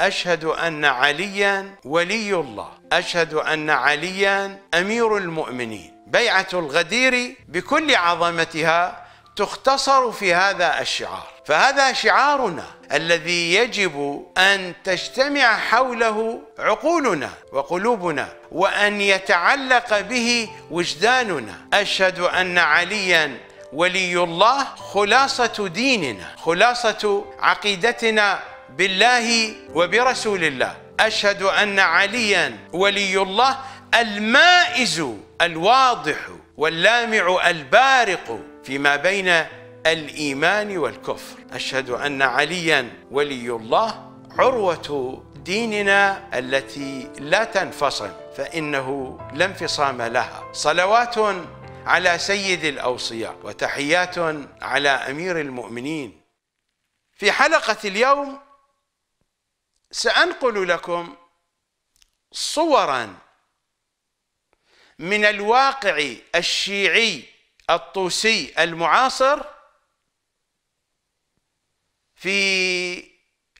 أشهد أن عليا ولي الله أشهد أن عليا أمير المؤمنين بيعة الغدير بكل عظمتها تختصر في هذا الشعار فهذا شعارنا الذي يجب أن تجتمع حوله عقولنا وقلوبنا وأن يتعلق به وجداننا أشهد أن عليا ولي الله خلاصة ديننا خلاصة عقيدتنا بالله وبرسول الله أشهد أن عليا ولي الله المائز الواضح واللامع البارق فيما بين الإيمان والكفر أشهد أن عليا ولي الله عروة ديننا التي لا تنفصل فإنه لا انفصام لها صلوات على سيد الأوصياء وتحيات على أمير المؤمنين في حلقة اليوم سأنقل لكم صورا من الواقع الشيعي الطوسي المعاصر في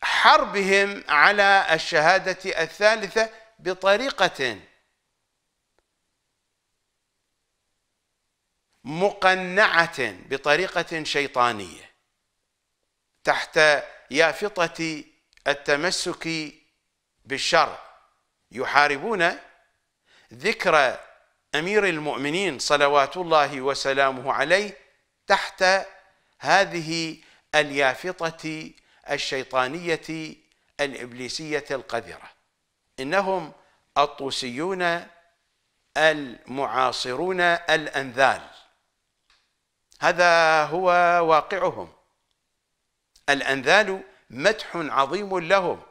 حربهم على الشهادة الثالثة بطريقة مقنعة بطريقة شيطانية تحت يافطة التمسك بالشرع يحاربون ذكر امير المؤمنين صلوات الله وسلامه عليه تحت هذه اليافطه الشيطانيه الابليسيه القذره انهم الطوسيون المعاصرون الانذال هذا هو واقعهم الانذال مدح عظيم لهم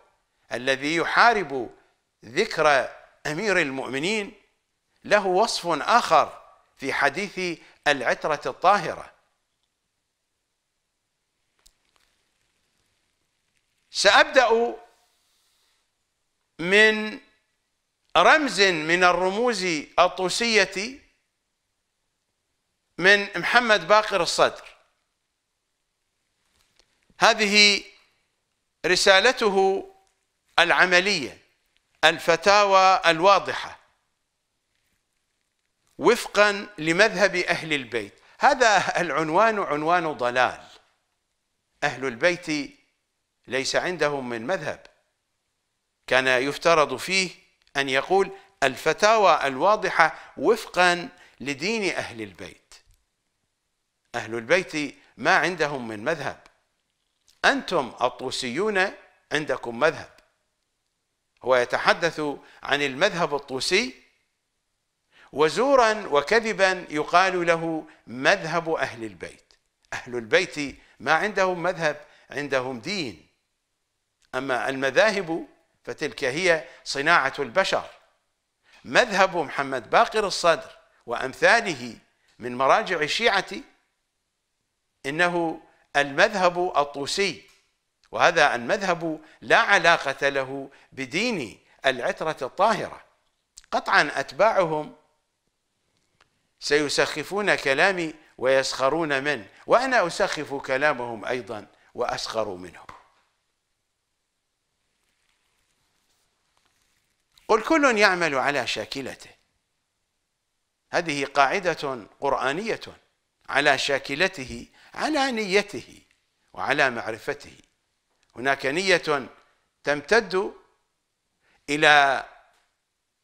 الذي يحارب ذكر امير المؤمنين له وصف اخر في حديث العتره الطاهره سابدا من رمز من الرموز الطوسيه من محمد باقر الصدر هذه رسالته العملية الفتاوى الواضحة وفقا لمذهب أهل البيت هذا العنوان عنوان ضلال أهل البيت ليس عندهم من مذهب كان يفترض فيه أن يقول الفتاوى الواضحة وفقا لدين أهل البيت أهل البيت ما عندهم من مذهب أنتم الطوسيون عندكم مذهب هو يتحدث عن المذهب الطوسي وزورا وكذبا يقال له مذهب أهل البيت أهل البيت ما عندهم مذهب عندهم دين أما المذاهب فتلك هي صناعة البشر مذهب محمد باقر الصدر وأمثاله من مراجع الشيعة إنه المذهب الطوسي وهذا المذهب لا علاقة له بدين العترة الطاهرة قطعا أتباعهم سيسخفون كلامي ويسخرون منه وأنا أسخف كلامهم أيضا وأسخر منهم قل كل يعمل على شاكلته هذه قاعدة قرآنية على شاكلته على نيته وعلى معرفته هناك نية تمتد إلى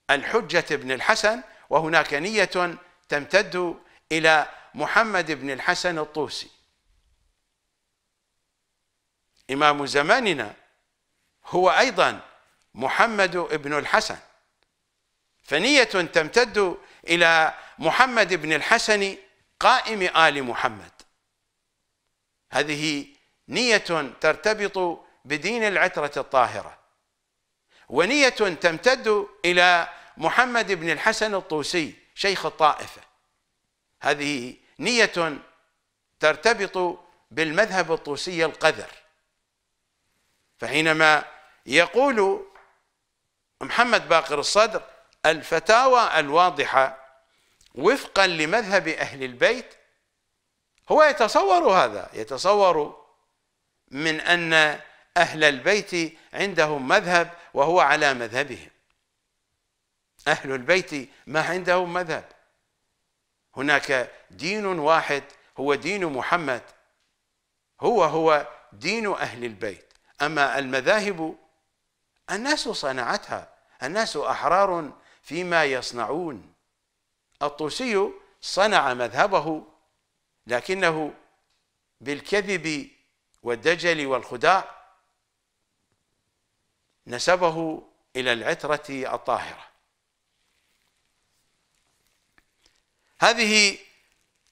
الحجة بن الحسن وهناك نية تمتد إلى محمد بن الحسن الطوسي إمام زماننا هو أيضا محمد بن الحسن فنية تمتد إلى محمد بن الحسن قائم آل محمد هذه نية ترتبط بدين العترة الطاهرة ونية تمتد إلى محمد بن الحسن الطوسي شيخ الطائفة هذه نية ترتبط بالمذهب الطوسي القذر فحينما يقول محمد باقر الصدر الفتاوى الواضحة وفقا لمذهب أهل البيت هو يتصور هذا يتصور من أن أهل البيت عندهم مذهب وهو على مذهبهم أهل البيت ما عندهم مذهب هناك دين واحد هو دين محمد هو هو دين أهل البيت أما المذاهب الناس صنعتها الناس أحرار فيما يصنعون الطوسي صنع مذهبه لكنه بالكذب والدجل والخداع نسبه إلى العترة الطاهرة هذه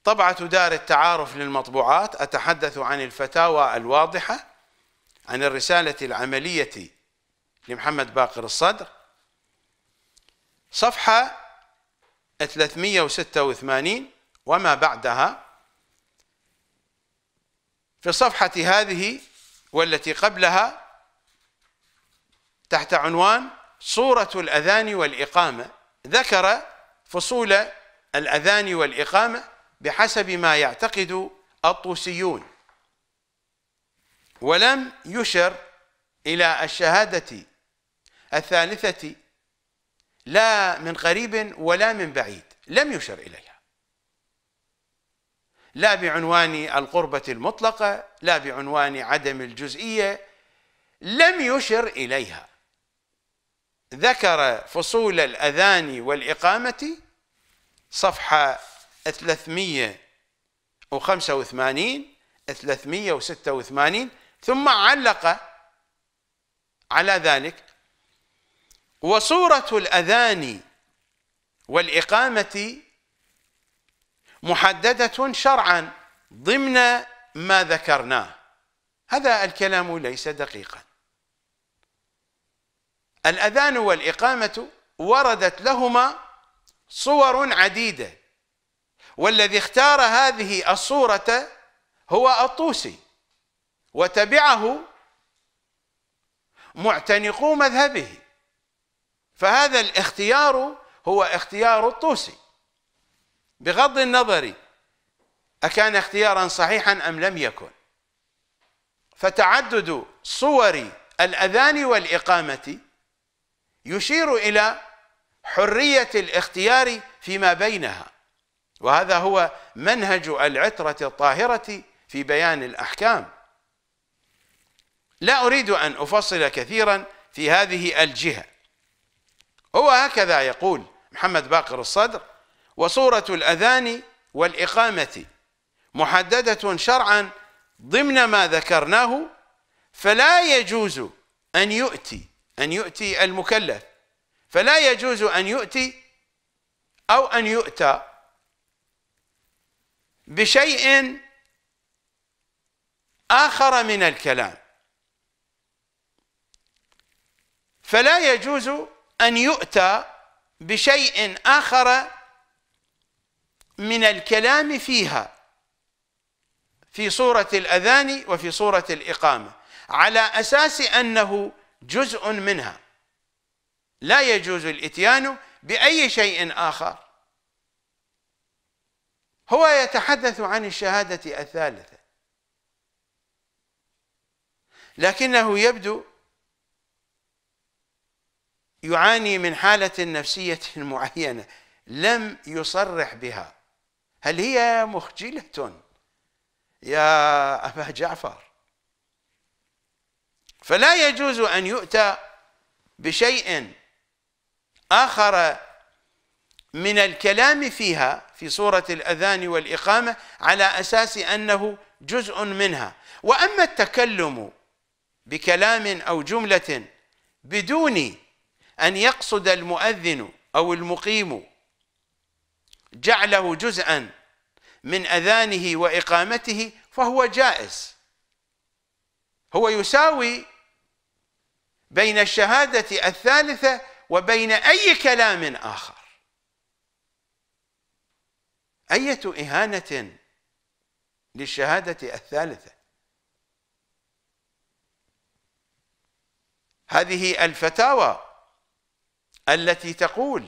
طبعة دار التعارف للمطبوعات أتحدث عن الفتاوى الواضحة عن الرسالة العملية لمحمد باقر الصدر صفحة 386 وما بعدها في الصفحة هذه والتي قبلها تحت عنوان صورة الأذان والإقامة ذكر فصول الأذان والإقامة بحسب ما يعتقد الطوسيون ولم يشر إلى الشهادة الثالثة لا من قريب ولا من بعيد لم يشر إليها لا بعنوان القربة المطلقة لا بعنوان عدم الجزئية لم يشر إليها ذكر فصول الأذان والإقامة صفحة 385 386 ثم علق على ذلك وصورة الأذان والإقامة محددة شرعا ضمن ما ذكرناه هذا الكلام ليس دقيقا الأذان والإقامة وردت لهما صور عديدة والذي اختار هذه الصورة هو الطوسي وتبعه معتنقو مذهبه فهذا الاختيار هو اختيار الطوسي بغض النظر أكان اختيارا صحيحا أم لم يكن فتعدد صور الأذان والإقامة يشير إلى حرية الاختيار فيما بينها وهذا هو منهج العترة الطاهرة في بيان الأحكام لا أريد أن أفصل كثيرا في هذه الجهة هو هكذا يقول محمد باقر الصدر وصورة الأذان والإقامة محددة شرعا ضمن ما ذكرناه فلا يجوز أن يؤتي أن يؤتي المكلف فلا يجوز أن يؤتي أو أن يؤتى بشيء آخر من الكلام فلا يجوز أن يؤتى بشيء آخر من الكلام فيها في صورة الأذان وفي صورة الإقامة على أساس أنه جزء منها لا يجوز الإتيان بأي شيء آخر هو يتحدث عن الشهادة الثالثة لكنه يبدو يعاني من حالة نفسية معينة لم يصرح بها هل هي مخجلة يا أبا جعفر فلا يجوز أن يؤتى بشيء آخر من الكلام فيها في صورة الأذان والإقامة على أساس أنه جزء منها وأما التكلم بكلام أو جملة بدون أن يقصد المؤذن أو المقيم جعله جزءا من أذانه وإقامته فهو جائز هو يساوي بين الشهادة الثالثة وبين أي كلام آخر أية إهانة للشهادة الثالثة هذه الفتاوى التي تقول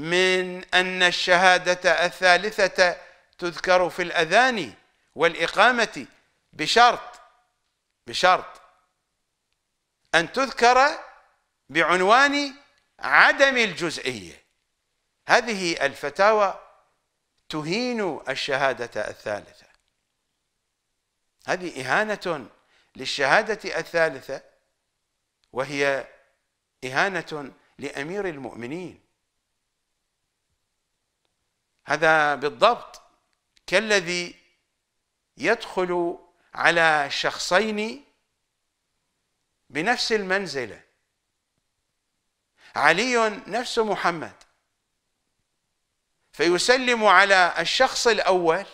من أن الشهادة الثالثة تذكر في الأذان والإقامة بشرط بشرط أن تذكر بعنوان عدم الجزئية هذه الفتاوى تهين الشهادة الثالثة هذه إهانة للشهادة الثالثة وهي إهانة لأمير المؤمنين هذا بالضبط كالذي يدخل على شخصين بنفس المنزله علي نفس محمد فيسلم على الشخص الاول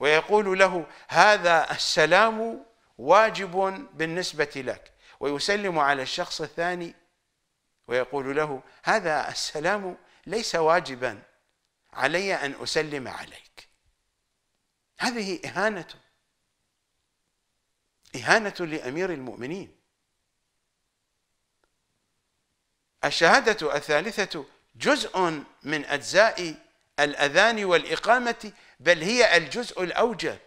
ويقول له هذا السلام واجب بالنسبه لك ويسلم على الشخص الثاني ويقول له هذا السلام ليس واجبا علي ان اسلم عليك هذه اهانه اهانه لامير المؤمنين الشهاده الثالثه جزء من اجزاء الاذان والاقامه بل هي الجزء الاوجب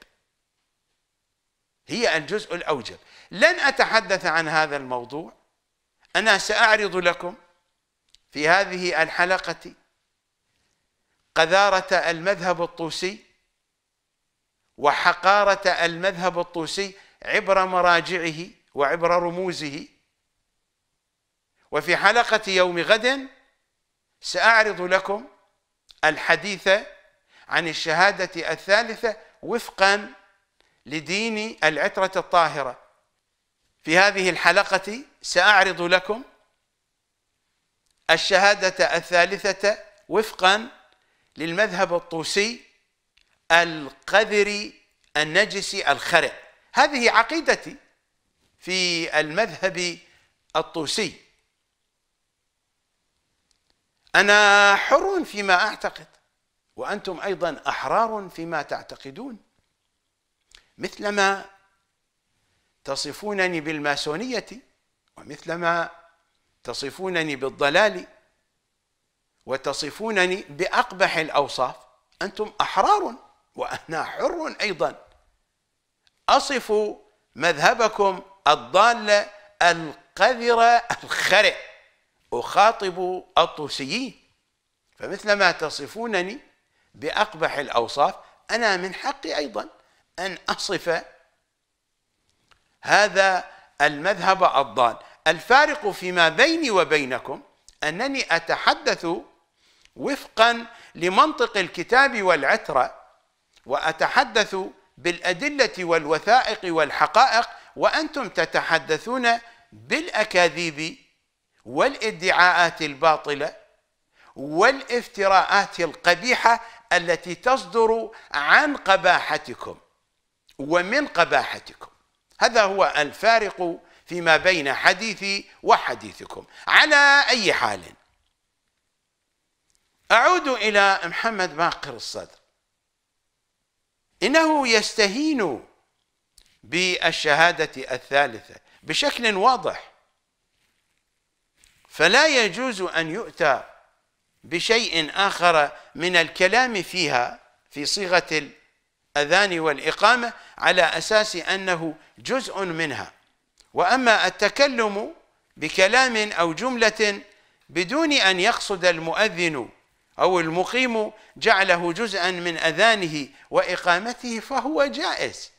هي الجزء الاوجب لن اتحدث عن هذا الموضوع انا ساعرض لكم في هذه الحلقة قذارة المذهب الطوسي وحقارة المذهب الطوسي عبر مراجعه وعبر رموزه وفي حلقة يوم غد سأعرض لكم الحديث عن الشهادة الثالثة وفقا لدين العترة الطاهرة في هذه الحلقة سأعرض لكم الشهادة الثالثة وفقا للمذهب الطوسي القذري النجسي الخرع هذه عقيدتي في المذهب الطوسي أنا حر فيما أعتقد وأنتم أيضا أحرار فيما تعتقدون مثلما تصفونني بالماسونية ومثلما تصفونني بالضلال وتصفونني باقبح الاوصاف انتم احرار وانا حر ايضا اصف مذهبكم الضال القذر الخرع اخاطب الطوسيين فمثلما تصفونني باقبح الاوصاف انا من حقي ايضا ان اصف هذا المذهب الضال الفارق فيما بيني وبينكم أنني أتحدث وفقا لمنطق الكتاب والعترة وأتحدث بالأدلة والوثائق والحقائق وأنتم تتحدثون بالأكاذيب والادعاءات الباطلة والافتراءات القبيحة التي تصدر عن قباحتكم ومن قباحتكم هذا هو الفارق فيما بين حديثي وحديثكم على أي حال أعود إلى محمد باقر الصدر إنه يستهين بالشهادة الثالثة بشكل واضح فلا يجوز أن يؤتى بشيء آخر من الكلام فيها في صيغة الأذان والإقامة على أساس أنه جزء منها وأما التكلم بكلام أو جملة بدون أن يقصد المؤذن أو المقيم جعله جزءا من أذانه وإقامته فهو جائز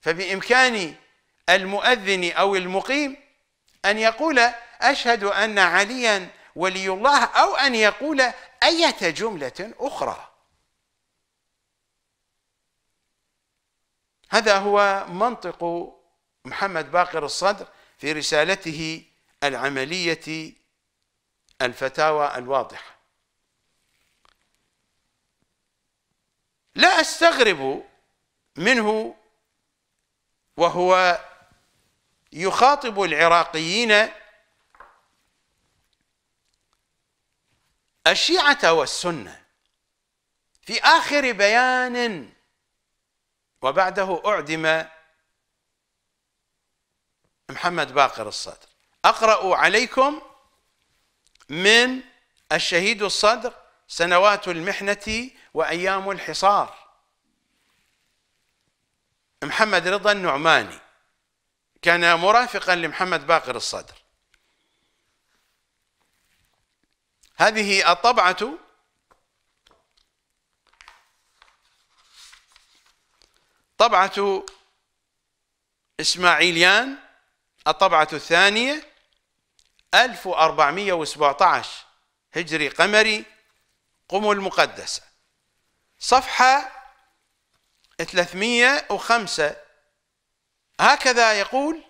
فبإمكان المؤذن أو المقيم أن يقول أشهد أن عليا ولي الله أو أن يقول أية جملة أخرى هذا هو منطق محمد باقر الصدر في رسالته العملية الفتاوى الواضحة لا أستغرب منه وهو يخاطب العراقيين الشيعة والسنة في آخر بيان وبعده أعدم محمد باقر الصدر أقرأ عليكم من الشهيد الصدر سنوات المحنة وأيام الحصار محمد رضا النعماني كان مرافقا لمحمد باقر الصدر هذه الطبعة طبعة إسماعيليان الطبعة الثانية 1417 هجري قمري قم المقدسة صفحة 305 هكذا يقول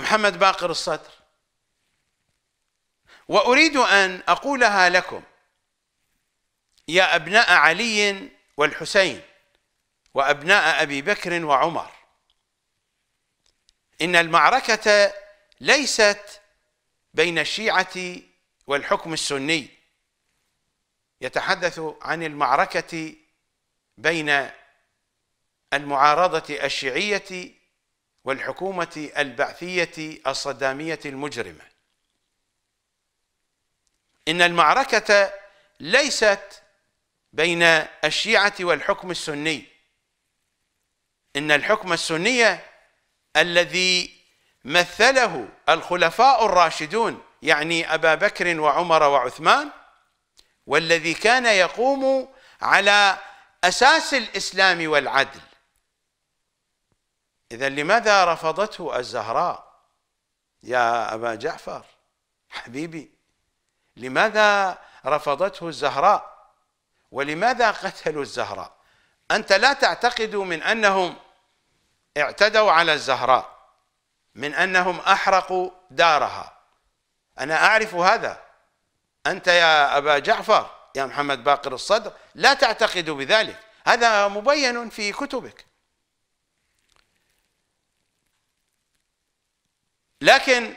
محمد باقر الصدر وأريد أن أقولها لكم يا أبناء علي والحسين وأبناء أبي بكر وعمر إن المعركة ليست بين الشيعة والحكم السني يتحدث عن المعركة بين المعارضة الشيعية والحكومة البعثية الصدامية المجرمة إن المعركة ليست بين الشيعة والحكم السني إن الحكم السني الذي مثله الخلفاء الراشدون يعني أبا بكر وعمر وعثمان والذي كان يقوم على أساس الإسلام والعدل إذا لماذا رفضته الزهراء يا أبا جعفر حبيبي لماذا رفضته الزهراء ولماذا قتلوا الزهراء أنت لا تعتقد من أنهم اعتدوا على الزهراء من أنهم أحرقوا دارها أنا أعرف هذا أنت يا أبا جعفر يا محمد باقر الصدر لا تعتقد بذلك هذا مبين في كتبك لكن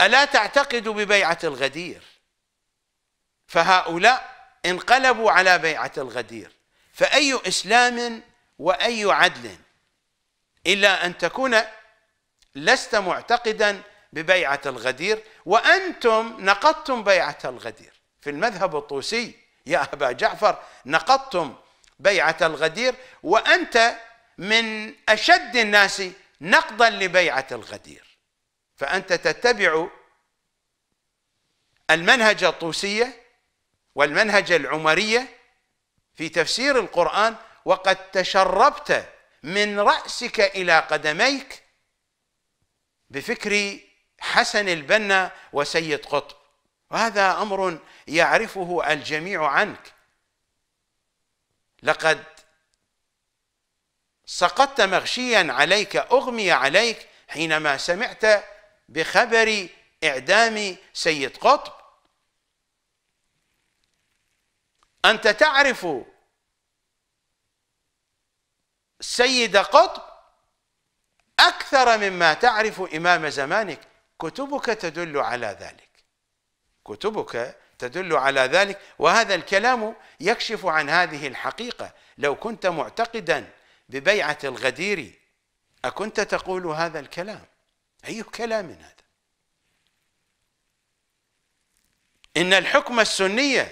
ألا تعتقد ببيعة الغدير فهؤلاء انقلبوا على بيعة الغدير فأي إسلام وأي عدل إلا أن تكون لست معتقدا ببيعة الغدير وأنتم نقضتم بيعة الغدير في المذهب الطوسي يا أبا جعفر نقضتم بيعة الغدير وأنت من أشد الناس نقضا لبيعة الغدير فأنت تتبع المنهج الطوسية والمنهج العمرية في تفسير القرآن وقد تشربت من رأسك إلى قدميك بفكر حسن البنا وسيد قطب وهذا أمر يعرفه الجميع عنك لقد سقطت مغشيا عليك أغمي عليك حينما سمعت بخبر إعدام سيد قطب أنت تعرف سيد قطب أكثر مما تعرف إمام زمانك كتبك تدل على ذلك كتبك تدل على ذلك وهذا الكلام يكشف عن هذه الحقيقة لو كنت معتقدا ببيعة الغدير أكنت تقول هذا الكلام أي كلام هذا إن الحكم السني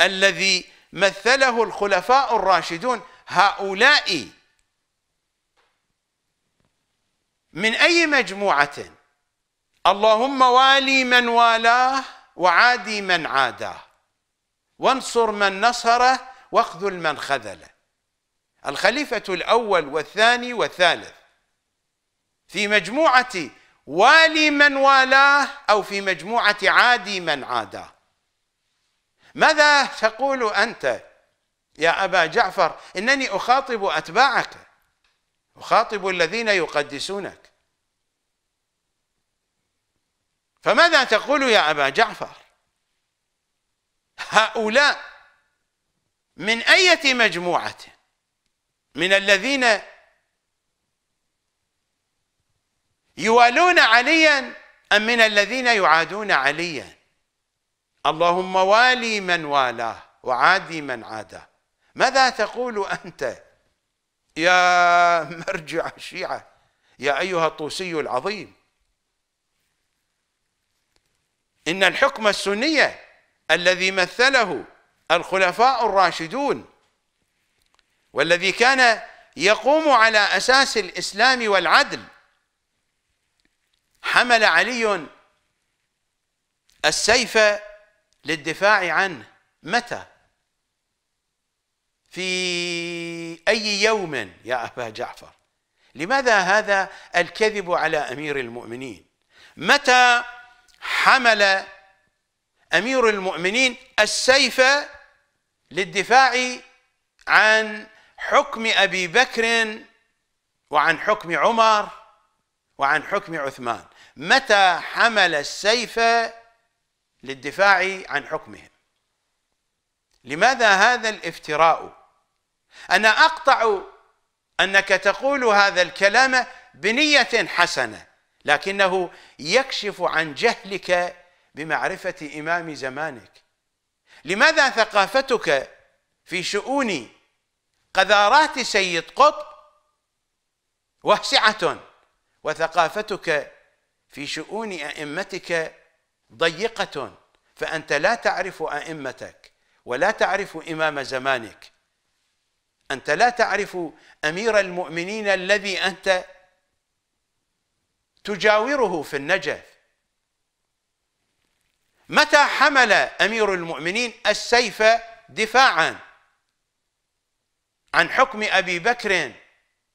الذي مثله الخلفاء الراشدون هؤلاء من أي مجموعة اللهم والي من والاه وعادي من عاداه وانصر من نصره واخذل من خذله الخليفة الأول والثاني والثالث في مجموعة والي من والاه أو في مجموعة عادي من عاداه ماذا تقول أنت يا أبا جعفر إنني أخاطب أتباعك أخاطب الذين يقدسونك فماذا تقول يا أبا جعفر هؤلاء من أية مجموعة من الذين يوالون عليا أم من الذين يعادون عليا اللهم والي من والاه وعادي من عاداه ماذا تقول أنت يا مرجع الشيعة يا أيها الطوسي العظيم إن الحكم السنية الذي مثله الخلفاء الراشدون والذي كان يقوم على أساس الإسلام والعدل حمل علي السيف للدفاع عنه متى في أي يوم يا أبا جعفر لماذا هذا الكذب على أمير المؤمنين متى حمل امير المؤمنين السيف للدفاع عن حكم ابي بكر وعن حكم عمر وعن حكم عثمان متى حمل السيف للدفاع عن حكمهم لماذا هذا الافتراء انا اقطع انك تقول هذا الكلام بنيه حسنه لكنه يكشف عن جهلك بمعرفة إمام زمانك لماذا ثقافتك في شؤون قذارات سيد قطب واسعة وثقافتك في شؤون أئمتك ضيقة فأنت لا تعرف أئمتك ولا تعرف إمام زمانك أنت لا تعرف أمير المؤمنين الذي أنت تجاوره في النجف متى حمل امير المؤمنين السيف دفاعا عن حكم ابي بكر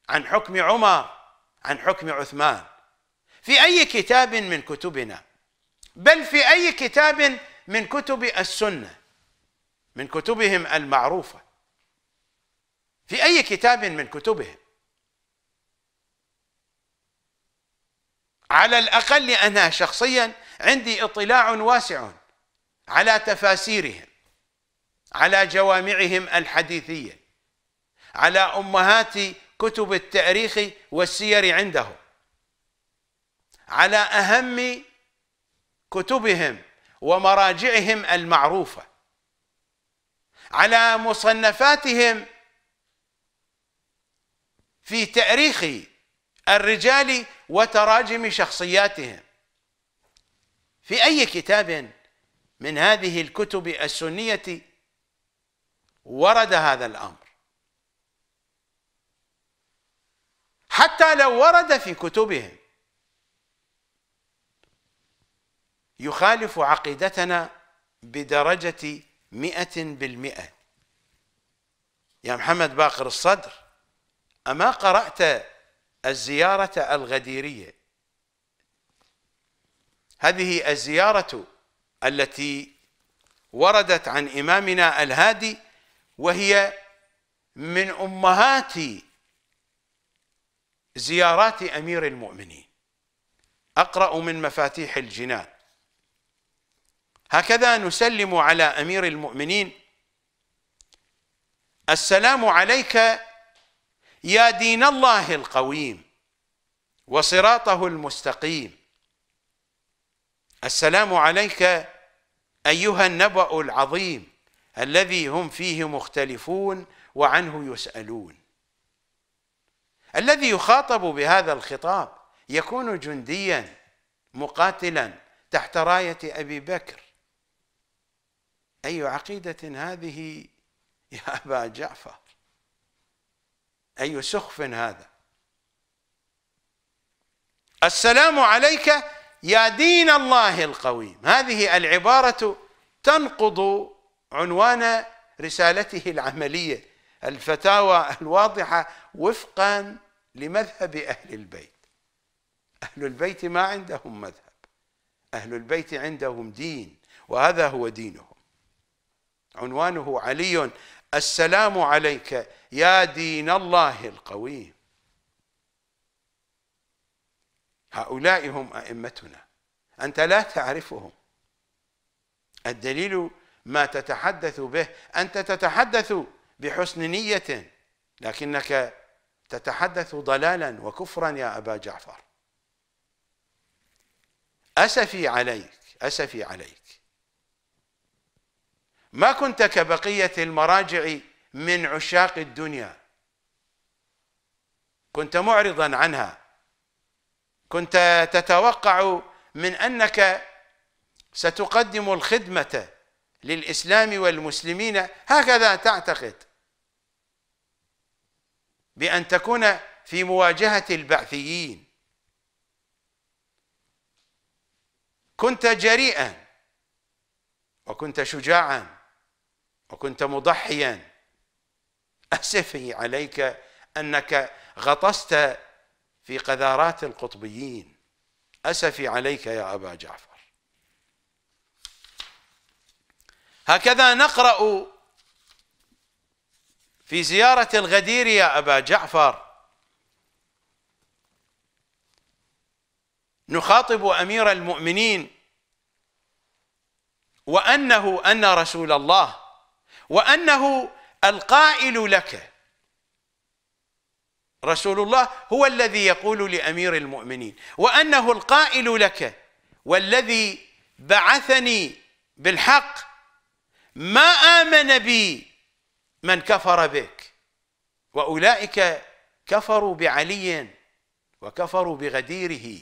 عن حكم عمر عن حكم عثمان في اي كتاب من كتبنا بل في اي كتاب من كتب السنه من كتبهم المعروفه في اي كتاب من كتبهم على الأقل أنا شخصيا عندي اطلاع واسع على تفاسيرهم على جوامعهم الحديثية على أمهات كتب التاريخ والسير عندهم على أهم كتبهم ومراجعهم المعروفة على مصنفاتهم في تاريخ الرجال وتراجم شخصياتهم في أي كتاب من هذه الكتب السنية ورد هذا الأمر حتى لو ورد في كتبهم يخالف عقيدتنا بدرجة مئة بالمئة يا محمد باقر الصدر أما قرأت الزيارة الغديرية هذه الزيارة التي وردت عن إمامنا الهادي وهي من أمهات زيارات أمير المؤمنين أقرأ من مفاتيح الجنان هكذا نسلم على أمير المؤمنين السلام عليك يا دين الله القويم وصراطه المستقيم السلام عليك ايها النبأ العظيم الذي هم فيه مختلفون وعنه يسألون الذي يخاطب بهذا الخطاب يكون جنديا مقاتلا تحت راية أبي بكر أي عقيدة هذه يا أبا جعفر أي أيوة، سخف هذا السلام عليك يا دين الله القويم هذه العبارة تنقض عنوان رسالته العملية الفتاوى الواضحة وفقا لمذهب أهل البيت أهل البيت ما عندهم مذهب أهل البيت عندهم دين وهذا هو دينهم عنوانه علي السلام عليك يا دين الله القويم هؤلاء هم أئمتنا أنت لا تعرفهم الدليل ما تتحدث به أنت تتحدث بحسن نية لكنك تتحدث ضلالا وكفرا يا أبا جعفر أسفي عليك أسفي عليك ما كنت كبقية المراجع من عشاق الدنيا كنت معرضا عنها كنت تتوقع من انك ستقدم الخدمه للاسلام والمسلمين هكذا تعتقد بان تكون في مواجهه البعثيين كنت جريئا وكنت شجاعا وكنت مضحيا أسفي عليك أنك غطست في قذارات القطبيين أسفي عليك يا أبا جعفر هكذا نقرأ في زيارة الغدير يا أبا جعفر نخاطب أمير المؤمنين وأنه أن رسول الله وأنه القائل لك رسول الله هو الذي يقول لامير المؤمنين وانه القائل لك والذي بعثني بالحق ما امن بي من كفر بك واولئك كفروا بعلي وكفروا بغديره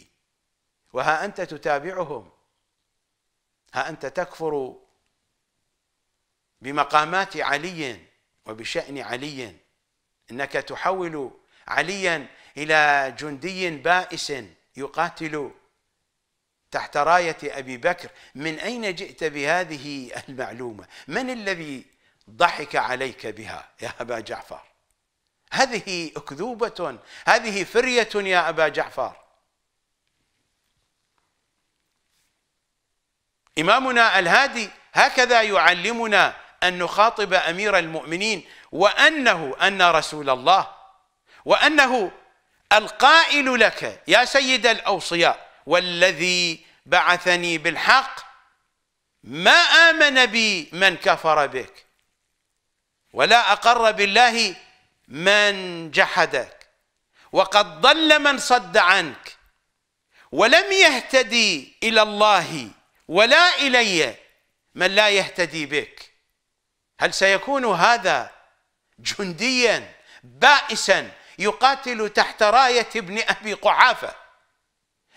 وها انت تتابعهم ها انت تكفر بمقامات علي وبشأن علي إنك تحول عليا إلى جندي بائس يقاتل تحت راية أبي بكر من أين جئت بهذه المعلومة من الذي ضحك عليك بها يا أبا جعفر هذه أكذوبة هذه فرية يا أبا جعفر إمامنا الهادي هكذا يعلمنا أن نخاطب أمير المؤمنين وأنه أن رسول الله وأنه القائل لك يا سيد الأوصياء والذي بعثني بالحق ما آمن بي من كفر بك ولا أقر بالله من جحدك وقد ضل من صد عنك ولم يهتدي إلى الله ولا إلي من لا يهتدي بك هل سيكون هذا جنديا بائسا يقاتل تحت رايه ابن ابي قحافه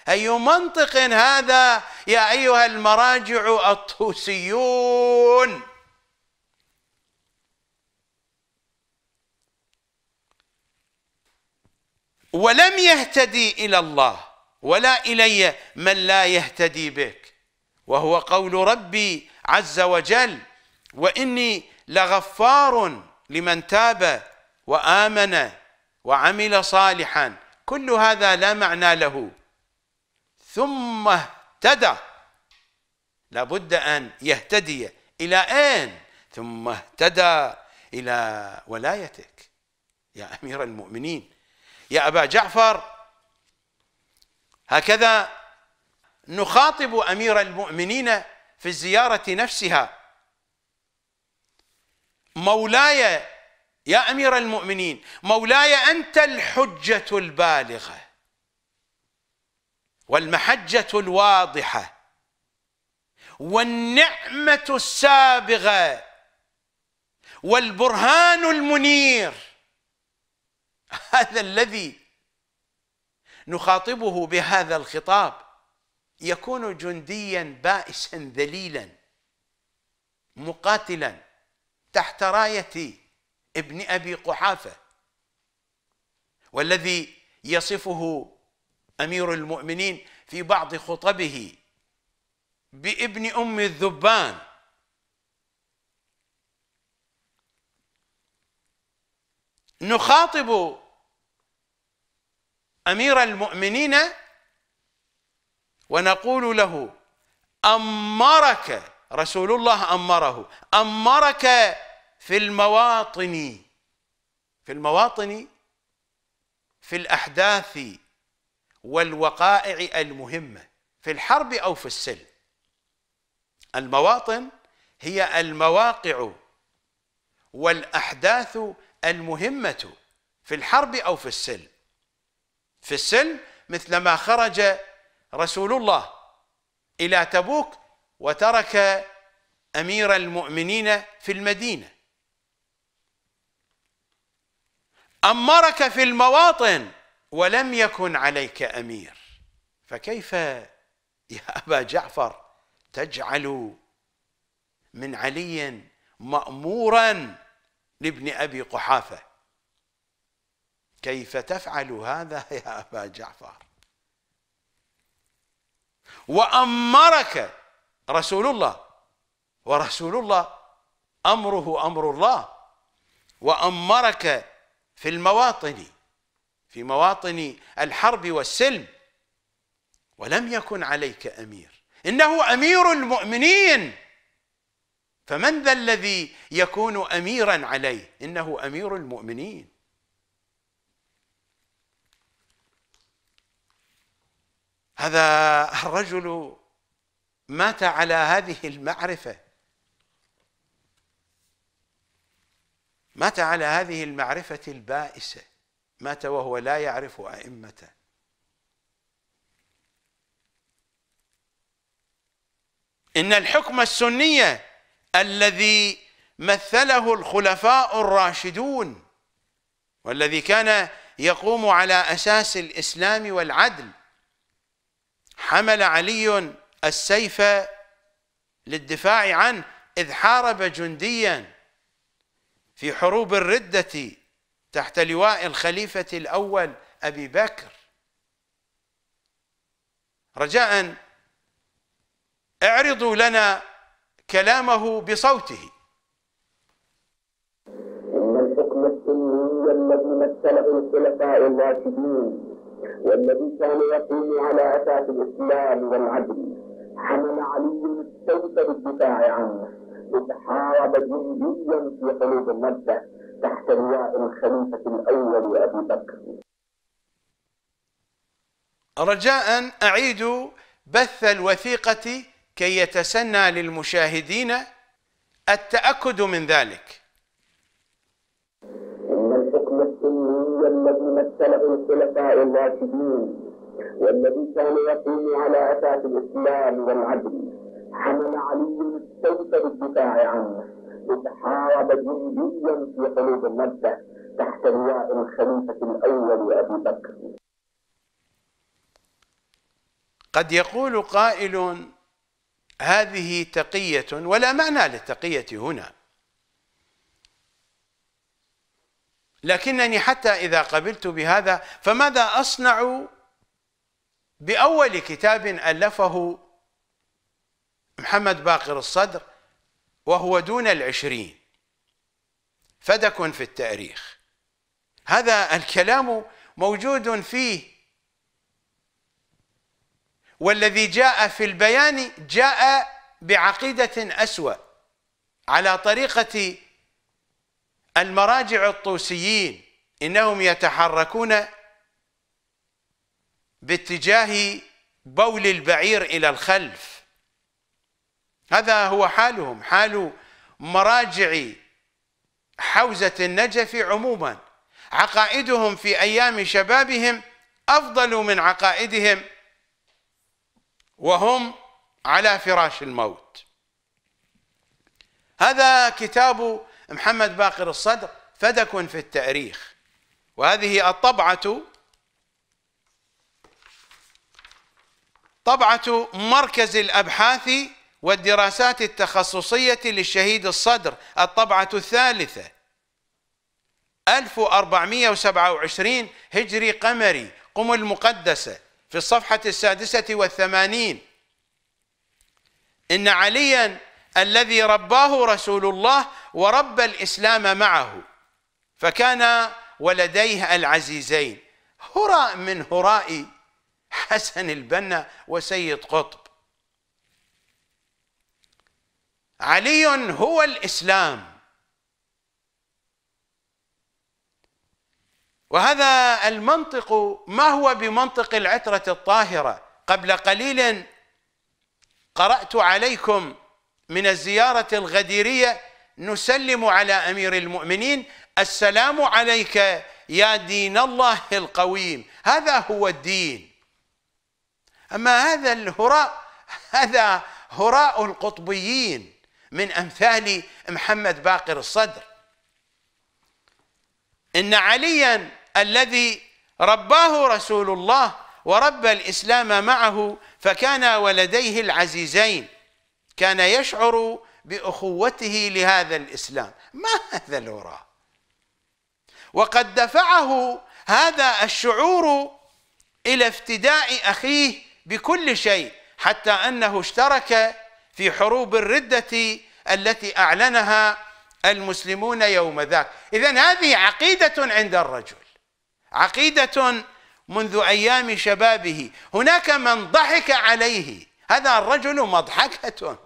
اي منطق هذا يا ايها المراجع الطوسيون ولم يهتدي الى الله ولا الي من لا يهتدي بك وهو قول ربي عز وجل واني لغفار لمن تاب وآمن وعمل صالحا كل هذا لا معنى له ثم اهتدى لابد أن يهتدي إلى أين ثم اهتدى إلى ولايتك يا أمير المؤمنين يا أبا جعفر هكذا نخاطب أمير المؤمنين في الزيارة نفسها مولاي يا امير المؤمنين مولاي انت الحجه البالغه والمحجه الواضحه والنعمه السابغه والبرهان المنير هذا الذي نخاطبه بهذا الخطاب يكون جنديا بائسا ذليلا مقاتلا تحت راية ابن أبي قحافة والذي يصفه أمير المؤمنين في بعض خطبه بابن أم الذبان نخاطب امير المؤمنين ونقول له امرك رسول الله امره امرك في المواطن في المواطن في الأحداث والوقائع المهمة في الحرب أو في السلم المواطن هي المواقع والأحداث المهمة في الحرب أو في السلم في السلم مثلما خرج رسول الله إلى تبوك وترك أمير المؤمنين في المدينة أمرك في المواطن ولم يكن عليك أمير فكيف يا أبا جعفر تجعل من علي مأمورا لابن أبي قحافة كيف تفعل هذا يا أبا جعفر وأمرك رسول الله ورسول الله أمره أمر الله وأمرك في المواطن في مواطن الحرب والسلم ولم يكن عليك امير انه امير المؤمنين فمن ذا الذي يكون اميرا عليه انه امير المؤمنين هذا الرجل مات على هذه المعرفه مات على هذه المعرفة البائسة مات وهو لا يعرف أئمته إن الحكم السنية الذي مثله الخلفاء الراشدون والذي كان يقوم على أساس الإسلام والعدل حمل علي السيف للدفاع عنه إذ حارب جندياً في حروب الردة تحت لواء الخليفة الأول أبي بكر رجاء اعرضوا لنا كلامه بصوته إن الحكم السني الذي مثله الخلفاء الراشدين والذي كان يقوم على أساس الإسلام والعدل حمل علي السيف للدفاع عنه حارب جنديا في قلوب مكة تحت لواء الخليفة الأول أبي بكر رجاء أعيد بث الوثيقة كي يتسنى للمشاهدين التأكد من ذلك إن الحكم السني الذي مثله الخلفاء الراشدين والذي كان يقوم على أساس الإسلام والعدل حمل علي تستوثر بالدفاع عنه إذ حارب جنديا في قلوب مكة تحت لواء الخليفة الأول أبي بكر قد يقول قائل هذه تقية ولا معنى للتقية هنا لكنني حتى إذا قبلت بهذا فماذا أصنع بأول كتاب ألفه محمد باقر الصدر وهو دون العشرين فدك في التاريخ هذا الكلام موجود فيه والذي جاء في البيان جاء بعقيدة أسوأ على طريقة المراجع الطوسيين إنهم يتحركون باتجاه بول البعير إلى الخلف هذا هو حالهم حال مراجع حوزة النجف عموما عقائدهم في أيام شبابهم أفضل من عقائدهم وهم على فراش الموت هذا كتاب محمد باقر الصدر فدك في التأريخ وهذه الطبعة طبعة مركز الأبحاث والدراسات التخصصية للشهيد الصدر الطبعة الثالثة 1427 هجري قمري قم المقدسة في الصفحة السادسة والثمانين إن عليا الذي رباه رسول الله ورب الإسلام معه فكان ولديه العزيزين هراء من هراء حسن البنا وسيد قطب علي هو الاسلام وهذا المنطق ما هو بمنطق العتره الطاهره قبل قليل قرات عليكم من الزياره الغديريه نسلم على امير المؤمنين السلام عليك يا دين الله القويم هذا هو الدين اما هذا الهراء هذا هراء القطبيين من امثال محمد باقر الصدر ان عليا الذي رباه رسول الله وربى الاسلام معه فكان ولديه العزيزين كان يشعر باخوته لهذا الاسلام ما هذا الوراء وقد دفعه هذا الشعور الى افتداء اخيه بكل شيء حتى انه اشترك في حروب الردة التي أعلنها المسلمون يوم ذاك إذا هذه عقيدة عند الرجل عقيدة منذ أيام شبابه هناك من ضحك عليه هذا الرجل مضحكة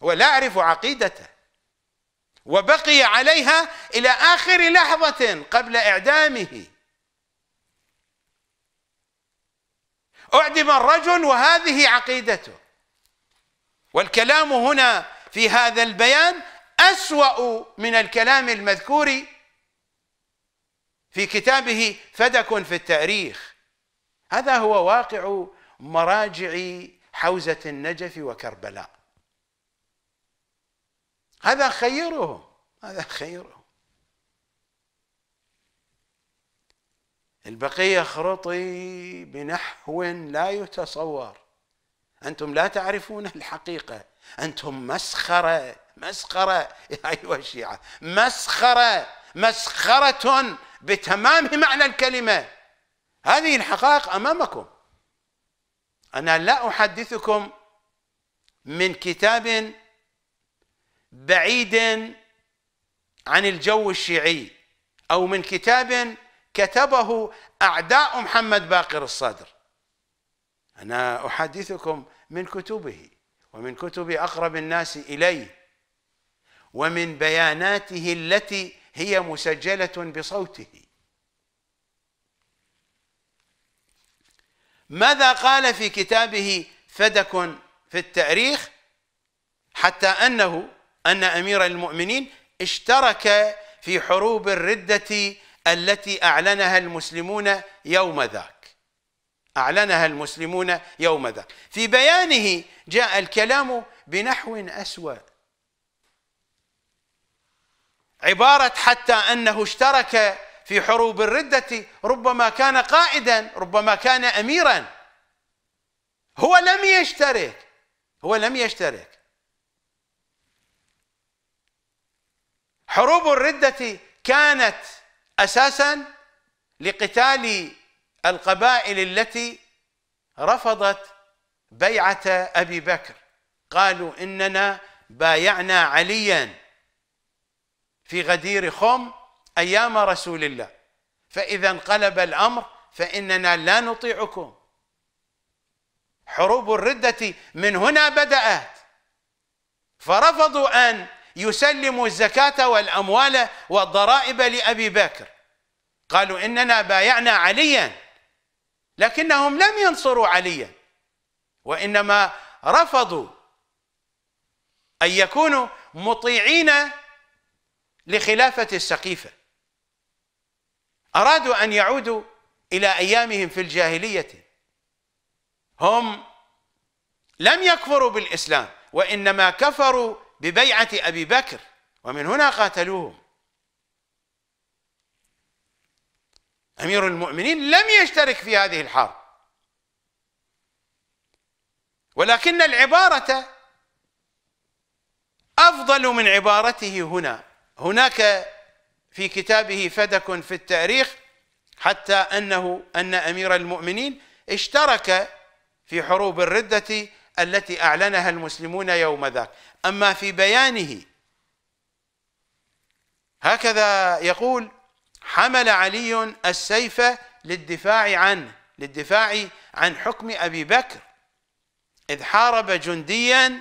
ولا أعرف عقيدته وبقي عليها إلى آخر لحظة قبل إعدامه أعدم الرجل وهذه عقيدته والكلام هنا في هذا البيان أسوأ من الكلام المذكور في كتابه فدك في التاريخ هذا هو واقع مراجع حوزة النجف وكربلاء هذا خيرهم هذا خيرهم البقية خرطي بنحو لا يتصور أنتم لا تعرفون الحقيقة أنتم مسخرة مسخرة أيها الشيعة مسخرة مسخرة بتمام معنى الكلمة هذه الحقائق أمامكم أنا لا أحدثكم من كتاب بعيد عن الجو الشيعي أو من كتاب كتبه أعداء محمد باقر الصدر أنا أحدثكم من كتبه ومن كتب اقرب الناس اليه ومن بياناته التي هي مسجله بصوته ماذا قال في كتابه فدك في التاريخ حتى انه ان امير المؤمنين اشترك في حروب الرده التي اعلنها المسلمون يوم ذاك أعلنها المسلمون يوم ذاك في بيانه جاء الكلام بنحو أسوأ عبارة حتى أنه اشترك في حروب الردة ربما كان قائدا ربما كان أميرا هو لم يشترك هو لم يشترك حروب الردة كانت أساسا لقتال القبائل التي رفضت بيعة أبي بكر قالوا إننا بايعنا عليا في غدير خم أيام رسول الله فإذا انقلب الأمر فإننا لا نطيعكم حروب الردة من هنا بدأت فرفضوا أن يسلموا الزكاة والأموال والضرائب لأبي بكر قالوا إننا بايعنا عليا لكنهم لم ينصروا عليا وانما رفضوا ان يكونوا مطيعين لخلافه السقيفه ارادوا ان يعودوا الى ايامهم في الجاهليه هم لم يكفروا بالاسلام وانما كفروا ببيعه ابي بكر ومن هنا قاتلوهم امير المؤمنين لم يشترك في هذه الحرب ولكن العباره افضل من عبارته هنا هناك في كتابه فدك في التاريخ حتى انه ان امير المؤمنين اشترك في حروب الرده التي اعلنها المسلمون يوم ذاك اما في بيانه هكذا يقول حمل علي السيف للدفاع عنه للدفاع عن حكم أبي بكر إذ حارب جنديا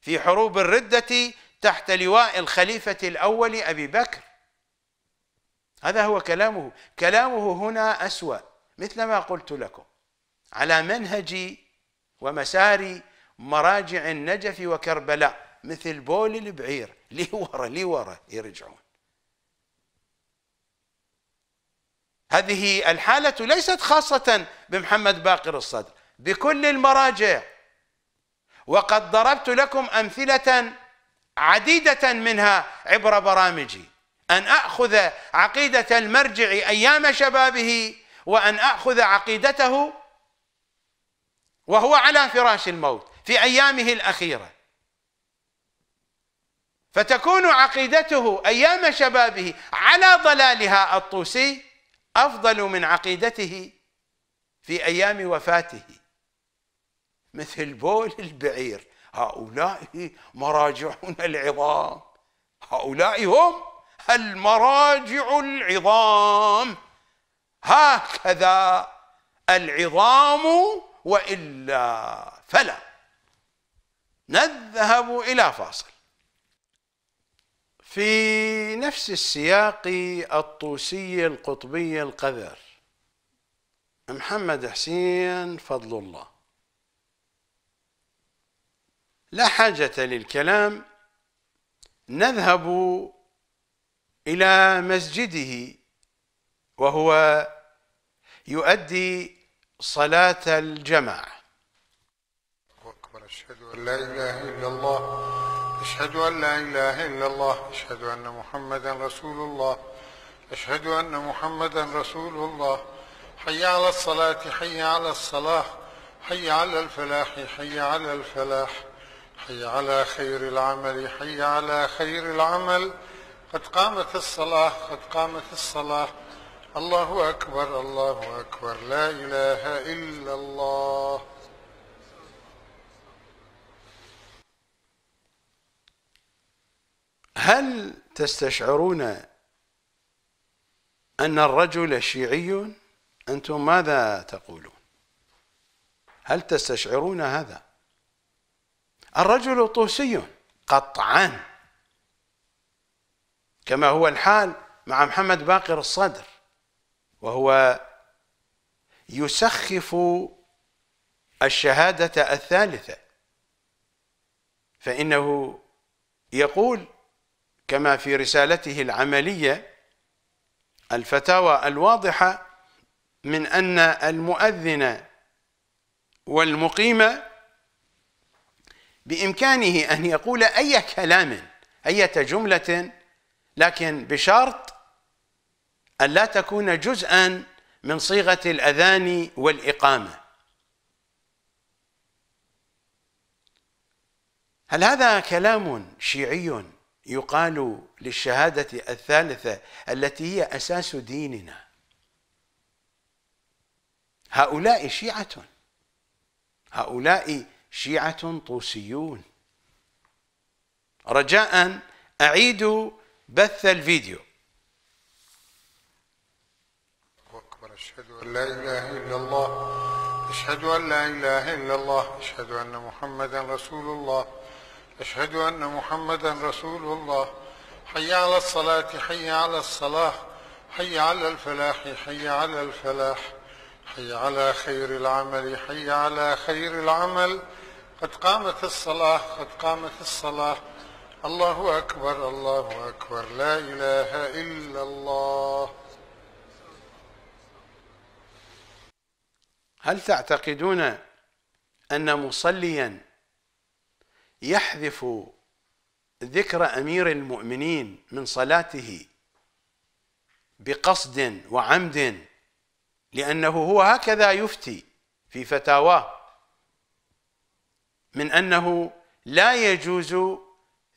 في حروب الردة تحت لواء الخليفة الأول أبي بكر هذا هو كلامه كلامه هنا أسوأ مثل ما قلت لكم على منهج ومسار مراجع النجف وكربلاء مثل بول البعير لي ورا لي ورا يرجعون هذه الحالة ليست خاصة بمحمد باقر الصدر بكل المراجع وقد ضربت لكم أمثلة عديدة منها عبر برامجي أن أخذ عقيدة المرجع أيام شبابه وأن أخذ عقيدته وهو على فراش الموت في أيامه الأخيرة فتكون عقيدته أيام شبابه على ضلالها الطوسي أفضل من عقيدته في أيام وفاته مثل بول البعير هؤلاء مراجعنا العظام هؤلاء هم المراجع العظام هكذا العظام وإلا فلا نذهب إلى فاصل في نفس السياق الطوسي القطبي القذر محمد حسين فضل الله لا حاجة للكلام نذهب إلى مسجده وهو يؤدي صلاة الجماعة أكبر أشهد أن لا إله إلا الله أشهد أن لا إله إلا الله أشهد أن محمدا رسول الله أشهد أن محمدا رسول الله حي على الصلاة حي على الصلاة حي على الفلاح حي على الفلاح حي على خير العمل حي على خير العمل قد قامت الصلاة قد قامت الصلاة الله أكبر الله أكبر لا إله إلا الله هل تستشعرون أن الرجل شيعي أنتم ماذا تقولون هل تستشعرون هذا الرجل طوسي قطعا كما هو الحال مع محمد باقر الصدر وهو يسخف الشهادة الثالثة فإنه يقول كما في رسالته العملية الفتاوى الواضحة من أن المؤذن والمقيم بإمكانه أن يقول أي كلام أي جملة لكن بشرط أن لا تكون جزءا من صيغة الأذان والإقامة هل هذا كلام شيعي يقال للشهادة الثالثة التي هي أساس ديننا هؤلاء شيعة هؤلاء شيعة طوسيون رجاء أعيدوا بث الفيديو أكبر أشهد أن لا إله إلا الله أشهد أن لا إله إلا الله أشهد أن محمدا رسول الله أشهد أن محمدا رسول الله حي على الصلاة حي على الصلاة حي على الفلاح حي على الفلاح حي على خير العمل حي على خير العمل قد قامت الصلاة قد قامت الصلاة الله أكبر الله أكبر لا إله إلا الله هل تعتقدون أن مصلياً يحذف ذكر امير المؤمنين من صلاته بقصد وعمد لانه هو هكذا يفتي في فتاواه من انه لا يجوز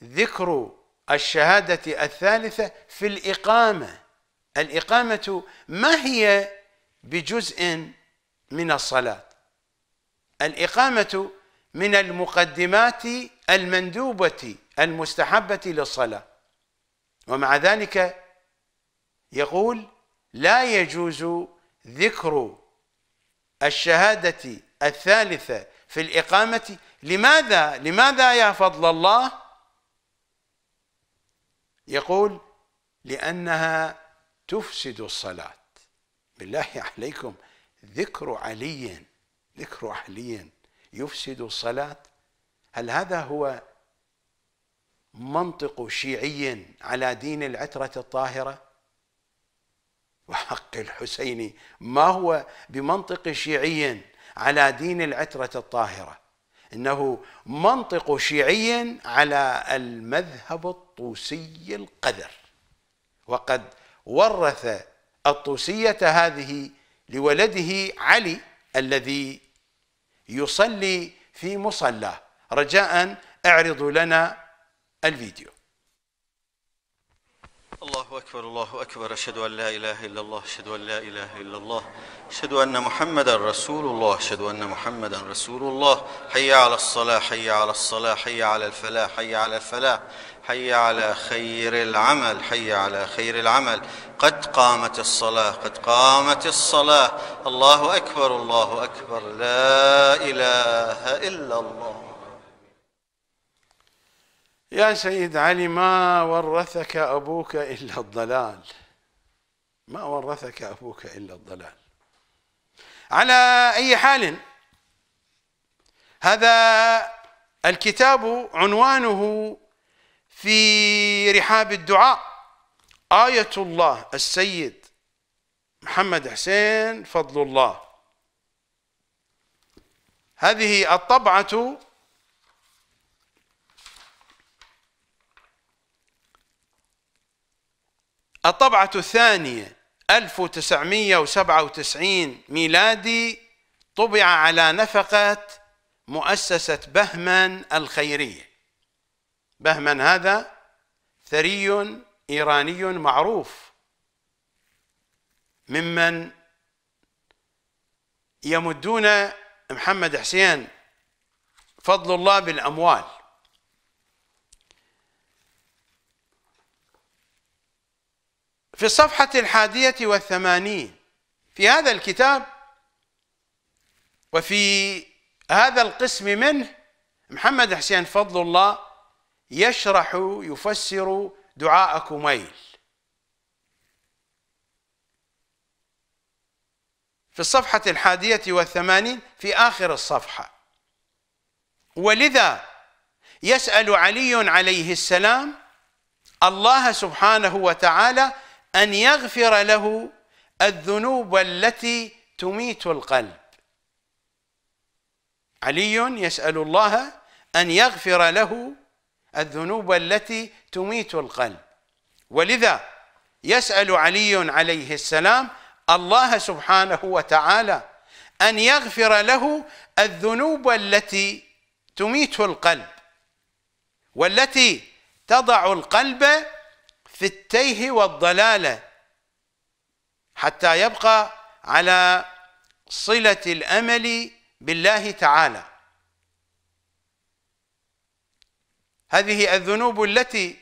ذكر الشهاده الثالثه في الاقامه الاقامه ما هي بجزء من الصلاه الاقامه من المقدمات المندوبة المستحبة للصلاة ومع ذلك يقول لا يجوز ذكر الشهادة الثالثة في الإقامة لماذا لماذا يا فضل الله يقول لأنها تفسد الصلاة بالله عليكم ذكر علي ذكر علي يفسد الصلاة هل هذا هو منطق شيعي على دين العترة الطاهرة وحق الحسين ما هو بمنطق شيعي على دين العترة الطاهرة إنه منطق شيعي على المذهب الطوسي القذر وقد ورث الطوسية هذه لولده علي الذي يصلي في مصلى رجاء اعرضوا لنا الفيديو الله أكبر الله أكبر أشهد أن لا إله إلا الله أشهد أن لا إله إلا الله أشهد أن محمدا رسول الله أشهد أن محمدا رسول الله حي على الصلاة حي على الصلاة حي على الفلاح حي على الفلاح حي على خير العمل حي على خير العمل قد قامت الصلاة قد قامت الصلاة الله أكبر الله أكبر لا إله إلا الله يا سيد علي ما ورثك أبوك إلا الضلال ما ورثك أبوك إلا الضلال على أي حال هذا الكتاب عنوانه في رحاب الدعاء آية الله السيد محمد حسين فضل الله هذه الطبعة الطبعة الثانية 1997 ميلادي طبع على نفقة مؤسسة بهمن الخيرية بهمن هذا ثري إيراني معروف ممن يمدون محمد حسين فضل الله بالأموال في الصفحة الحادية والثمانين في هذا الكتاب وفي هذا القسم منه محمد حسين فضل الله يشرح يفسر دعاء كميل في الصفحة الحادية والثمانين في آخر الصفحة ولذا يسأل علي عليه السلام الله سبحانه وتعالى أن يغفر له الذنوب التي تميت القلب علي يسأل الله أن يغفر له الذنوب التي تميت القلب ولذا يسأل علي عليه السلام الله سبحانه وتعالى أن يغفر له الذنوب التي تميت القلب والتي تضع القلب في التيه والضلاله حتى يبقى على صله الامل بالله تعالى هذه الذنوب التي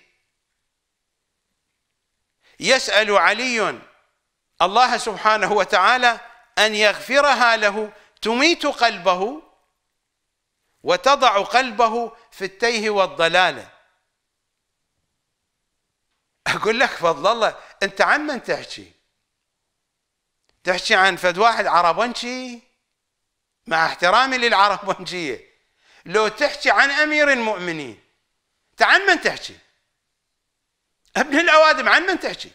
يسال علي الله سبحانه وتعالى ان يغفرها له تميت قلبه وتضع قلبه في التيه والضلاله اقول لك فضل الله انت عن من تحكي؟ تحكي عن فد واحد عربنجي مع احترامي للعربنجيه لو تحكي عن امير المؤمنين انت عن من تحكي؟ ابن الاوادم عن من تحكي؟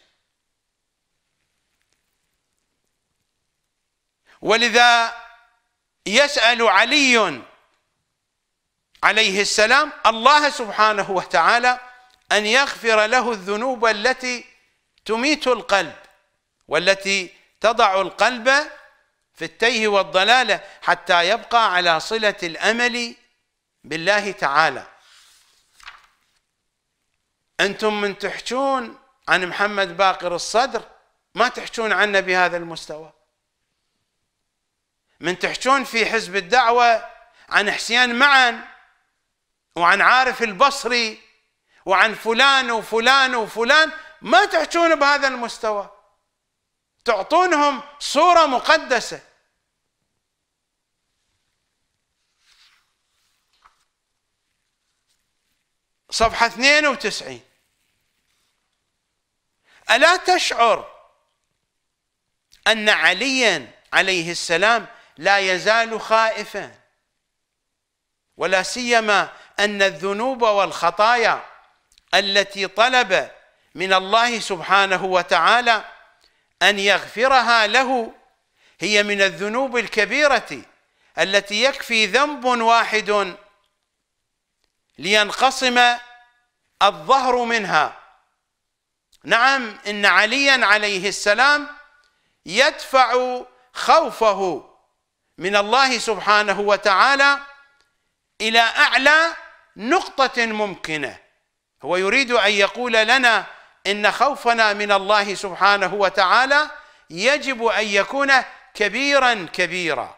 ولذا يسال علي عليه السلام الله سبحانه وتعالى أن يغفر له الذنوب التي تميت القلب والتي تضع القلب في التيه والضلالة حتى يبقى على صلة الأمل بالله تعالى أنتم من تحجون عن محمد باقر الصدر ما تحجون عنه بهذا المستوى من تحجون في حزب الدعوة عن حسين معا وعن عارف البصري وعن فلان وفلان وفلان ما تحجون بهذا المستوى تعطونهم صورة مقدسة صفحة 92 ألا تشعر أن عليا عليه السلام لا يزال خائفا ولا سيما أن الذنوب والخطايا التي طلب من الله سبحانه وتعالى أن يغفرها له هي من الذنوب الكبيرة التي يكفي ذنب واحد لينقسم الظهر منها نعم إن عليا عليه السلام يدفع خوفه من الله سبحانه وتعالى إلى أعلى نقطة ممكنة هو يريد أن يقول لنا إن خوفنا من الله سبحانه وتعالى يجب أن يكون كبيرا كبيرا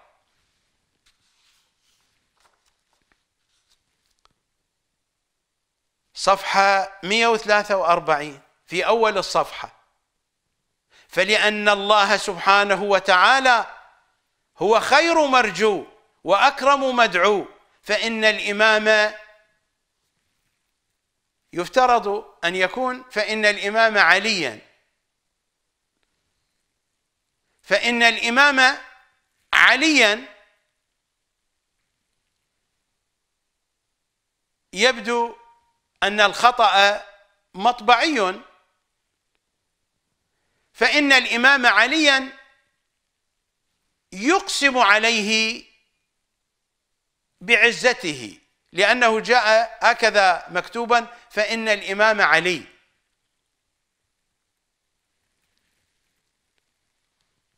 صفحة 143 في أول الصفحة فلأن الله سبحانه وتعالى هو خير مرجو وأكرم مدعو فإن الإمام يفترض أن يكون فإن الإمام عليا فإن الإمام عليا يبدو أن الخطأ مطبعي فإن الإمام عليا يقسم عليه بعزته لأنه جاء هكذا مكتوبا فإن الإمام علي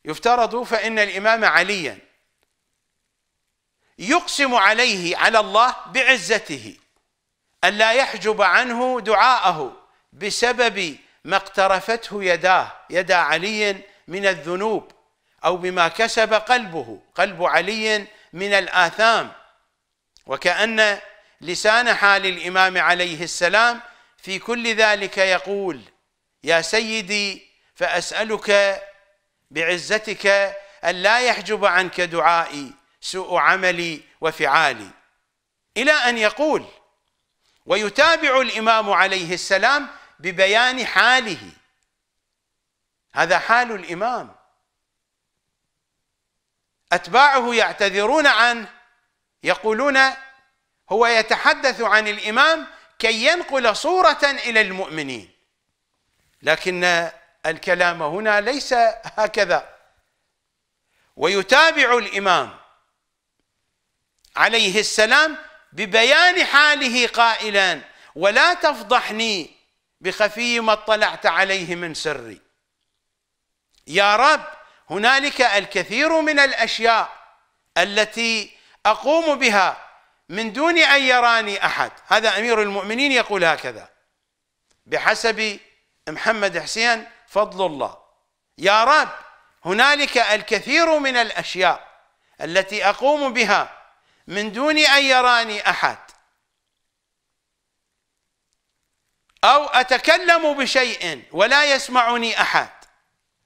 يفترض فإن الإمام عليا يقسم عليه على الله بعزته ألا يحجب عنه دعاءه بسبب ما اقترفته يداه يدا علي من الذنوب أو بما كسب قلبه قلب علي من الآثام وكأن لسان حال الإمام عليه السلام في كل ذلك يقول يا سيدي فأسألك بعزتك أن لا يحجب عنك دعائي سوء عملي وفعالي إلى أن يقول ويتابع الإمام عليه السلام ببيان حاله هذا حال الإمام أتباعه يعتذرون عنه يقولون هو يتحدث عن الإمام كي ينقل صورة إلى المؤمنين لكن الكلام هنا ليس هكذا ويتابع الإمام عليه السلام ببيان حاله قائلا ولا تفضحني بخفي ما اطلعت عليه من سري يا رب هنالك الكثير من الأشياء التي أقوم بها من دون أن يراني أحد هذا أمير المؤمنين يقول هكذا بحسب محمد حسين فضل الله يا رب هنالك الكثير من الأشياء التي أقوم بها من دون أن يراني أحد أو أتكلم بشيء ولا يسمعني أحد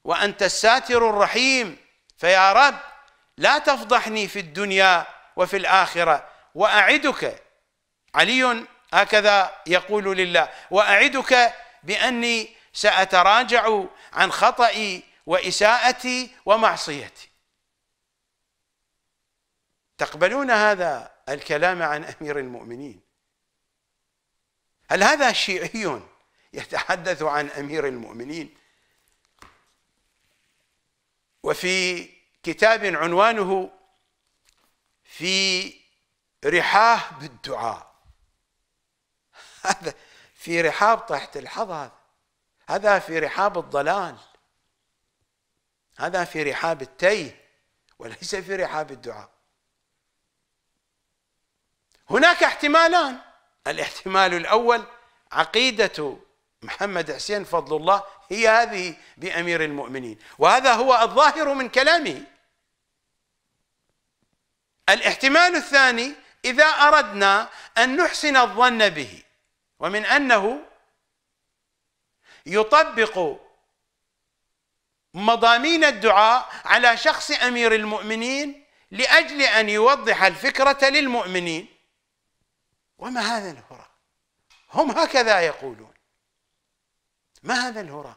وأنت الساتر الرحيم فيا رب لا تفضحني في الدنيا وفي الآخرة وأعدك علي هكذا يقول لله وأعدك بأني سأتراجع عن خطئي وإساءتي ومعصيتي تقبلون هذا الكلام عن أمير المؤمنين هل هذا شيعي يتحدث عن أمير المؤمنين وفي كتاب عنوانه في رحاه بالدعاء هذا في رحاب طاحت الحظ هذا هذا في رحاب الضلال هذا في رحاب التيه وليس في رحاب الدعاء هناك احتمالان الاحتمال الاول عقيده محمد حسين فضل الله هي هذه بامير المؤمنين وهذا هو الظاهر من كلامه الاحتمال الثاني إذا أردنا أن نحسن الظن به ومن أنه يطبق مضامين الدعاء على شخص أمير المؤمنين لأجل أن يوضح الفكرة للمؤمنين وما هذا الهرى هم هكذا يقولون ما هذا الهرى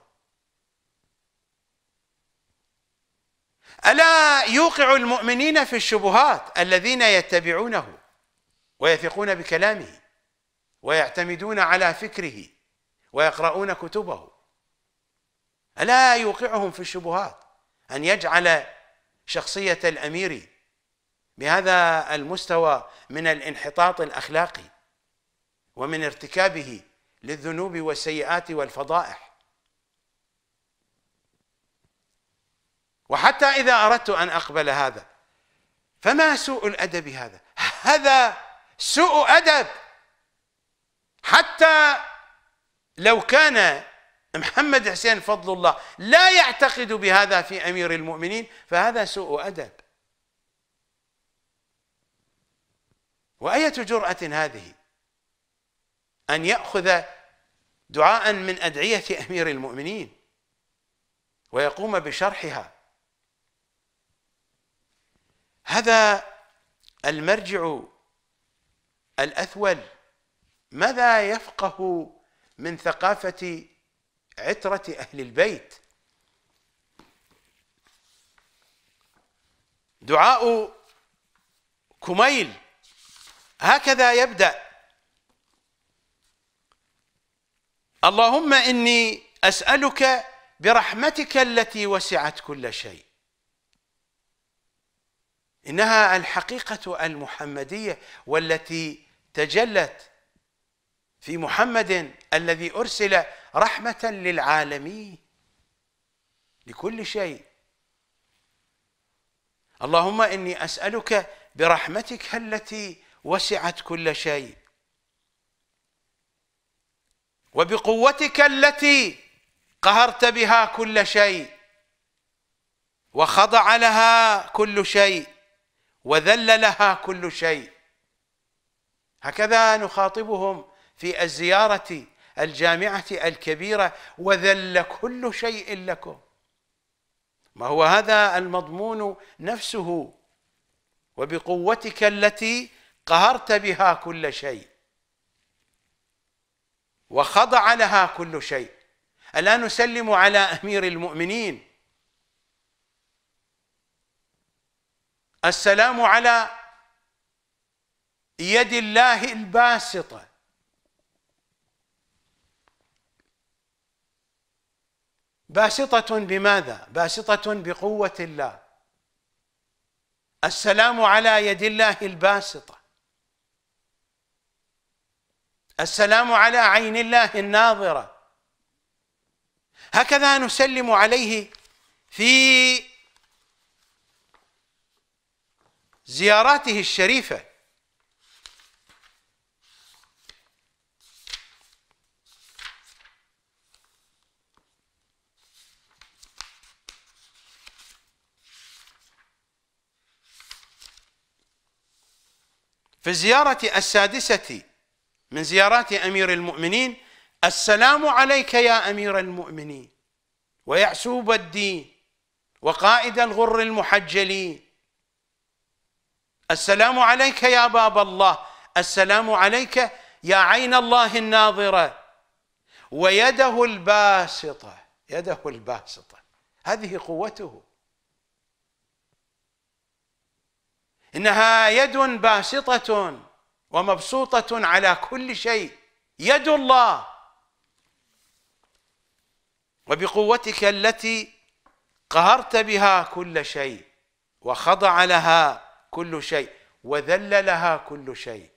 ألا يوقع المؤمنين في الشبهات الذين يتبعونه ويثقون بكلامه ويعتمدون على فكره ويقرؤون كتبه ألا يوقعهم في الشبهات أن يجعل شخصية الأمير بهذا المستوى من الانحطاط الأخلاقي ومن ارتكابه للذنوب والسيئات والفضائح وحتى إذا أردت أن أقبل هذا فما سوء الأدب هذا هذا سوء أدب حتى لو كان محمد حسين فضل الله لا يعتقد بهذا في أمير المؤمنين فهذا سوء أدب وأية جرأة هذه أن يأخذ دعاء من أدعية أمير المؤمنين ويقوم بشرحها هذا المرجع الأثول ماذا يفقه من ثقافة عترة أهل البيت دعاء كميل هكذا يبدأ اللهم إني أسألك برحمتك التي وسعت كل شيء إنها الحقيقة المحمدية والتي تجلت في محمد الذي أرسل رحمة للعالمين لكل شيء اللهم إني أسألك برحمتك التي وسعت كل شيء وبقوتك التي قهرت بها كل شيء وخضع لها كل شيء وذل لها كل شيء هكذا نخاطبهم في الزيارة الجامعة الكبيرة وذل كل شيء لكم ما هو هذا المضمون نفسه وبقوتك التي قهرت بها كل شيء وخضع لها كل شيء الا نسلم على امير المؤمنين السلام على يد الله الباسطه باسطه بماذا باسطه بقوه الله السلام على يد الله الباسطه السلام على عين الله الناظره هكذا نسلم عليه في زياراته الشريفه في الزيارة السادسة من زيارات أمير المؤمنين السلام عليك يا أمير المؤمنين ويعسوب الدين وقائد الغر المحجلين السلام عليك يا باب الله السلام عليك يا عين الله الناظرة ويده الباسطة يده الباسطة هذه قوته انها يد باسطه ومبسوطه على كل شيء يد الله وبقوتك التي قهرت بها كل شيء وخضع لها كل شيء وذل لها كل شيء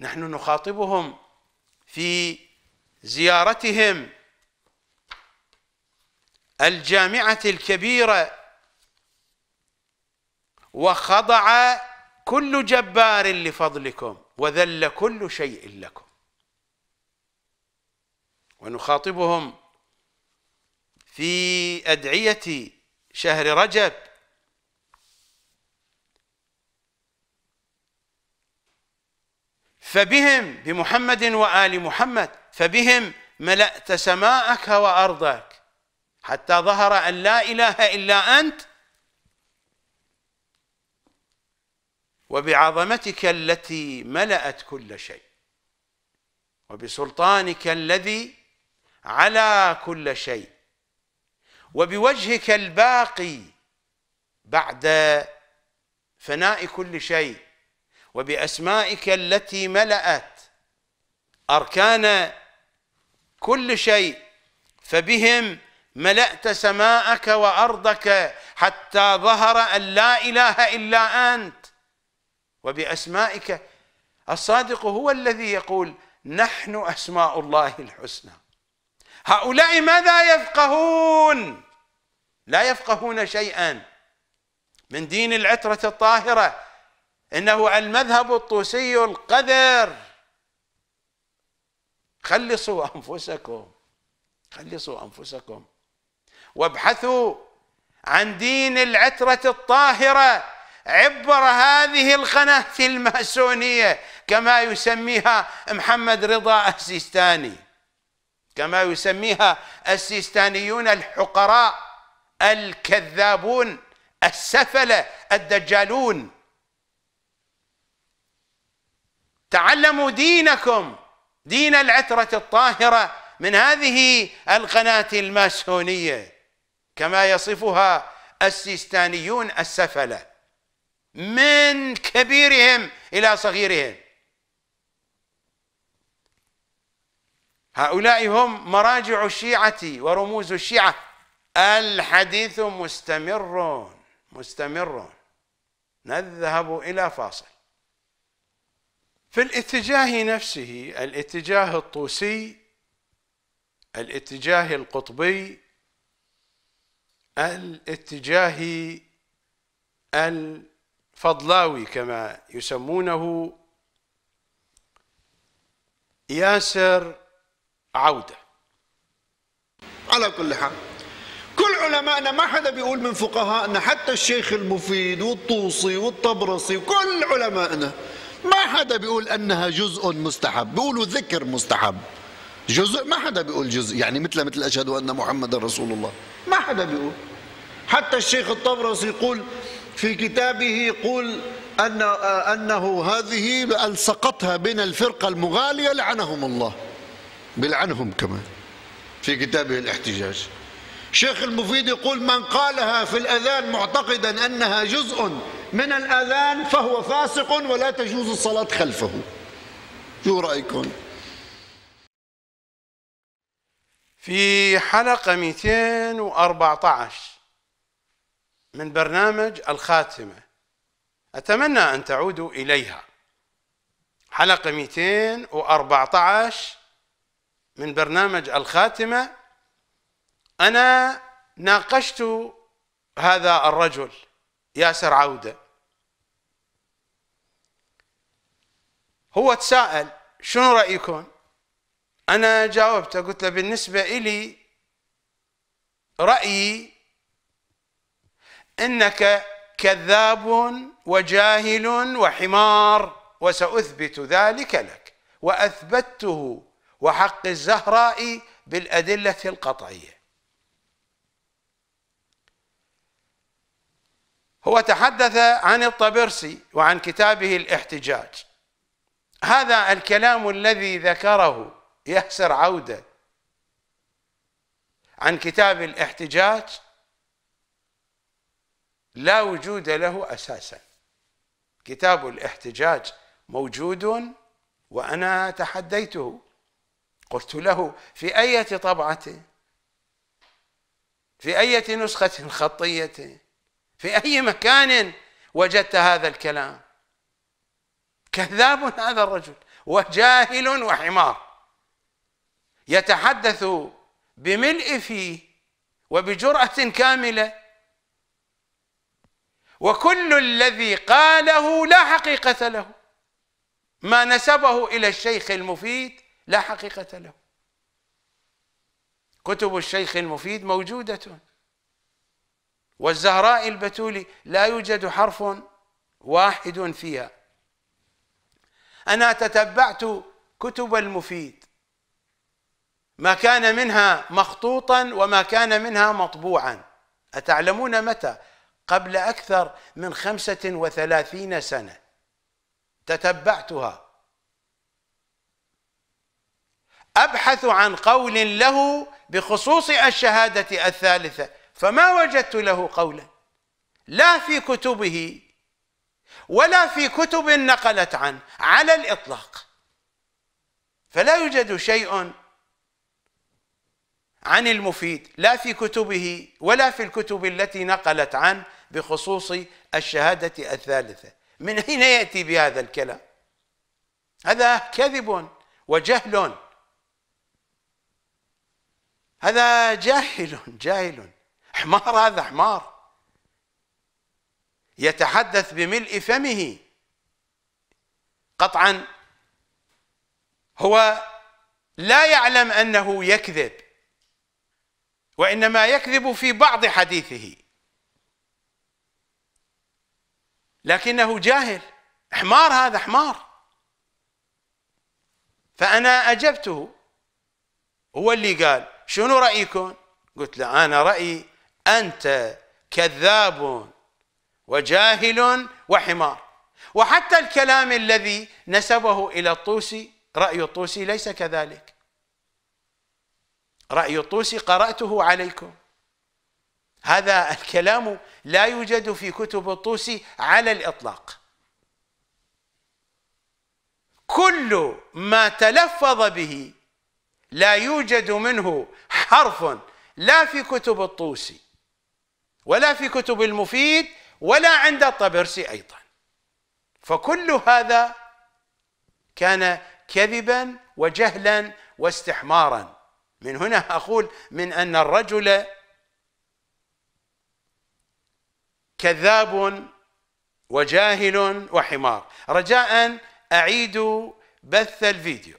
نحن نخاطبهم في زيارتهم الجامعه الكبيره وخضع كل جبار لفضلكم وذل كل شيء لكم ونخاطبهم في أدعية شهر رجب فبهم بمحمد وآل محمد فبهم ملأت سماءك وأرضك حتى ظهر أن لا إله إلا أنت وبعظمتك التي ملأت كل شيء وبسلطانك الذي على كل شيء وبوجهك الباقي بعد فناء كل شيء وبأسمائك التي ملأت أركان كل شيء فبهم ملأت سماءك وأرضك حتى ظهر أن لا إله إلا أنت وبأسمائك الصادق هو الذي يقول نحن أسماء الله الحسنى هؤلاء ماذا يفقهون لا يفقهون شيئا من دين العترة الطاهرة إنه المذهب الطوسي القذر خلصوا أنفسكم خلصوا أنفسكم وابحثوا عن دين العترة الطاهرة عبر هذه القناة الماسونية كما يسميها محمد رضا السيستاني كما يسميها السيستانيون الحقراء الكذابون السفلة الدجالون تعلموا دينكم دين العترة الطاهرة من هذه القناة الماسونية كما يصفها السيستانيون السفله من كبيرهم إلى صغيرهم هؤلاء هم مراجع الشيعة ورموز الشيعة الحديث مستمر مستمر نذهب إلى فاصل في الاتجاه نفسه الاتجاه الطوسي الاتجاه القطبي الاتجاه ال فضلاوي كما يسمونه ياسر عودة على كل حال كل علمائنا ما حدا بيقول من فقهائنا حتى الشيخ المفيد والطوسي والطبرسي كل علمائنا ما حدا بيقول انها جزء مستحب بيقولوا ذكر مستحب جزء ما حدا بيقول جزء يعني مثل مثل اشهد ان محمد رسول الله ما حدا بيقول حتى الشيخ الطبرسي يقول في كتابه يقول أن أنه هذه ألصقتها بين الفرقة المغالية لعنهم الله بلعنهم كمان في كتابه الاحتجاج شيخ المفيد يقول من قالها في الأذان معتقدا أنها جزء من الأذان فهو فاسق ولا تجوز الصلاة خلفه شو رأيكم؟ في حلقة 214 من برنامج الخاتمة أتمنى أن تعودوا إليها حلقة 214 من برنامج الخاتمة أنا ناقشت هذا الرجل ياسر عودة هو تساءل شنو رأيكم أنا جاوبته قلت له بالنسبة إلي رأيي انك كذاب وجاهل وحمار وساثبت ذلك لك واثبته وحق الزهراء بالادله القطعيه هو تحدث عن الطبرسي وعن كتابه الاحتجاج هذا الكلام الذي ذكره ياسر عوده عن كتاب الاحتجاج لا وجود له اساسا كتاب الاحتجاج موجود وانا تحديته قلت له في اية طبعة في أية نسخة خطية في أي مكان وجدت هذا الكلام كذاب هذا الرجل وجاهل وحمار يتحدث بملء فيه وبجرأة كاملة وكل الذي قاله لا حقيقة له ما نسبه إلى الشيخ المفيد لا حقيقة له كتب الشيخ المفيد موجودة والزهراء البتولي لا يوجد حرف واحد فيها أنا تتبعت كتب المفيد ما كان منها مخطوطا وما كان منها مطبوعا أتعلمون متى قبل أكثر من خمسة وثلاثين سنة تتبعتها أبحث عن قول له بخصوص الشهادة الثالثة فما وجدت له قولا لا في كتبه ولا في كتب نقلت عنه على الإطلاق فلا يوجد شيء عن المفيد لا في كتبه ولا في الكتب التي نقلت عنه بخصوص الشهادة الثالثة من أين يأتي بهذا الكلام هذا كذب وجهل هذا جاهل جاهل حمار هذا حمار يتحدث بملء فمه قطعا هو لا يعلم انه يكذب وانما يكذب في بعض حديثه لكنه جاهل حمار هذا حمار فأنا أجبته هو اللي قال شنو رأيكم قلت له أنا رأيي أنت كذاب وجاهل وحمار وحتى الكلام الذي نسبه إلى الطوسي رأي الطوسي ليس كذلك رأي الطوسي قرأته عليكم هذا الكلام لا يوجد في كتب الطوسي على الإطلاق كل ما تلفظ به لا يوجد منه حرف لا في كتب الطوسي ولا في كتب المفيد ولا عند الطبرسي أيضا فكل هذا كان كذبا وجهلا واستحمارا من هنا أقول من أن الرجل كذاب وجاهل وحمار رجاء أعيدوا بث الفيديو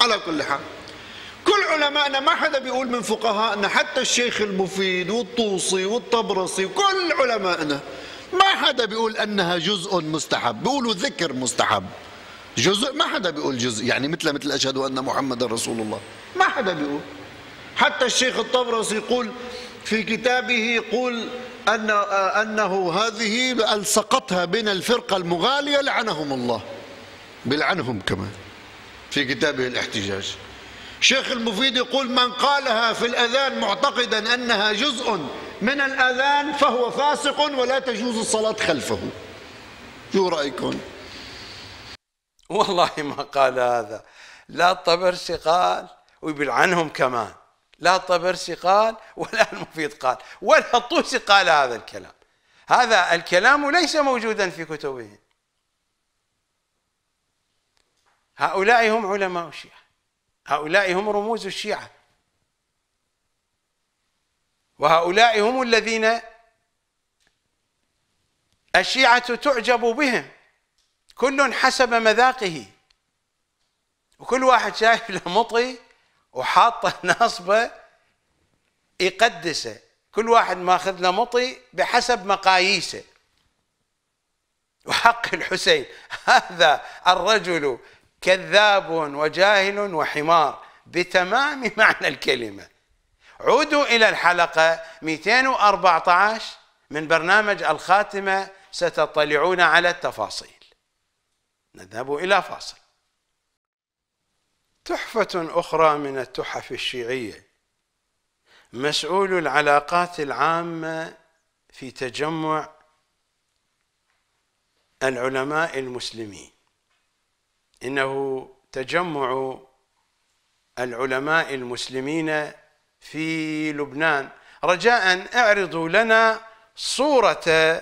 على كل حال كل علمائنا ما حدا بيقول من فقهائنا حتى الشيخ المفيد والطوسي والطبرسي كل علمائنا ما حدا بيقول انها جزء مستحب بيقولوا ذكر مستحب جزء ما حدا بيقول جزء يعني مثل مثل اشهد ان محمد رسول الله ما حدا بيقول حتى الشيخ الطبرسي يقول في كتابه يقول أن أنه هذه ألصقتها بين الفرقة المغالية لعنهم الله بلعنهم كمان في كتابه الاحتجاج شيخ المفيد يقول من قالها في الأذان معتقدا أنها جزء من الأذان فهو فاسق ولا تجوز الصلاة خلفه شو رأيكم والله ما قال هذا لا الطبرسي قال ويبلعنهم كمان لا الطبرسي قال ولا المفيد قال ولا الطوسي قال هذا الكلام هذا الكلام ليس موجودا في كتبهم هؤلاء هم علماء الشيعة هؤلاء هم رموز الشيعة وهؤلاء هم الذين الشيعة تعجب بهم كل حسب مذاقه وكل واحد شايف له مطي وحاطه ناصبه يقدسه كل واحد ماخذ له مطي بحسب مقاييسه وحق الحسين هذا الرجل كذاب وجاهل وحمار بتمام معنى الكلمه عودوا الى الحلقه 214 من برنامج الخاتمه ستطلعون على التفاصيل نذهب الى فاصل تحفة أخرى من التحف الشيعية مسؤول العلاقات العامة في تجمع العلماء المسلمين إنه تجمع العلماء المسلمين في لبنان رجاء اعرضوا لنا صورة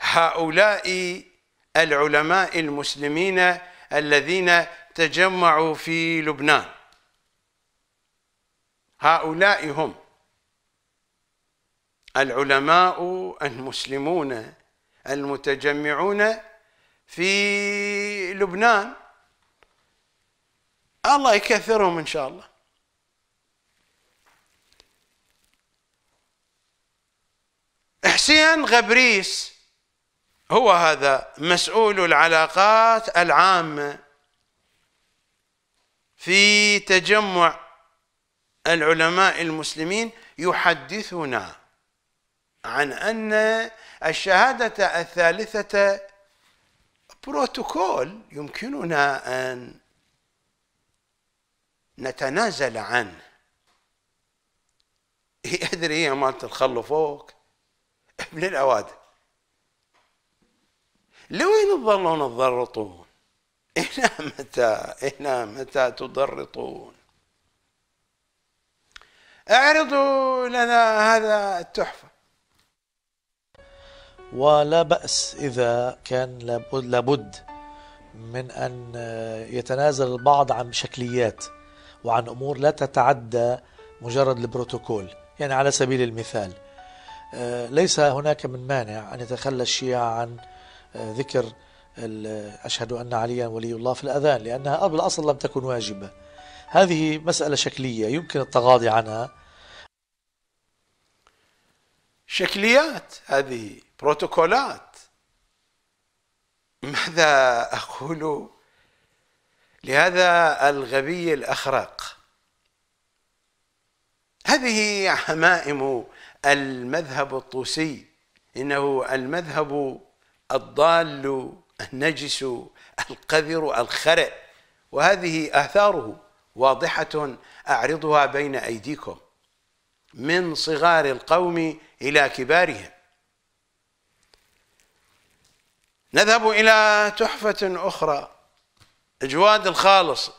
هؤلاء العلماء المسلمين الذين تجمعوا في لبنان هؤلاء هم العلماء المسلمون المتجمعون في لبنان الله يكثرهم ان شاء الله حسين غبريس هو هذا مسؤول العلاقات العامه في تجمع العلماء المسلمين يحدثنا عن أن الشهادة الثالثة بروتوكول يمكننا أن نتنازل عنه ادري هي مالت الخل فوق من الاوادم لوين تظلون تضرطون إلى متى إلى متى تضرطون اعرضوا لنا هذا التحفة ولا بأس إذا كان لابد, من أن يتنازل البعض عن شكليات وعن أمور لا تتعدى مجرد البروتوكول يعني على سبيل المثال آه، ليس هناك من مانع أن يتخلى الشيعة عن آه، ذكر أشهد أن عليا ولي الله في الأذان لأنها قبل أصل لم تكن واجبة هذه مسألة شكلية يمكن التغاضي عنها شكليات هذه بروتوكولات ماذا أقول لهذا الغبي الأخرق هذه حمائم المذهب الطوسي إنه المذهب الضال النجس القذر الخرع وهذه آثاره واضحة أعرضها بين أيديكم من صغار القوم إلى كبارهم نذهب إلى تحفة أخرى جواد الخالص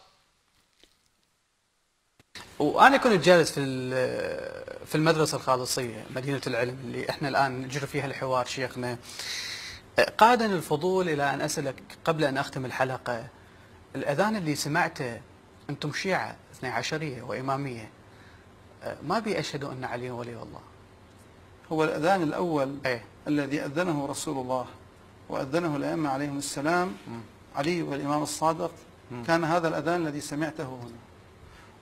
وانا كنت جالس في في المدرسه الخالصيه مدينه العلم اللي احنا الان نجري فيها الحوار شيخنا قادني الفضول إلى أن أسألك قبل أن أختم الحلقة الأذان اللي سمعته أنتم شيعة اثني عشرية وإمامية ما بي أشهد أن علي ولي الله هو الأذان الأول ايه؟ الذي أذنه رسول الله وأذنه الأئمة عليهم السلام م. علي والإمام الصادق م. كان هذا الأذان الذي سمعته هنا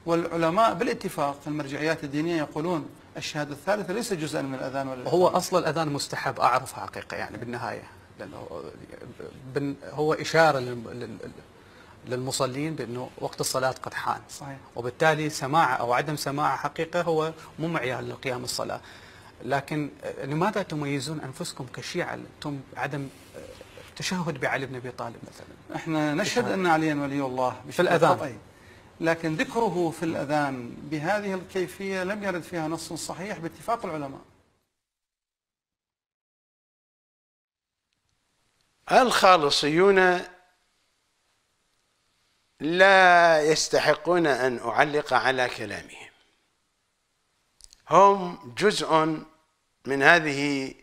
والعلماء بالاتفاق في المرجعيات الدينية يقولون الشهادة الثالثة ليس جزءا من الأذان ولا هو أصل الأذان مستحب أعرف حقيقة يعني بالنهاية لأنه هو إشارة للمصلين بأنه وقت الصلاة قد حان صحيح. وبالتالي سماع أو عدم سماع حقيقة هو مو معيار لقيام الصلاة لكن لماذا تميزون أنفسكم كشيعة أنتم عدم تشهد بعلي بن أبي طالب مثلا احنا نشهد أن علي ولي الله في الأذان طبعي. لكن ذكره في الأذان بهذه الكيفية لم يرد فيها نص صحيح باتفاق العلماء الخالصيون لا يستحقون أن أعلق على كلامهم هم جزء من هذه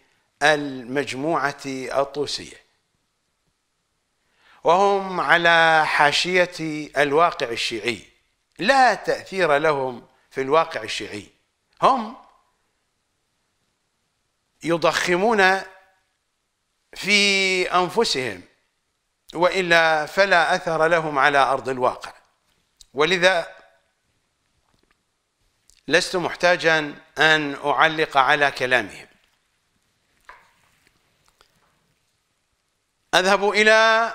المجموعة الطوسية وهم على حاشية الواقع الشيعي لا تأثير لهم في الواقع الشيعي هم يضخمون في أنفسهم وإلا فلا أثر لهم على أرض الواقع ولذا لست محتاجا أن أعلق على كلامهم أذهب إلى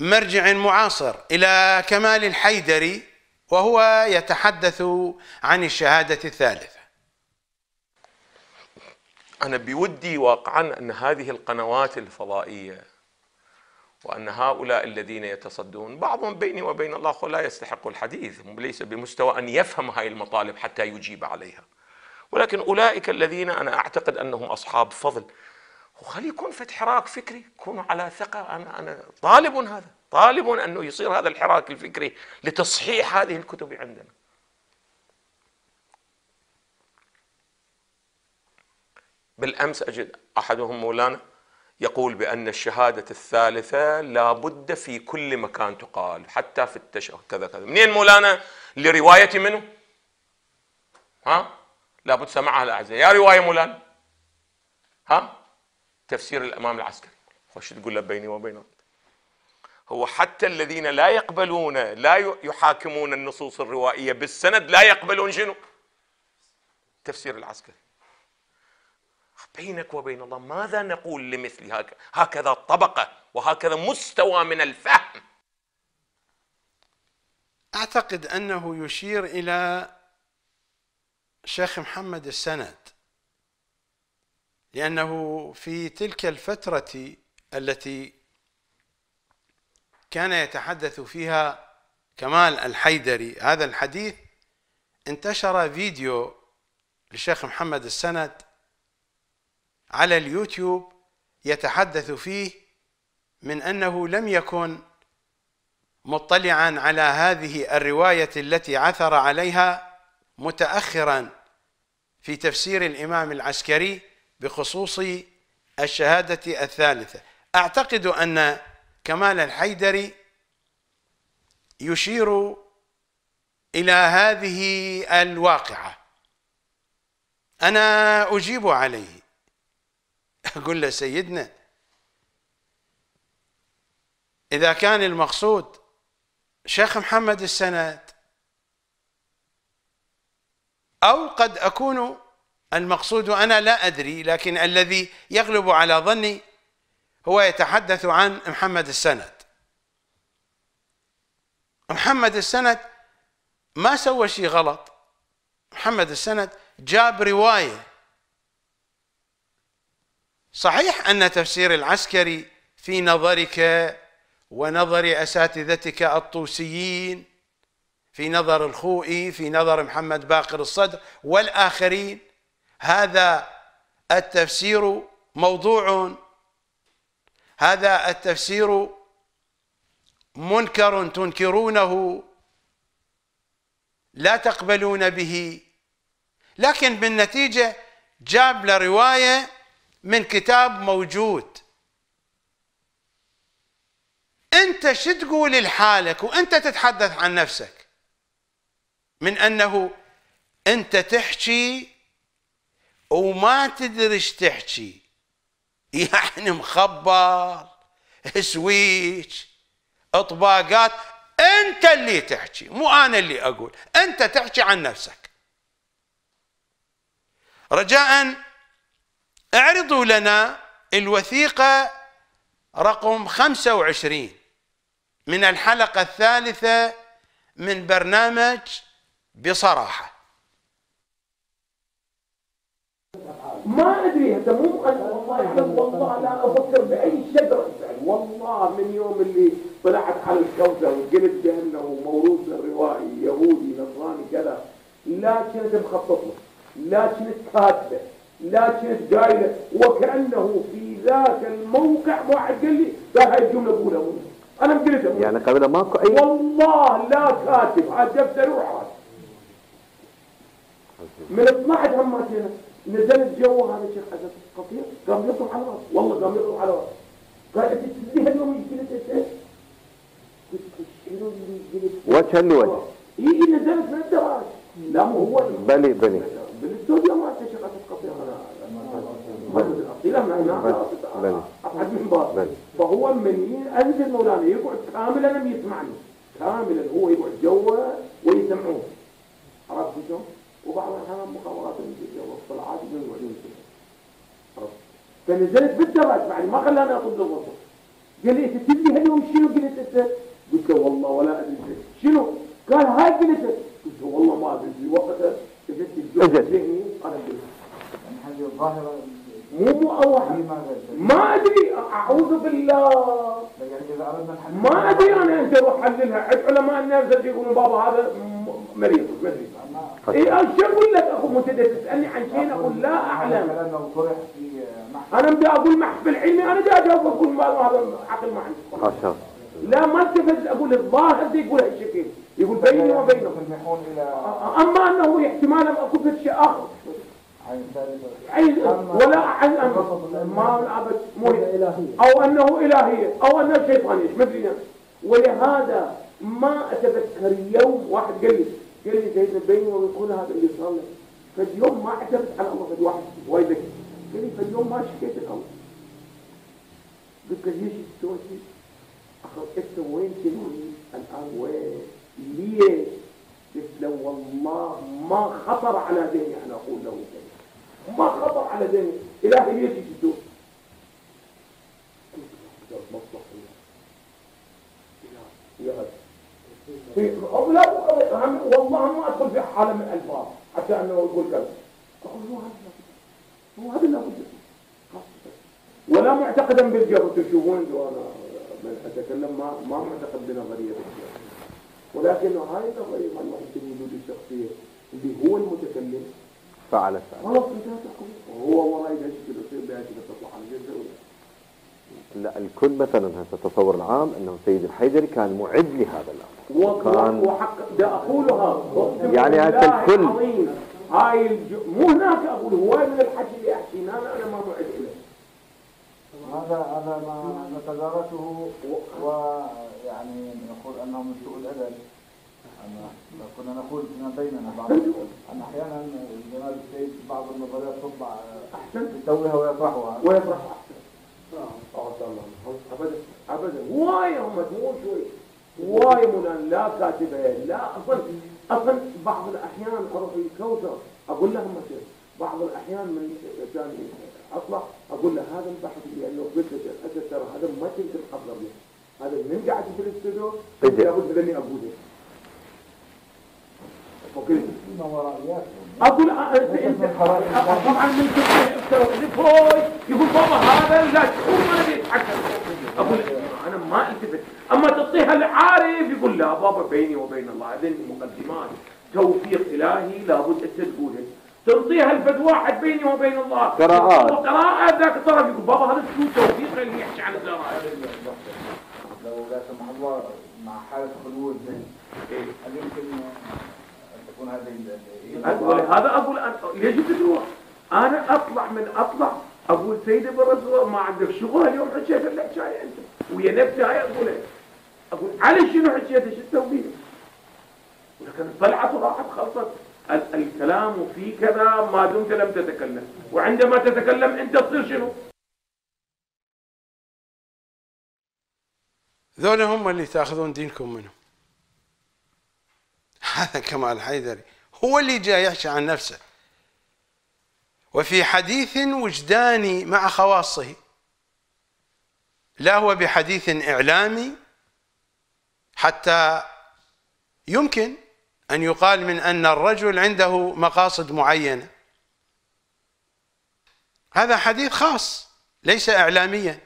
مرجع معاصر إلى كمال الحيدري وهو يتحدث عن الشهادة الثالثة أنا بودي واقعا أن هذه القنوات الفضائية وأن هؤلاء الذين يتصدون بعضهم بيني وبين الله لا يستحق الحديث ليس بمستوى أن يفهم هاي المطالب حتى يجيب عليها ولكن أولئك الذين أنا أعتقد أنهم أصحاب فضل وخلي يكون فتح حراك فكري كونوا على ثقة أنا, أنا طالب هذا طالب أنه يصير هذا الحراك الفكري لتصحيح هذه الكتب عندنا بالأمس أجد أحدهم مولانا يقول بأن الشهادة الثالثة لا بد في كل مكان تقال حتى في التشهد كذا كذا منين مولانا لرواية منه ها لا بد سمعها الأعزاء يا رواية مولانا ها تفسير الإمام العسكري خش تقول له بيني وبينه هو حتى الذين لا يقبلون لا يحاكمون النصوص الروائية بالسند لا يقبلون شنو تفسير العسكري بينك وبين الله ماذا نقول لمثل هكذا, طبقة وهكذا مستوى من الفهم أعتقد أنه يشير إلى شيخ محمد السند لأنه في تلك الفترة التي كان يتحدث فيها كمال الحيدري هذا الحديث انتشر فيديو للشيخ محمد السند على اليوتيوب يتحدث فيه من انه لم يكن مطلعا على هذه الروايه التي عثر عليها متاخرا في تفسير الامام العسكري بخصوص الشهاده الثالثه اعتقد ان كمال الحيدري يشير الى هذه الواقعه انا اجيب عليه أقول له سيدنا إذا كان المقصود شيخ محمد السند أو قد أكون المقصود أنا لا أدري لكن الذي يغلب على ظني هو يتحدث عن محمد السند محمد السند ما سوى شيء غلط محمد السند جاب رواية صحيح أن تفسير العسكري في نظرك ونظر أساتذتك الطوسيين في نظر الخوئي في نظر محمد باقر الصدر والآخرين هذا التفسير موضوع هذا التفسير منكر تنكرونه لا تقبلون به لكن بالنتيجة جاب لرواية من كتاب موجود انت شو تقول لحالك وانت تتحدث عن نفسك من انه انت تحكي وما تدري ايش تحكي يعني مخبر سويتش اطباقات انت اللي تحكي مو انا اللي اقول انت تحكي عن نفسك رجاء اعرضوا لنا الوثيقة رقم 25 من الحلقة الثالثة من برنامج بصراحة ما ادري انت مو والله والله لا افكر باي شجره والله من يوم اللي طلعت على الكوثر وقلت بانه موروث الروائي يهودي نصراني كذا لا كنت مخطط له لا كنت كاتبه لكن جاي وكانه في ذاك الموقع ما واحد قال لي هاي الجمله قولها قولها انا قلتها يعني قبل ماكو اي والله لا كاتب على دفتر روحه من 12 هماتينا نزلت جوا هذا الشيخ اسد قطيع قام يطلع على راسي والله قام يطلع على راسي قال انت ليه اليوم ايش؟ قلت شنو اللي وجها لوجه اي نزلت من الدراج لا مو هو بلي بلي بالسوديوم ما تشقت القصيرة مادة الأصيلة معناها أصعد منبر فهو من أنزل مولانا يقعد كاملا لم يسمعني كاملا هو يقعد جوا ويسمعوه عرفت شلون؟ وبعض الأحيان مخابرات جوا الطلعات يقعدون عرفت؟ فنزلت بالدرج بعد ما خلاني اطب الغرفه قال لي انت تدري هدوم شنو قلت انت؟ قلت له والله ولا ادري شنو؟ قال هاي قلت قلت له والله ما ادري وقتها تجدد جهد الظاهرة مو اوحى ما أدري أعوذ بالله ما أدري أنا أنت روح حللها عند علماء الناس يقولون بابا هذا مريض ادري اي ايش اقول لك اخو منتدى تسالني عن شيء اقول لا اعلم انا بدي اقول محفل علمي انا بدي اجاوب اقول ما هذا عقل ما عندي لا ما استفدت اقول الظاهر يقول هالشكل يقول بيني وبينه أما أنه احتمالا أكون شيء آخر عين ولا عن أمر ما العبد مهم أو أنه إلهية أو أنه شيطانية ما أدري نعم. ولهذا ما أتذكر يوم واحد قال لي قال لي سيدنا بيني وبين هذا اللي صار لي فاليوم ما اعتمدت على الله قد واحد وايد قال لي فاليوم ما شكيت الامر قلت له ليش سويت؟ اخذت أنت وين تنوي الآن وين؟ ليه قلت له والله ما خطر على ذهني أن أقول له ذلك ما خطر على ذهني إلهي ليش يجدون لا والله ما ادخل في حاله من الالفاظ حتى انه يقول كذا اقول هو هذا هو هذا اللي ولا معتقدا بالجهل تشوفون انا من اتكلم ما ما معتقد بنظريه الجهل ولكن هاي أيضا في وجود الشخصية اللي هو المتكلم فعل فعل غلط ذاته وهو وراء يجهز الأسير بهذه تطلع على الجزء ولا لا الكل مثلا التصور العام انه سيد الحيدري كان معد لهذا الامر وكان وحق دا اقولها يعني هذا الكل هاي الج... مو هناك اقول هو من الحكي اللي احكيناه انا ما معد له هذا هذا ما نتدارسه و... و... يعني نقول أنه من سوء الأدب اما كنا نقول فيما بيننا بعض أن أحيانا الجمال السيد بعض النظريات تطبع أحسن تسويها ويطرحها ويطرحها نعم. أبدا أبدا واي هم مجموع شوي واي من لا كاتبة لا أصلا أصلا بعض الأحيان أروح الكوثر أقول لهم مثلا بعض الأحيان من كان أطلع أقول له هذا البحث لأنه قلت له ترى هذا ما تقدر تحضر له هذا من قاعد في الاستوديو لابد مني اقوله اقول آه، آه، آه، طبعا من فرويد يقول بابا هذا لا تقول ما بيتحكم اقول انا ما التفت اما تعطيها العارف يقول لا بابا بيني وبين الله هذه مقدمات توفيق الهي لابد انت تقولها تعطيها الفد واحد بيني وبين الله قراءات وقراءه ذاك الطرف يقول بابا هذا شو توفيق اللي يحكي عن القراءه لو لا سمح الله مع حالة خلود هل يمكن أن تكون هذه هذا أقول يجب تروح أنا أطلع من أطلع أقول سيدي بالرسول ما عندك شغل اليوم حكيت شاي أنت ويا نفسي هاي أقولها أقول علي شنو حكيت شو تسوي ولكن طلعت وراحت خلصت الكلام في كذا ما دمت لم تتكلم وعندما تتكلم أنت تصير شنو ذولا هم اللي تاخذون دينكم منهم هذا كمال الحيدري هو اللي جاي يحكي عن نفسه وفي حديث وجداني مع خواصه لا هو بحديث إعلامي حتى يمكن أن يقال من أن الرجل عنده مقاصد معينة هذا حديث خاص ليس إعلاميا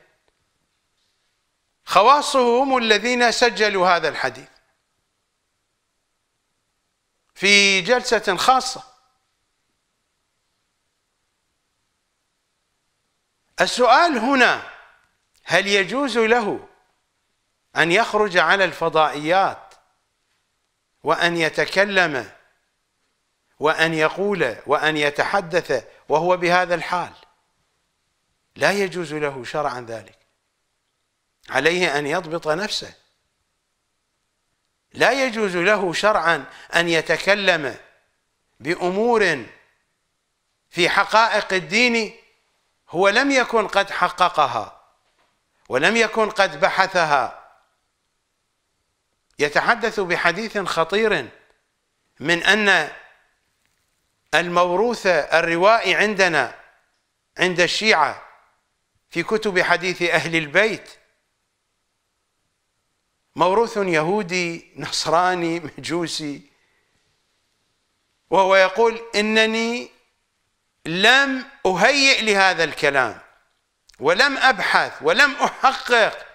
خواصهم الذين سجلوا هذا الحديث في جلسة خاصة السؤال هنا هل يجوز له أن يخرج على الفضائيات وأن يتكلم وأن يقول وأن يتحدث وهو بهذا الحال لا يجوز له شرعا ذلك عليه أن يضبط نفسه لا يجوز له شرعا أن يتكلم بأمور في حقائق الدين هو لم يكن قد حققها ولم يكن قد بحثها يتحدث بحديث خطير من أن الموروث الروائي عندنا عند الشيعة في كتب حديث أهل البيت موروث يهودي نصراني مجوسي وهو يقول انني لم اهيئ لهذا الكلام ولم ابحث ولم احقق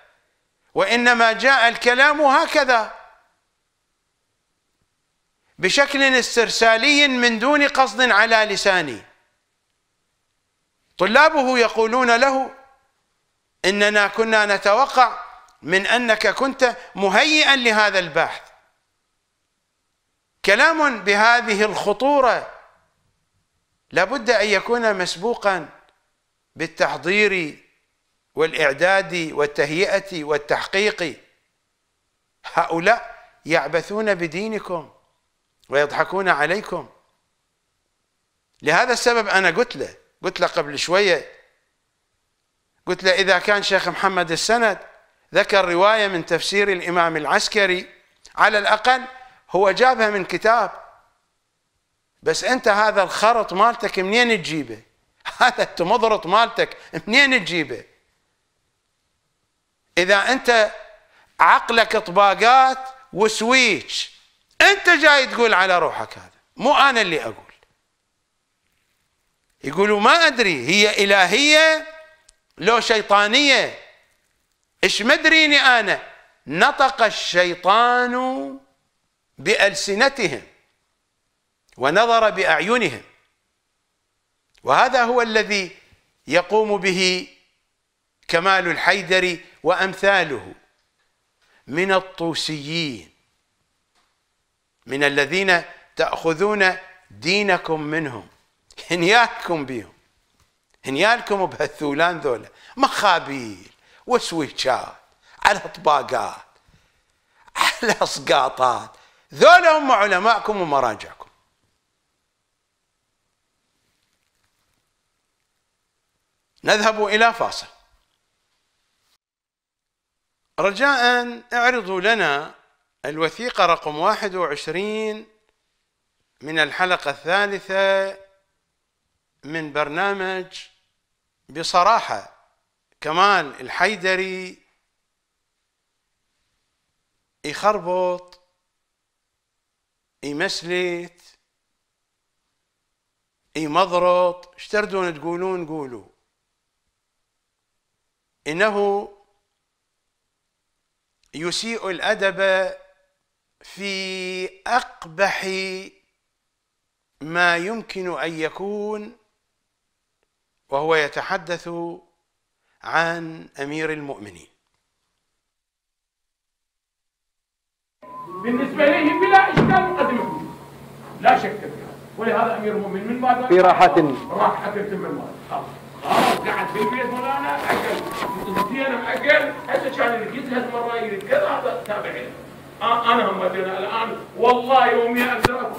وانما جاء الكلام هكذا بشكل استرسالي من دون قصد على لساني طلابه يقولون له اننا كنا نتوقع من أنك كنت مهيئا لهذا البحث كلام بهذه الخطورة لابد أن يكون مسبوقا بالتحضير والإعداد والتهيئة والتحقيق هؤلاء يعبثون بدينكم ويضحكون عليكم لهذا السبب أنا قلت له قلت له قبل شوية قلت له إذا كان شيخ محمد السند ذكر رواية من تفسير الإمام العسكري على الأقل هو جابها من كتاب بس أنت هذا الخرط مالتك منين تجيبه هذا التمضرط مالتك منين تجيبه إذا أنت عقلك طباقات وسويتش أنت جاي تقول على روحك هذا مو أنا اللي أقول يقولوا ما أدري هي إلهية لو شيطانية ايش مدريني انا نطق الشيطان بألسنتهم ونظر بأعينهم وهذا هو الذي يقوم به كمال الحيدري وأمثاله من الطوسيين من الذين تأخذون دينكم منهم هنيالكم بهم هنيالكم بهالثولان ذولا مخابيل وسويتشات على طباقات على اسقاطات ذولا هم علماءكم ومراجعكم نذهب إلى فاصل رجاء اعرضوا لنا الوثيقة رقم 21 من الحلقة الثالثة من برنامج بصراحة كمان الحيدري يخربط يمسلت يمضرط اشتردون تردون تقولون قولوا انه يسيء الادب في اقبح ما يمكن ان يكون وهو يتحدث عن امير المؤمنين بالنسبه لهم بلا اشكال مقدمه لا شك فيها ولهذا امير المؤمنين من بعد في راحه راحه تم المال خلاص قاعد في البيت مولانا اكل زين اكل هسه كان يرقد لها يريد كذا هذا تابعين آه، انا هم الان والله يوميا اقدر اكل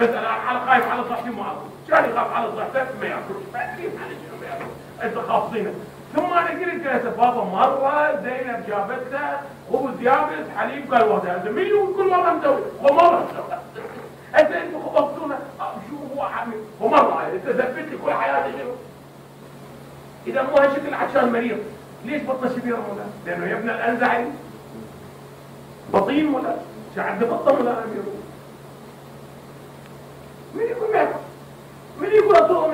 بس الان خايف على صحتي ما اكل كان يخاف على صحته ما ياكل ما ياكل تخبطينه ثم انا قلت له بابا مره زينب جابت له خبز يابس حليب قال وهذا هذا يقول كل مره مسوي ومره مسوي انت انتم آه، شو هو عمي ومره انت ثبت لي كل حياتي شنو اذا مو هالشكل عشان مريض ليش بطنه شبيره مولا لانه يبنى الانزعي بطين ولا عنده بطه ولا امير من يقول من يقول اطول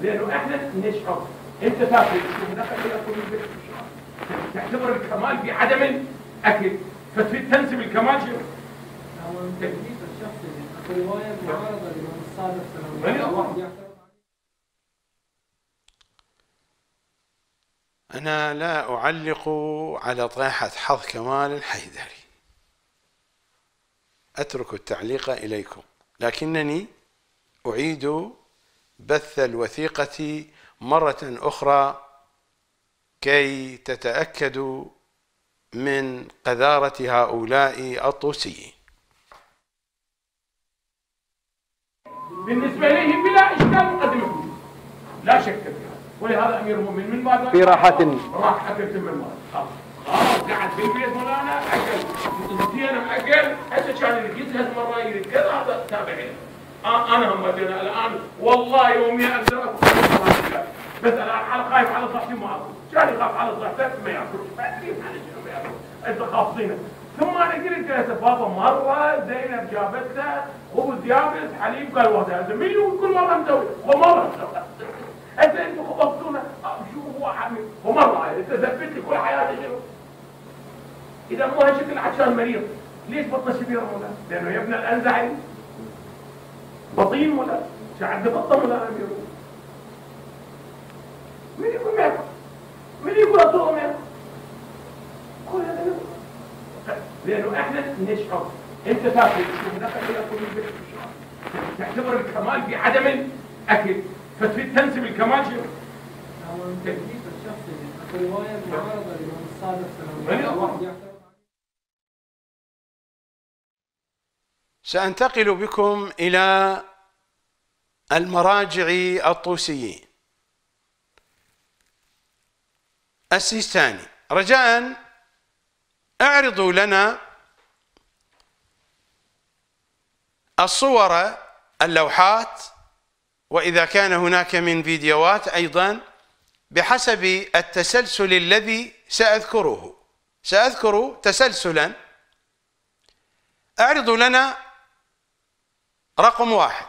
لانه احنا نشعر انت تاكل وفي الاخر ياكل البيت تعتبر الكمال بعدم الاكل فتريد تنسب الكمال شنو؟ أيوه. أيوه. أنا لا أعلق على طيحة حظ كمال الحيدري أترك التعليق إليكم لكنني أعيد بث الوثيقة مرة أخرى كي تتأكدوا من قذارة هؤلاء الطوسيين بالنسبة إليهم بلا إشكال قدمهم لا شك فيها ولهذا أمير المؤمنين من بعد في راحة راح راحة تتم المرض خلاص آه. آه، قاعد في البيت مولانا أكل زين أكل هسه كان يريد يزهد مرة يريد كذا هذا تابعين آه، انا انا الان والله يوميا اقدر اكل بس انا خايف على صحتي ما اكل، جاري خاف على صحتك ما ياكل، ما على شنو ما انت خافضينه، ثم انا قلت يا بابا مره زينب جابت له خبز يابس حليب قال وهذا هذا مليون كل مره مسوي، هو مره مسوي. انت انتم خبزتونا آه، شو هو حبيب هو مره انت ثبت لي كل حياتي شنو؟ اذا مو هالشكل عشان مريض، ليش بطنه شبيره لانه يبنى الانزعي بطين ولا شعب بطن ولا أمير من يقول ما يقول من يقول أطلق ما يقول كل هذا لأنه إحنا نشعر أنت تاكل هناك لا يكون البيت تعتبر الكمال في عدم الأكل فتريد تنسب الكمال شنو؟ هو التكليف الشخصي الرواية معارضة لمن صادف الصادق سأنتقل بكم إلى المراجع الطوسيين السيستاني رجاء اعرضوا لنا الصور اللوحات وإذا كان هناك من فيديوهات أيضا بحسب التسلسل الذي سأذكره سأذكر تسلسلا اعرضوا لنا رقم واحد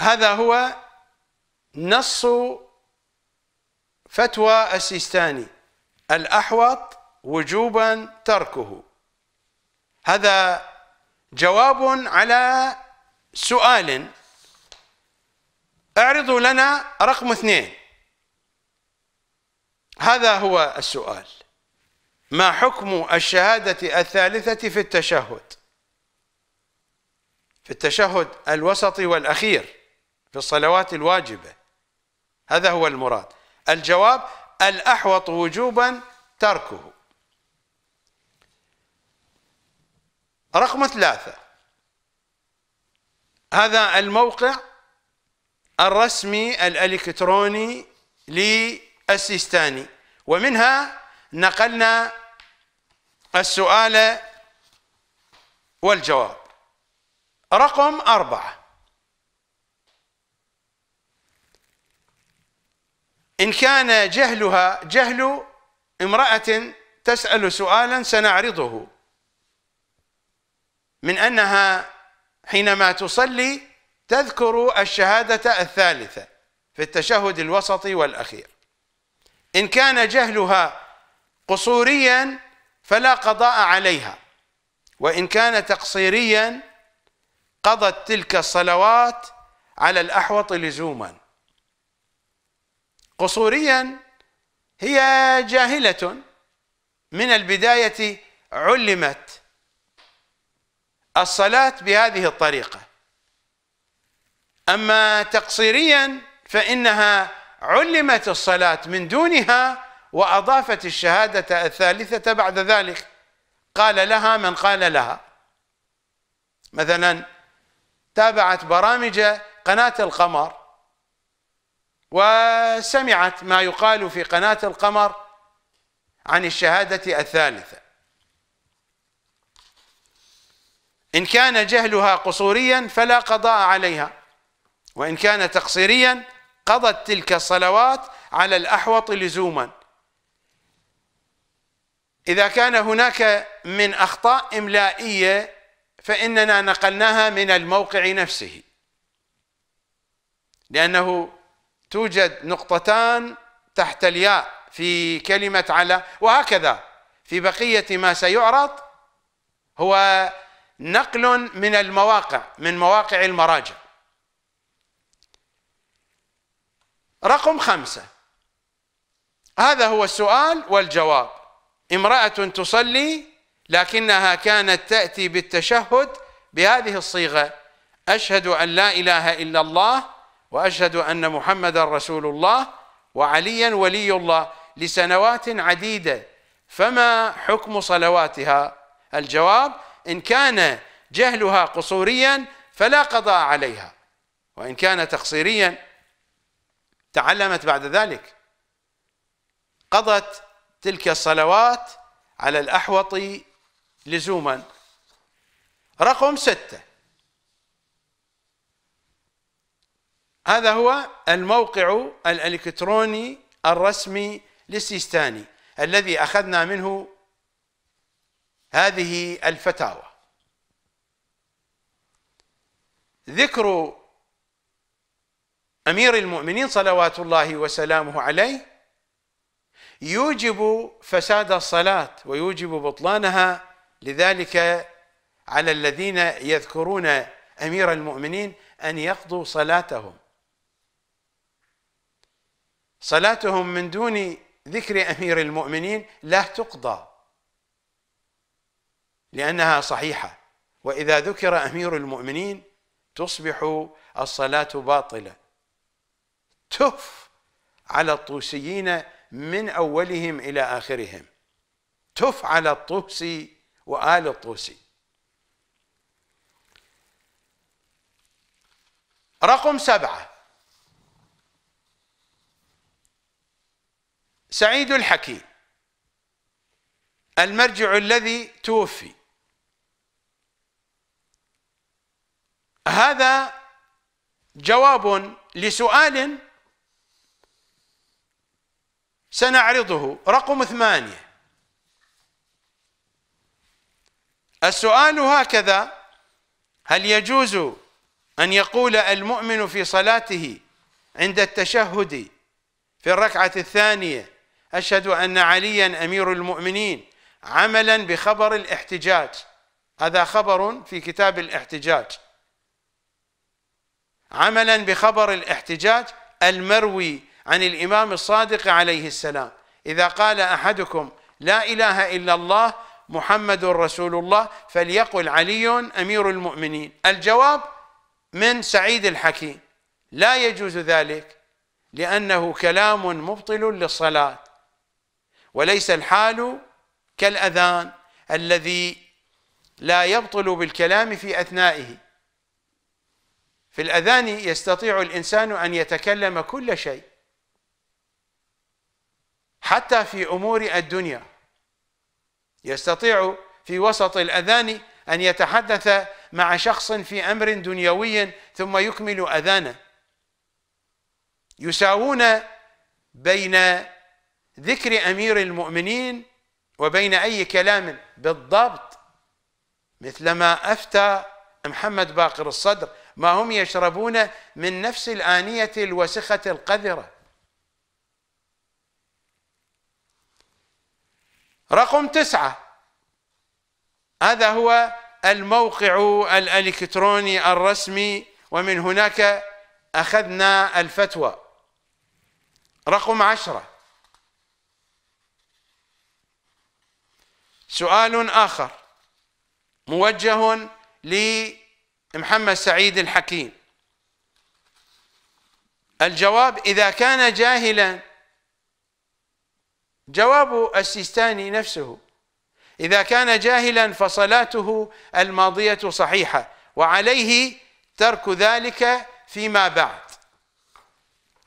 هذا هو نص فتوى السيستاني الأحوط وجوبا تركه هذا جواب على سؤال اعرضوا لنا رقم اثنين هذا هو السؤال ما حكم الشهادة الثالثة في التشهد في التشهد الوسطي والأخير في الصلوات الواجبة هذا هو المراد الجواب الأحوط وجوبا تركه رقم ثلاثة هذا الموقع الرسمي الإلكتروني للسيستاني ومنها نقلنا السؤال والجواب رقم أربعة إن كان جهلها جهل امرأة تسأل سؤالا سنعرضه من أنها حينما تصلي تذكر الشهادة الثالثة في التشهد الوسطي والأخير إن كان جهلها قصوريا فلا قضاء عليها وإن كان تقصيريا قضت تلك الصلوات على الأحوط لزوما قصوريا هي جاهلة من البداية علمت الصلاة بهذه الطريقة أما تقصيريا فإنها علمت الصلاة من دونها وأضافت الشهادة الثالثة بعد ذلك قال لها من قال لها مثلا تابعت برامج قناة القمر وسمعت ما يقال في قناة القمر عن الشهادة الثالثة إن كان جهلها قصوريا فلا قضاء عليها وإن كان تقصيريا قضت تلك الصلوات على الأحوط لزوما إذا كان هناك من أخطاء إملائية فإننا نقلناها من الموقع نفسه لأنه توجد نقطتان تحت الياء في كلمة على وهكذا في بقية ما سيعرض هو نقل من المواقع من مواقع المراجع رقم خمسة هذا هو السؤال والجواب امرأة تصلي لكنها كانت تأتي بالتشهد بهذه الصيغة أشهد أن لا إله إلا الله وأشهد أن محمدا رسول الله وعليا ولي الله لسنوات عديدة فما حكم صلواتها الجواب إن كان جهلها قصوريا فلا قضاء عليها وإن كان تقصيريا تعلمت بعد ذلك قضت تلك الصلوات على الأحوط لزوما رقم ستة هذا هو الموقع الإلكتروني الرسمي للسيستاني الذي أخذنا منه هذه الفتاوى ذكر أمير المؤمنين صلوات الله وسلامه عليه يوجب فساد الصلاة ويوجب بطلانها لذلك على الذين يذكرون أمير المؤمنين أن يقضوا صلاتهم صلاتهم من دون ذكر أمير المؤمنين لا تقضى لأنها صحيحة وإذا ذكر أمير المؤمنين تصبح الصلاة باطلة تف على الطوسيين من أولهم إلى آخرهم تفعل الطوسي وآل الطوسي رقم سبعة سعيد الحكيم المرجع الذي توفي هذا جواب لسؤال سنعرضه رقم ثمانية السؤال هكذا هل يجوز أن يقول المؤمن في صلاته عند التشهد في الركعة الثانية أشهد أن عليا أمير المؤمنين عملا بخبر الاحتجاج هذا خبر في كتاب الاحتجاج عملا بخبر الاحتجاج المروي عن الإمام الصادق عليه السلام إذا قال أحدكم لا إله إلا الله محمد رسول الله فليقل علي أمير المؤمنين الجواب من سعيد الحكيم لا يجوز ذلك لأنه كلام مبطل للصلاة وليس الحال كالأذان الذي لا يبطل بالكلام في أثنائه في الأذان يستطيع الإنسان أن يتكلم كل شيء حتى في امور الدنيا يستطيع في وسط الاذان ان يتحدث مع شخص في امر دنيوي ثم يكمل اذانه يساوون بين ذكر امير المؤمنين وبين اي كلام بالضبط مثلما افتى محمد باقر الصدر ما هم يشربون من نفس الانيه الوسخه القذره رقم تسعة هذا هو الموقع الالكتروني الرسمي ومن هناك اخذنا الفتوى رقم عشرة سؤال اخر موجه لمحمد سعيد الحكيم الجواب اذا كان جاهلا جواب السيستاني نفسه إذا كان جاهلا فصلاته الماضية صحيحة وعليه ترك ذلك فيما بعد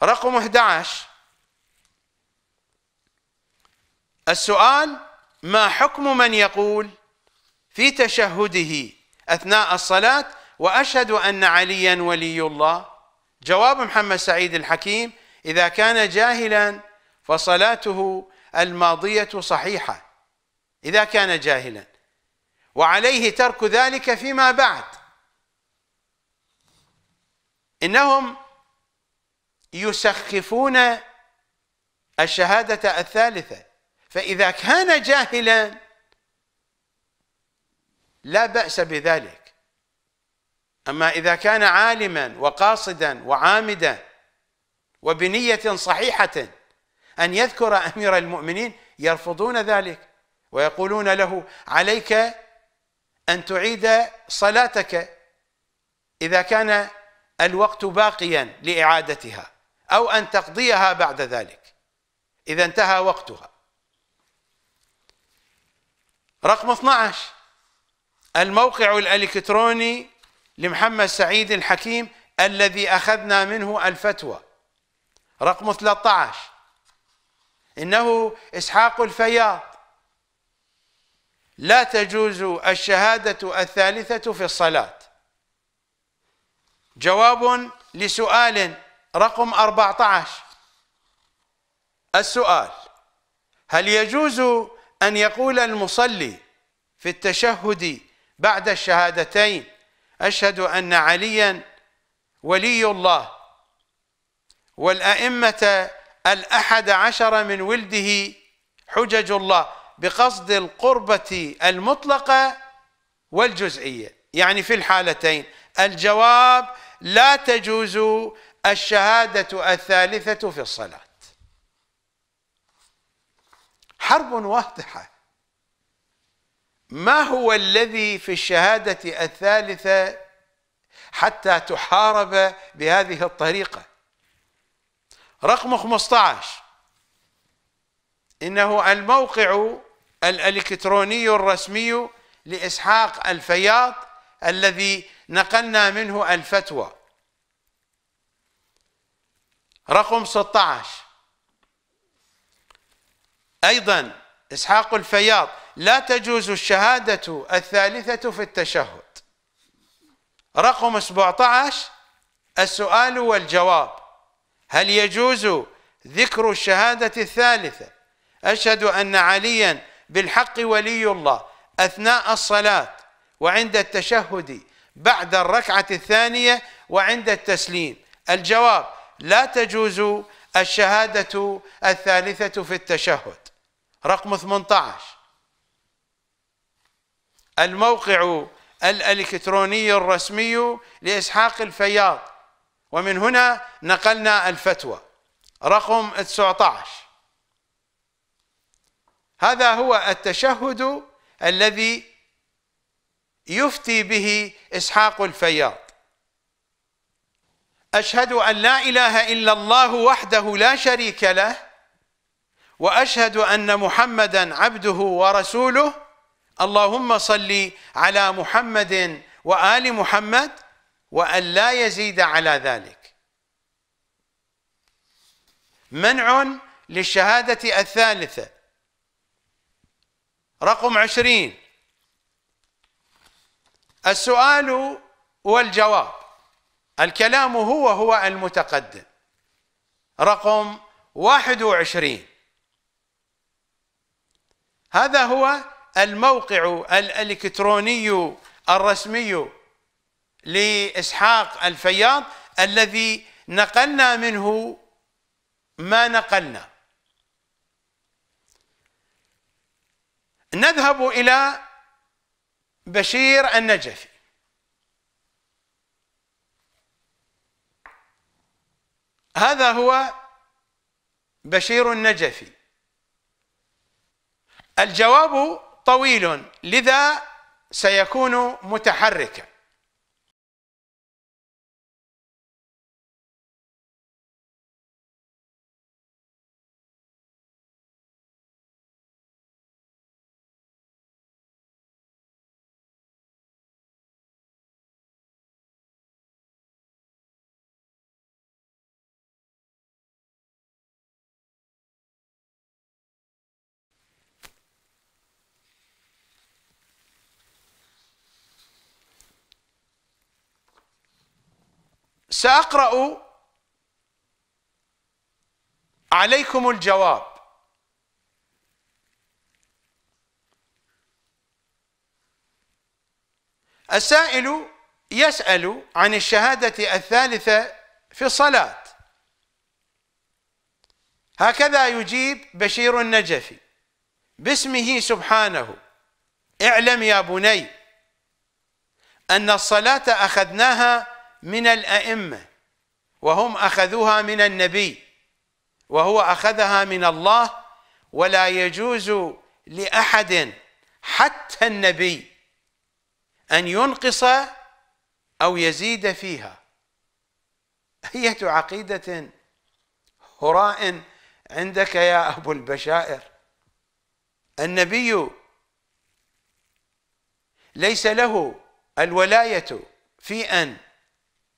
رقم 11 السؤال ما حكم من يقول في تشهده أثناء الصلاة وأشهد أن عليا ولي الله جواب محمد سعيد الحكيم إذا كان جاهلا فصلاته الماضية صحيحة إذا كان جاهلا وعليه ترك ذلك فيما بعد إنهم يسخفون الشهادة الثالثة فإذا كان جاهلا لا بأس بذلك أما إذا كان عالما وقاصدا وعامدا وبنية صحيحة أن يذكر أمير المؤمنين يرفضون ذلك ويقولون له عليك أن تعيد صلاتك إذا كان الوقت باقيا لإعادتها أو أن تقضيها بعد ذلك إذا انتهى وقتها رقم 12 الموقع الإلكتروني لمحمد سعيد الحكيم الذي أخذنا منه الفتوى رقم 13 إنه إسحاق الفياض لا تجوز الشهادة الثالثة في الصلاة جواب لسؤال رقم 14 السؤال هل يجوز أن يقول المصلي في التشهد بعد الشهادتين أشهد أن عليا ولي الله والأئمة الأحد عشر من ولده حجج الله بقصد القربة المطلقة والجزئية يعني في الحالتين الجواب لا تجوز الشهادة الثالثة في الصلاة حرب واضحة ما هو الذي في الشهادة الثالثة حتى تحارب بهذه الطريقة رقم 15 إنه الموقع الإلكتروني الرسمي لإسحاق الفياض الذي نقلنا منه الفتوى رقم 16 أيضا إسحاق الفياض لا تجوز الشهادة الثالثة في التشهد رقم 17 السؤال والجواب هل يجوز ذكر الشهادة الثالثة أشهد أن عليا بالحق ولي الله أثناء الصلاة وعند التشهد بعد الركعة الثانية وعند التسليم الجواب لا تجوز الشهادة الثالثة في التشهد رقم 18 الموقع الإلكتروني الرسمي لإسحاق الفياض ومن هنا نقلنا الفتوى رقم 19 هذا هو التشهد الذي يفتي به اسحاق الفياض اشهد ان لا اله الا الله وحده لا شريك له واشهد ان محمدا عبده ورسوله اللهم صل على محمد وال محمد وأن لا يزيد على ذلك منع للشهادة الثالثة رقم عشرين السؤال والجواب الكلام هو هو المتقدم رقم واحد وعشرين هذا هو الموقع الإلكتروني الرسمي لإسحاق الفياض الذي نقلنا منه ما نقلنا نذهب إلى بشير النجفي هذا هو بشير النجفي الجواب طويل لذا سيكون متحركا سأقرأ عليكم الجواب السائل يسأل عن الشهادة الثالثة في الصلاة هكذا يجيب بشير النجفي باسمه سبحانه اعلم يا بني أن الصلاة أخذناها من الأئمة وهم أخذوها من النبي وهو أخذها من الله ولا يجوز لأحد حتى النبي أن ينقص أو يزيد فيها أية عقيدة هراء عندك يا أبو البشائر النبي ليس له الولاية في أن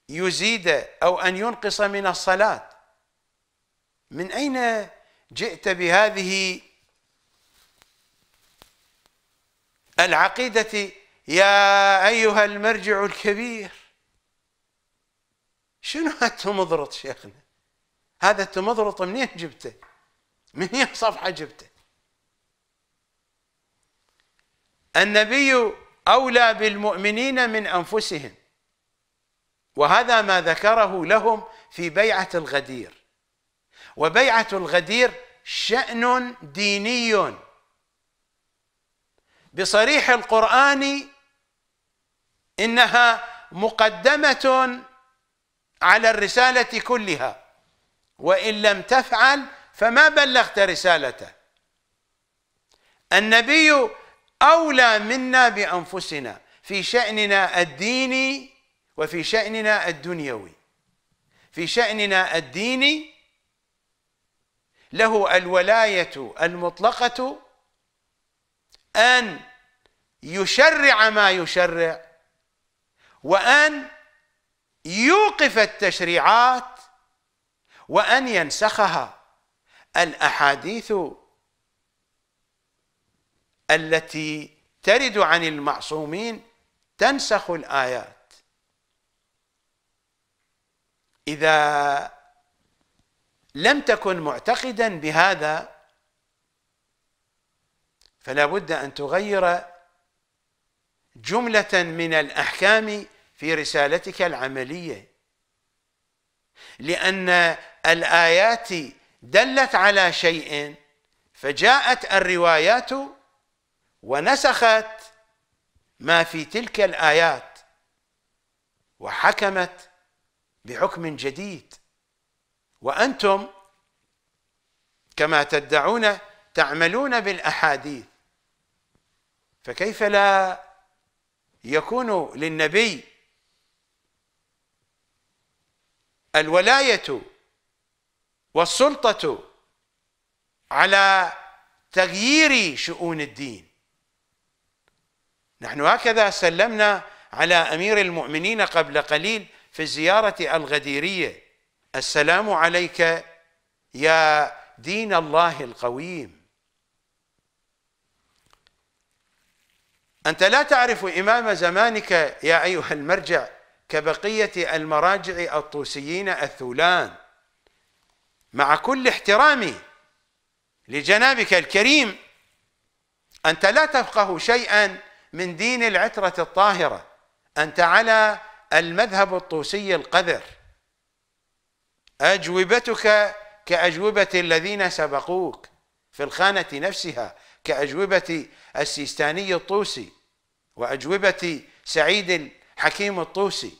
يزيد أو أن ينقص من الصلاة من أين جئت بهذه العقيدة يا أيها المرجع الكبير شنو هالتمضرط شيخنا هذا التمضرط منين جبته منين صفحة جبته النبي أولى بالمؤمنين من أنفسهم وهذا ما ذكره لهم في بيعة الغدير وبيعة الغدير شأن ديني بصريح القرآن إنها مقدمة على الرسالة كلها وإن لم تفعل فما بلغت رسالته النبي أولى منا بأنفسنا في شأننا الديني وفي شأننا الدنيوي في شأننا الديني له الولاية المطلقة أن يشرع ما يشرع وأن يوقف التشريعات وأن ينسخها الأحاديث التي ترد عن المعصومين تنسخ الآيات إذا لم تكن معتقدا بهذا فلا بد أن تغير جملة من الأحكام في رسالتك العملية لأن الآيات دلت على شيء فجاءت الروايات ونسخت ما في تلك الآيات وحكمت بحكم جديد وأنتم كما تدعون تعملون بالأحاديث فكيف لا يكون للنبي الولاية والسلطة على تغيير شؤون الدين نحن هكذا سلمنا على أمير المؤمنين قبل قليل في الزيارة الغديرية السلام عليك يا دين الله القويم أنت لا تعرف إمام زمانك يا أيها المرجع كبقية المراجع الطوسيين الثولان مع كل احترامي لجنابك الكريم أنت لا تفقه شيئا من دين العترة الطاهرة أنت على المذهب الطوسي القذر أجوبتك كأجوبة الذين سبقوك في الخانة نفسها كأجوبة السيستاني الطوسي وأجوبة سعيد الحكيم الطوسي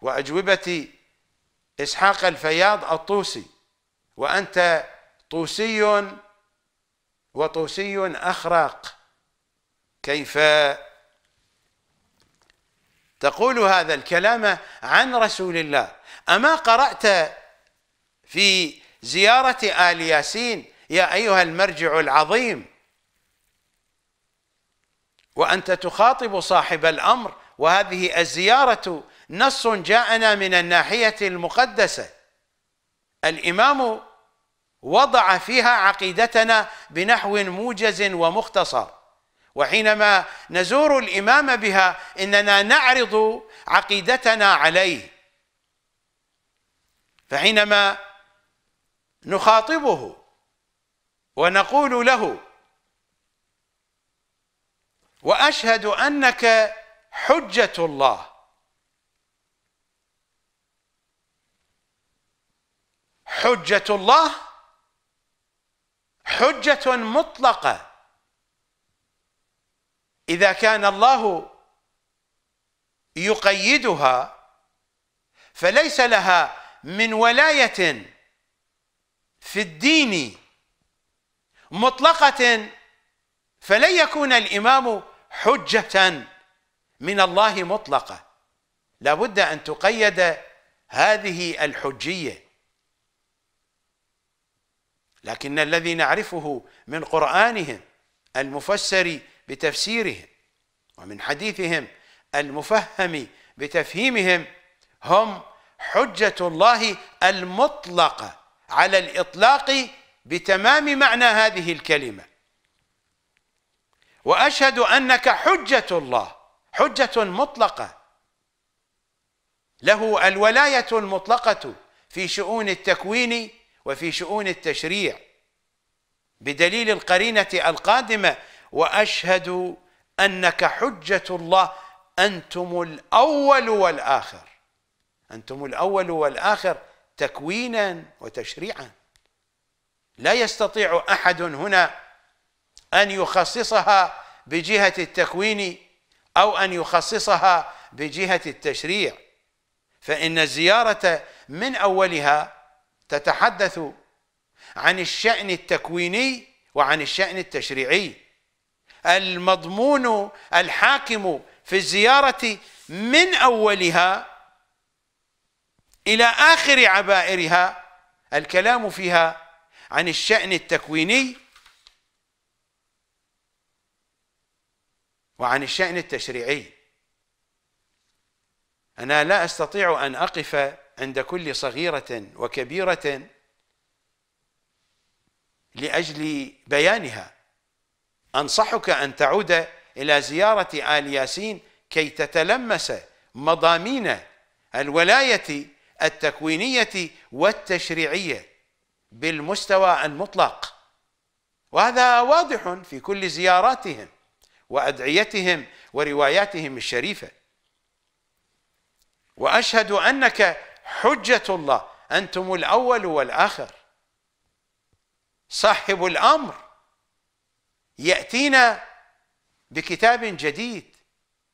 وأجوبة إسحاق الفياض الطوسي وأنت طوسي وطوسي أخرق كيف تقول هذا الكلام عن رسول الله أما قرأت في زيارة آل ياسين يا أيها المرجع العظيم وأنت تخاطب صاحب الأمر وهذه الزيارة نص جاءنا من الناحية المقدسة الإمام وضع فيها عقيدتنا بنحو موجز ومختصر وحينما نزور الامام بها اننا نعرض عقيدتنا عليه فحينما نخاطبه ونقول له واشهد انك حجه الله حجه الله حجه مطلقه اذا كان الله يقيدها فليس لها من ولايه في الدين مطلقه فلن يكون الامام حجه من الله مطلقه لابد ان تقيد هذه الحجيه لكن الذي نعرفه من قرانهم المفسر بتفسيرهم ومن حديثهم المفهم بتفهيمهم هم حجة الله المطلقة على الإطلاق بتمام معنى هذه الكلمة وأشهد أنك حجة الله حجة مطلقة له الولاية المطلقة في شؤون التكوين وفي شؤون التشريع بدليل القرينة القادمة واشهد انك حجه الله انتم الاول والاخر انتم الاول والاخر تكوينا وتشريعا لا يستطيع احد هنا ان يخصصها بجهه التكوين او ان يخصصها بجهه التشريع فان الزياره من اولها تتحدث عن الشان التكويني وعن الشان التشريعي المضمون الحاكم في الزيارة من أولها إلى آخر عبائرها الكلام فيها عن الشأن التكويني وعن الشأن التشريعي أنا لا أستطيع أن أقف عند كل صغيرة وكبيرة لأجل بيانها أنصحك أن تعود إلى زيارة آل ياسين كي تتلمس مضامين الولاية التكوينية والتشريعية بالمستوى المطلق وهذا واضح في كل زياراتهم وأدعيتهم ورواياتهم الشريفة وأشهد أنك حجة الله أنتم الأول والآخر صاحب الأمر ياتينا بكتاب جديد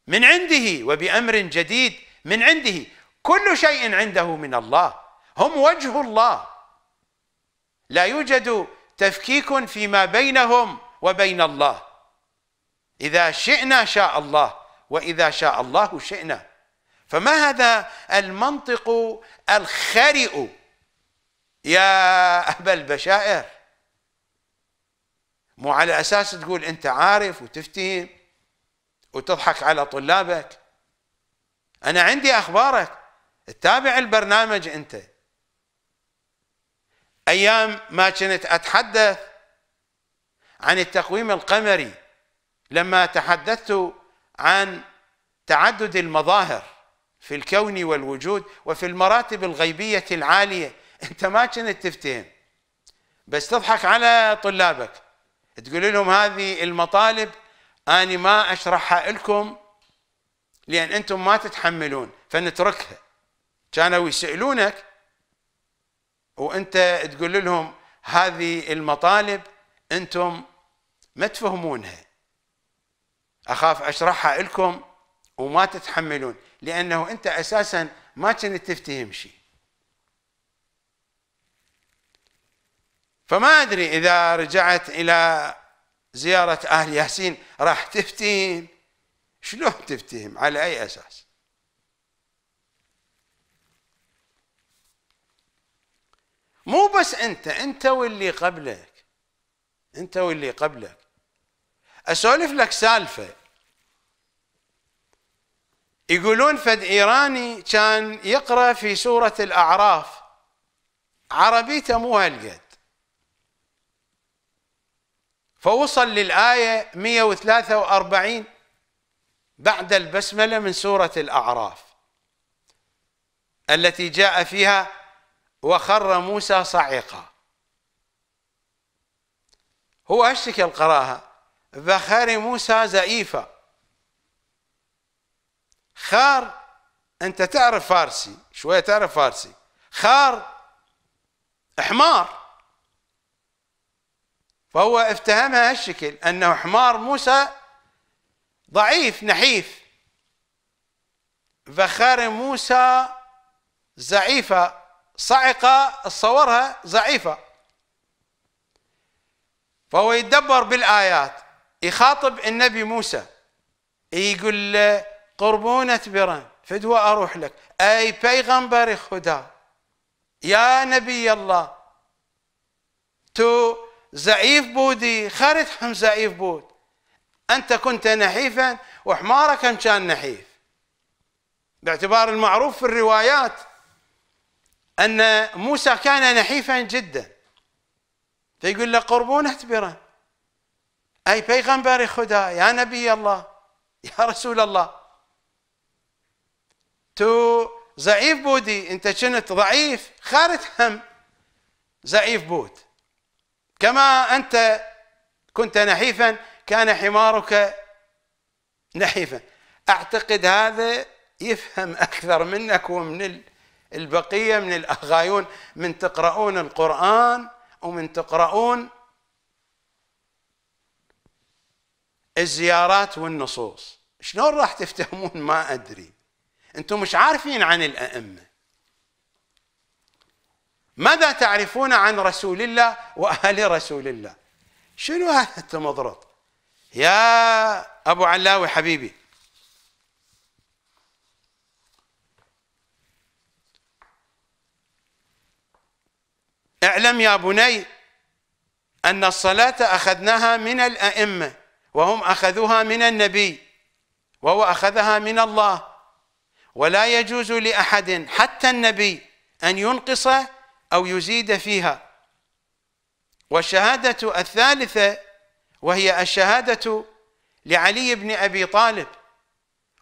من عنده وبامر جديد من عنده كل شيء عنده من الله هم وجه الله لا يوجد تفكيك فيما بينهم وبين الله اذا شئنا شاء الله واذا شاء الله شئنا فما هذا المنطق الخرئ يا ابا البشائر مو على أساس تقول أنت عارف وتفتهم وتضحك على طلابك أنا عندي أخبارك تتابع البرنامج أنت أيام ما كنت أتحدث عن التقويم القمري لما تحدثت عن تعدد المظاهر في الكون والوجود وفي المراتب الغيبية العالية أنت ما كنت تفتهم بس تضحك على طلابك تقول لهم هذه المطالب أنا ما أشرحها لكم لأن أنتم ما تتحملون فنتركها كانوا يسألونك وأنت تقول لهم هذه المطالب أنتم ما تفهمونها أخاف أشرحها لكم وما تتحملون لأنه أنت أساسا ما كنت تفتهم شيء فما أدري إذا رجعت إلى زيارة أهل ياسين راح تفتين شلون تفتهم على أي أساس مو بس أنت أنت واللي قبلك أنت واللي قبلك أسولف لك سالفة يقولون فد إيراني كان يقرأ في سورة الأعراف عربيته مو هالقد فوصل للآية 143 بعد البسملة من سورة الأعراف التي جاء فيها وخر موسى صعقا هو اشتكى القراها فخر موسى زئيفا خار انت تعرف فارسي شوية تعرف فارسي خار حمار فهو افتهمها هالشكل أنه حمار موسى ضعيف نحيف فخار موسى ضعيفة صعقة تصورها ضعيفة فهو يدبر بالآيات يخاطب النبي موسى يقول له قربونة برن فدوى أروح لك أي بيغمبر خدا يا نبي الله تو زعيف بودي خارتهم زعيف بود أنت كنت نحيفا وحمارك هم كان نحيف باعتبار المعروف في الروايات أن موسى كان نحيفا جدا فيقول له قربون اهتبرا أي بيغمبر خدا يا نبي الله يا رسول الله تو ضعيف بودي انت كنت ضعيف خارج هم ضعيف بود كما أنت كنت نحيفا كان حمارك نحيفا أعتقد هذا يفهم أكثر منك ومن البقية من الأغايون من تقرؤون القرآن ومن تقرؤون الزيارات والنصوص شلون راح تفتهمون ما أدري أنتم مش عارفين عن الأئمة ماذا تعرفون عن رسول الله وأهل رسول الله شنو هذا التمضرط يا أبو علاوي حبيبي اعلم يا بني أن الصلاة أخذناها من الأئمة وهم أخذوها من النبي وهو أخذها من الله ولا يجوز لأحد حتى النبي أن ينقص أو يزيد فيها والشهادة الثالثة وهي الشهادة لعلي بن أبي طالب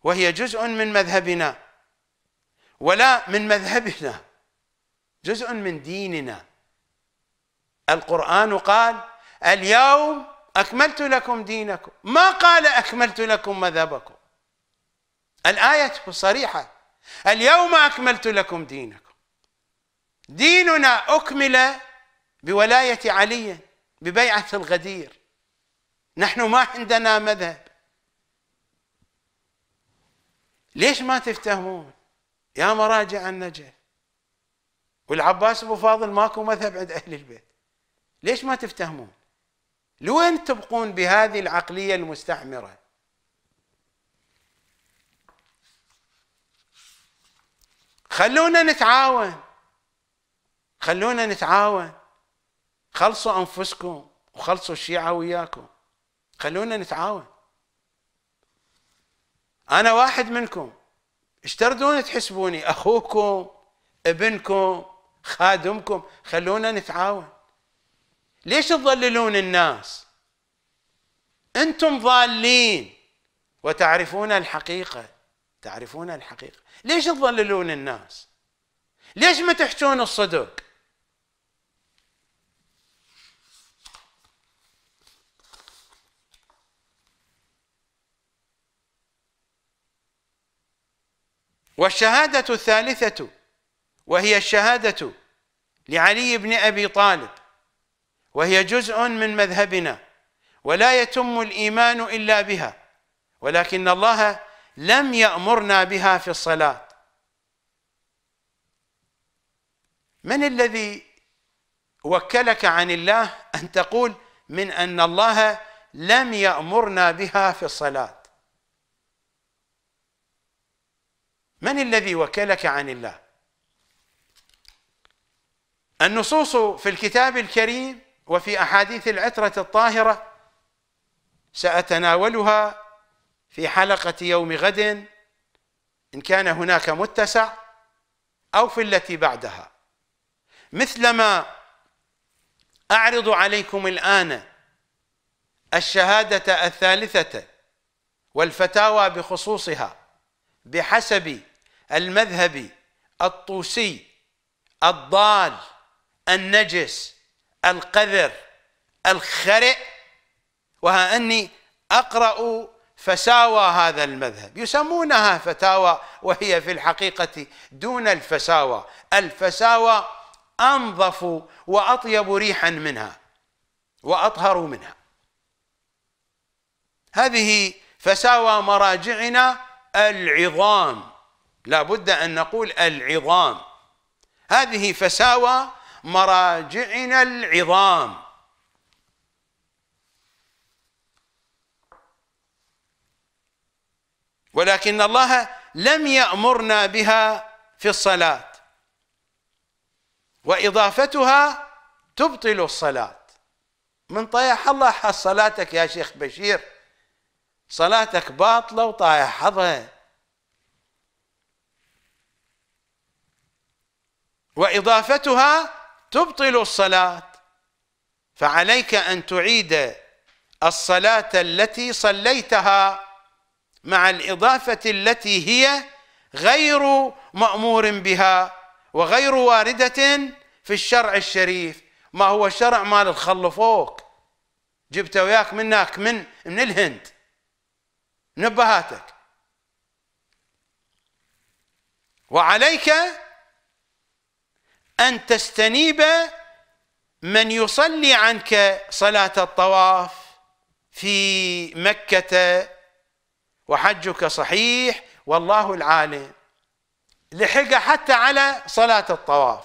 وهي جزء من مذهبنا ولا من مذهبنا جزء من ديننا القرآن قال اليوم أكملت لكم دينكم ما قال أكملت لكم مذهبكم الآية صريحة اليوم أكملت لكم دينكم ديننا أكمل بولاية علي ببيعة الغدير نحن ما عندنا مذهب ليش ما تفتهمون يا مراجع النجف والعباس ابو فاضل ماكو مذهب عند اهل البيت ليش ما تفتهمون لوين تبقون بهذه العقليه المستعمره خلونا نتعاون خلونا نتعاون خلصوا انفسكم وخلصوا الشيعه وياكم خلونا نتعاون انا واحد منكم ايش تردون تحسبوني اخوكم ابنكم خادمكم خلونا نتعاون ليش تضللون الناس انتم ضالين وتعرفون الحقيقه تعرفون الحقيقه ليش تضللون الناس ليش ما تحجون الصدق والشهادة الثالثة وهي الشهادة لعلي بن أبي طالب وهي جزء من مذهبنا ولا يتم الإيمان إلا بها ولكن الله لم يأمرنا بها في الصلاة من الذي وكلك عن الله أن تقول من أن الله لم يأمرنا بها في الصلاة من الذي وكلك عن الله النصوص في الكتاب الكريم وفي أحاديث العترة الطاهرة سأتناولها في حلقة يوم غد إن كان هناك متسع أو في التي بعدها مثلما أعرض عليكم الآن الشهادة الثالثة والفتاوى بخصوصها بحسب المذهبي الطوسي الضال النجس القذر الخرئ وها أني أقرأ فساوى هذا المذهب يسمونها فتاوى وهي في الحقيقة دون الفساوى الفساوى أنظف وأطيب ريحا منها وأطهر منها هذه فساوى مراجعنا العظام لا بد أن نقول العظام هذه فساوى مراجعنا العظام ولكن الله لم يأمرنا بها في الصلاة وإضافتها تبطل الصلاة من طيح الله صلاتك يا شيخ بشير صلاتك باطلة وطايح حظها واضافتها تبطل الصلاه فعليك ان تعيد الصلاه التي صليتها مع الاضافه التي هي غير مامور بها وغير وارده في الشرع الشريف ما هو شرع مال الخل فوق جبته وياك منك من من الهند نبهاتك وعليك أن تستنيب من يصلي عنك صلاة الطواف في مكة وحجك صحيح والله العالم لحق حتى على صلاة الطواف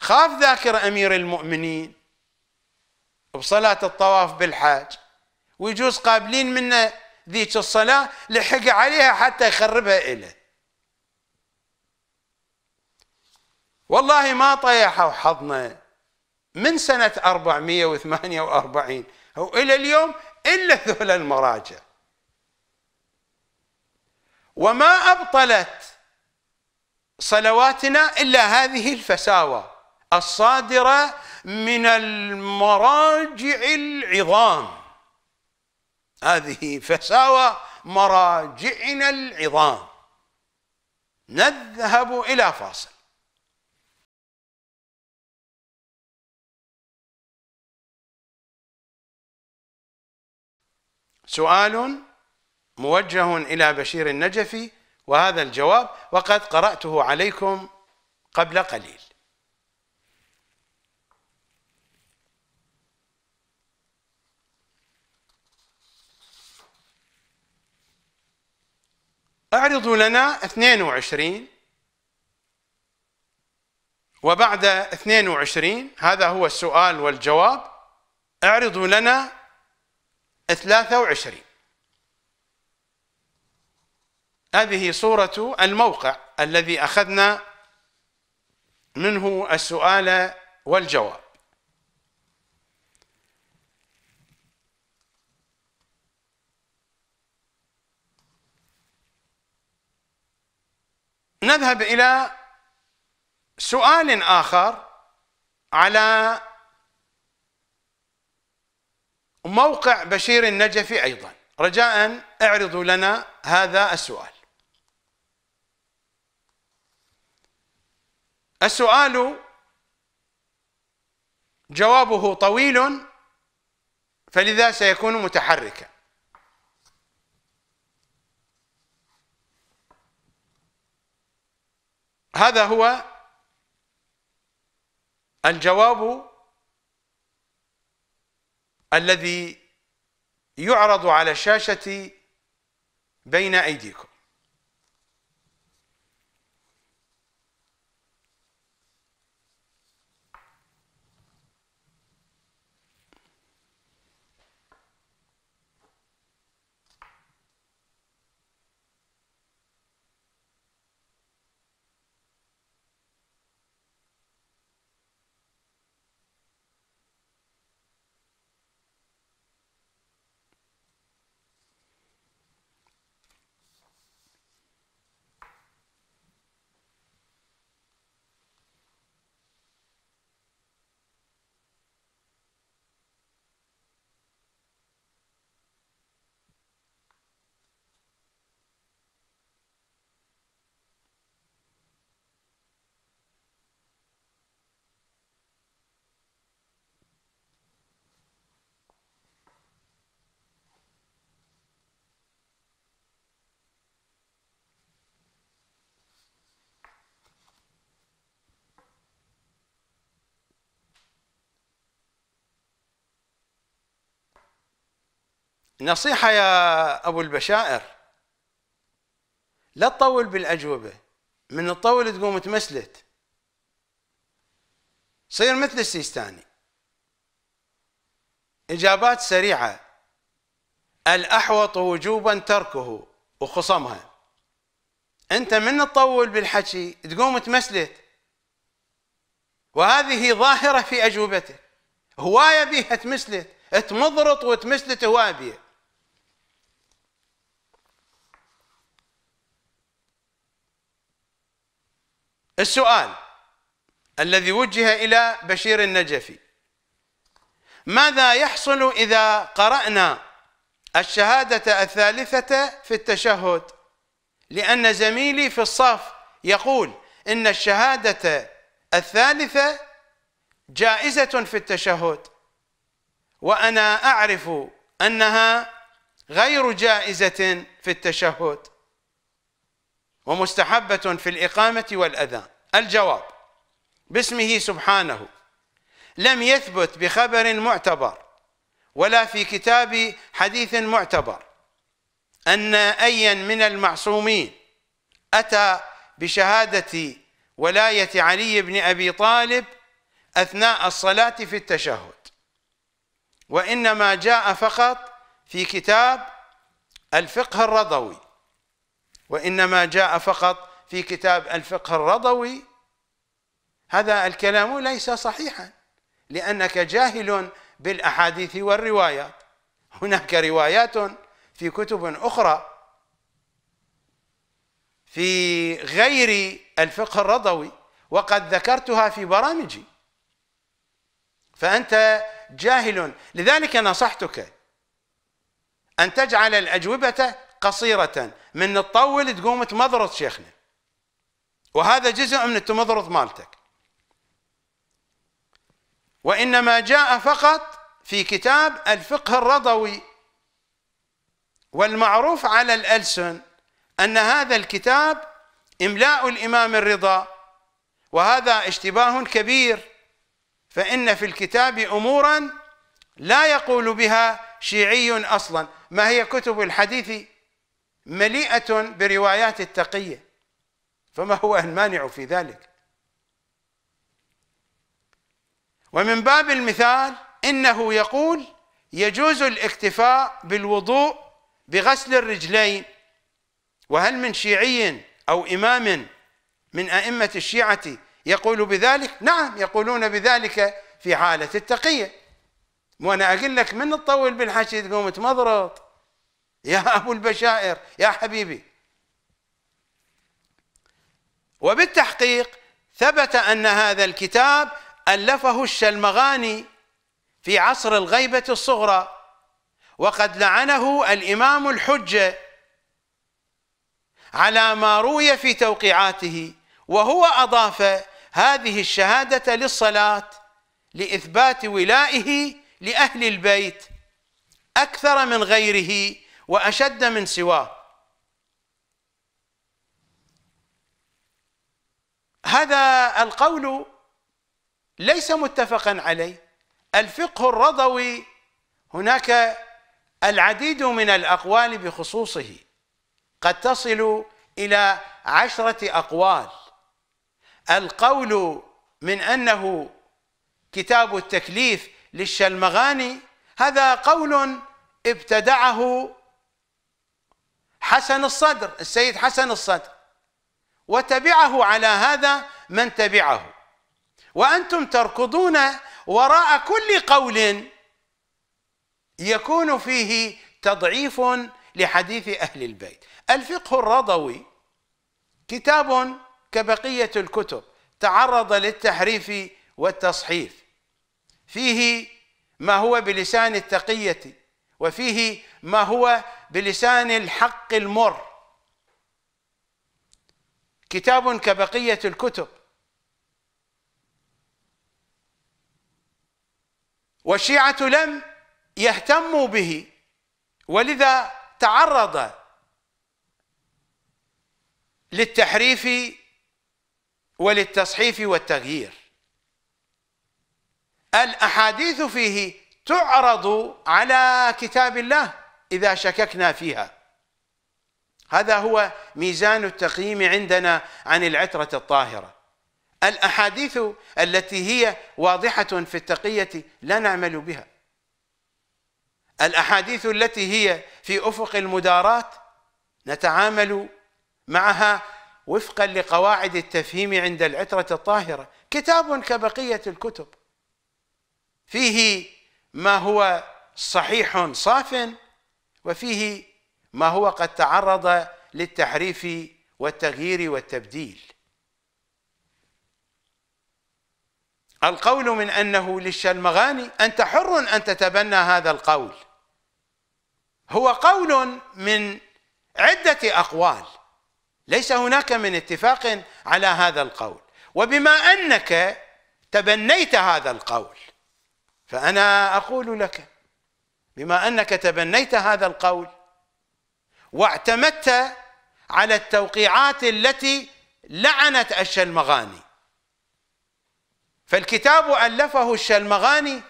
خاف ذاكر أمير المؤمنين بصلاة الطواف بالحاج ويجوز قابلين منه ذيك الصلاة لحق عليها حتى يخربها إله والله ما طيحوا حظنا من سنة 448 وإلى اليوم إلا ذول المراجع وما أبطلت صلواتنا إلا هذه الفساوى الصادرة من المراجع العظام هذه فساوى مراجعنا العظام نذهب إلى فاصل سؤال موجه إلى بشير النجفي وهذا الجواب وقد قرأته عليكم قبل قليل اعرضوا لنا 22 وبعد 22 هذا هو السؤال والجواب اعرضوا لنا 23 هذه صورة الموقع الذي أخذنا منه السؤال والجواب نذهب إلى سؤال آخر على موقع بشير النجفي أيضا رجاء اعرضوا لنا هذا السؤال السؤال جوابه طويل فلذا سيكون متحركا هذا هو الجواب الذي يعرض على الشاشة بين أيديكم نصيحة يا أبو البشائر لا تطول بالأجوبة من الطول تقوم تمسلت صير مثل السيستاني إجابات سريعة الأحوط وجوبا تركه وخصمها أنت من تطول بالحكي تقوم تمسلت وهذه ظاهرة في أجوبتك هواية بيها تمسلت تمضرط وتمسلت هواية بيها السؤال الذي وجه إلى بشير النجفي ماذا يحصل إذا قرأنا الشهادة الثالثة في التشهد لأن زميلي في الصف يقول إن الشهادة الثالثة جائزة في التشهد وأنا أعرف أنها غير جائزة في التشهد ومستحبة في الإقامة والأذان الجواب باسمه سبحانه لم يثبت بخبر معتبر ولا في كتاب حديث معتبر أن أيا من المعصومين أتى بشهادة ولاية علي بن أبي طالب أثناء الصلاة في التشهد وإنما جاء فقط في كتاب الفقه الرضوي وإنما جاء فقط في كتاب الفقه الرضوي هذا الكلام ليس صحيحا لأنك جاهل بالأحاديث والروايات هناك روايات في كتب أخرى في غير الفقه الرضوي وقد ذكرتها في برامجي فأنت جاهل لذلك نصحتك أن تجعل الأجوبة قصيرة من تطول تقوم تمضرط شيخنا وهذا جزء من التمضرط مالتك وإنما جاء فقط في كتاب الفقه الرضوي والمعروف على الألسن أن هذا الكتاب إملاء الإمام الرضا وهذا اشتباه كبير فإن في الكتاب أمورا لا يقول بها شيعي أصلا ما هي كتب الحديث مليئة بروايات التقية فما هو المانع في ذلك ومن باب المثال إنه يقول يجوز الاكتفاء بالوضوء بغسل الرجلين وهل من شيعي أو إمام من أئمة الشيعة يقول بذلك نعم يقولون بذلك في حالة التقية وأنا أقول لك من تطول بالحكي تقوم تمضرط يا أبو البشائر يا حبيبي وبالتحقيق ثبت أن هذا الكتاب ألفه الشلمغاني في عصر الغيبة الصغرى وقد لعنه الإمام الحجة على ما روي في توقيعاته وهو أضاف هذه الشهادة للصلاة لإثبات ولائه لأهل البيت أكثر من غيره وأشد من سواه هذا القول ليس متفقا عليه الفقه الرضوي هناك العديد من الأقوال بخصوصه قد تصل إلى عشرة أقوال القول من أنه كتاب التكليف للشلمغاني هذا قول ابتدعه حسن الصدر السيد حسن الصدر وتبعه على هذا من تبعه وأنتم تركضون وراء كل قول يكون فيه تضعيف لحديث أهل البيت الفقه الرضوي كتاب كبقية الكتب تعرض للتحريف والتصحيف فيه ما هو بلسان التقية وفيه ما هو بلسان الحق المر كتاب كبقية الكتب والشيعة لم يهتموا به ولذا تعرض للتحريف وللتصحيف والتغيير الأحاديث فيه تعرض على كتاب الله إذا شككنا فيها هذا هو ميزان التقييم عندنا عن العترة الطاهرة الأحاديث التي هي واضحة في التقية لا نعمل بها الأحاديث التي هي في أفق المدارات نتعامل معها وفقا لقواعد التفهيم عند العترة الطاهرة كتاب كبقية الكتب فيه ما هو صحيح صاف وفيه ما هو قد تعرض للتحريف والتغيير والتبديل القول من انه للشلمغاني انت حر ان تتبنى هذا القول هو قول من عده اقوال ليس هناك من اتفاق على هذا القول وبما انك تبنيت هذا القول فانا اقول لك بما انك تبنيت هذا القول واعتمدت على التوقيعات التي لعنت الشلمغاني فالكتاب الفه الشلمغاني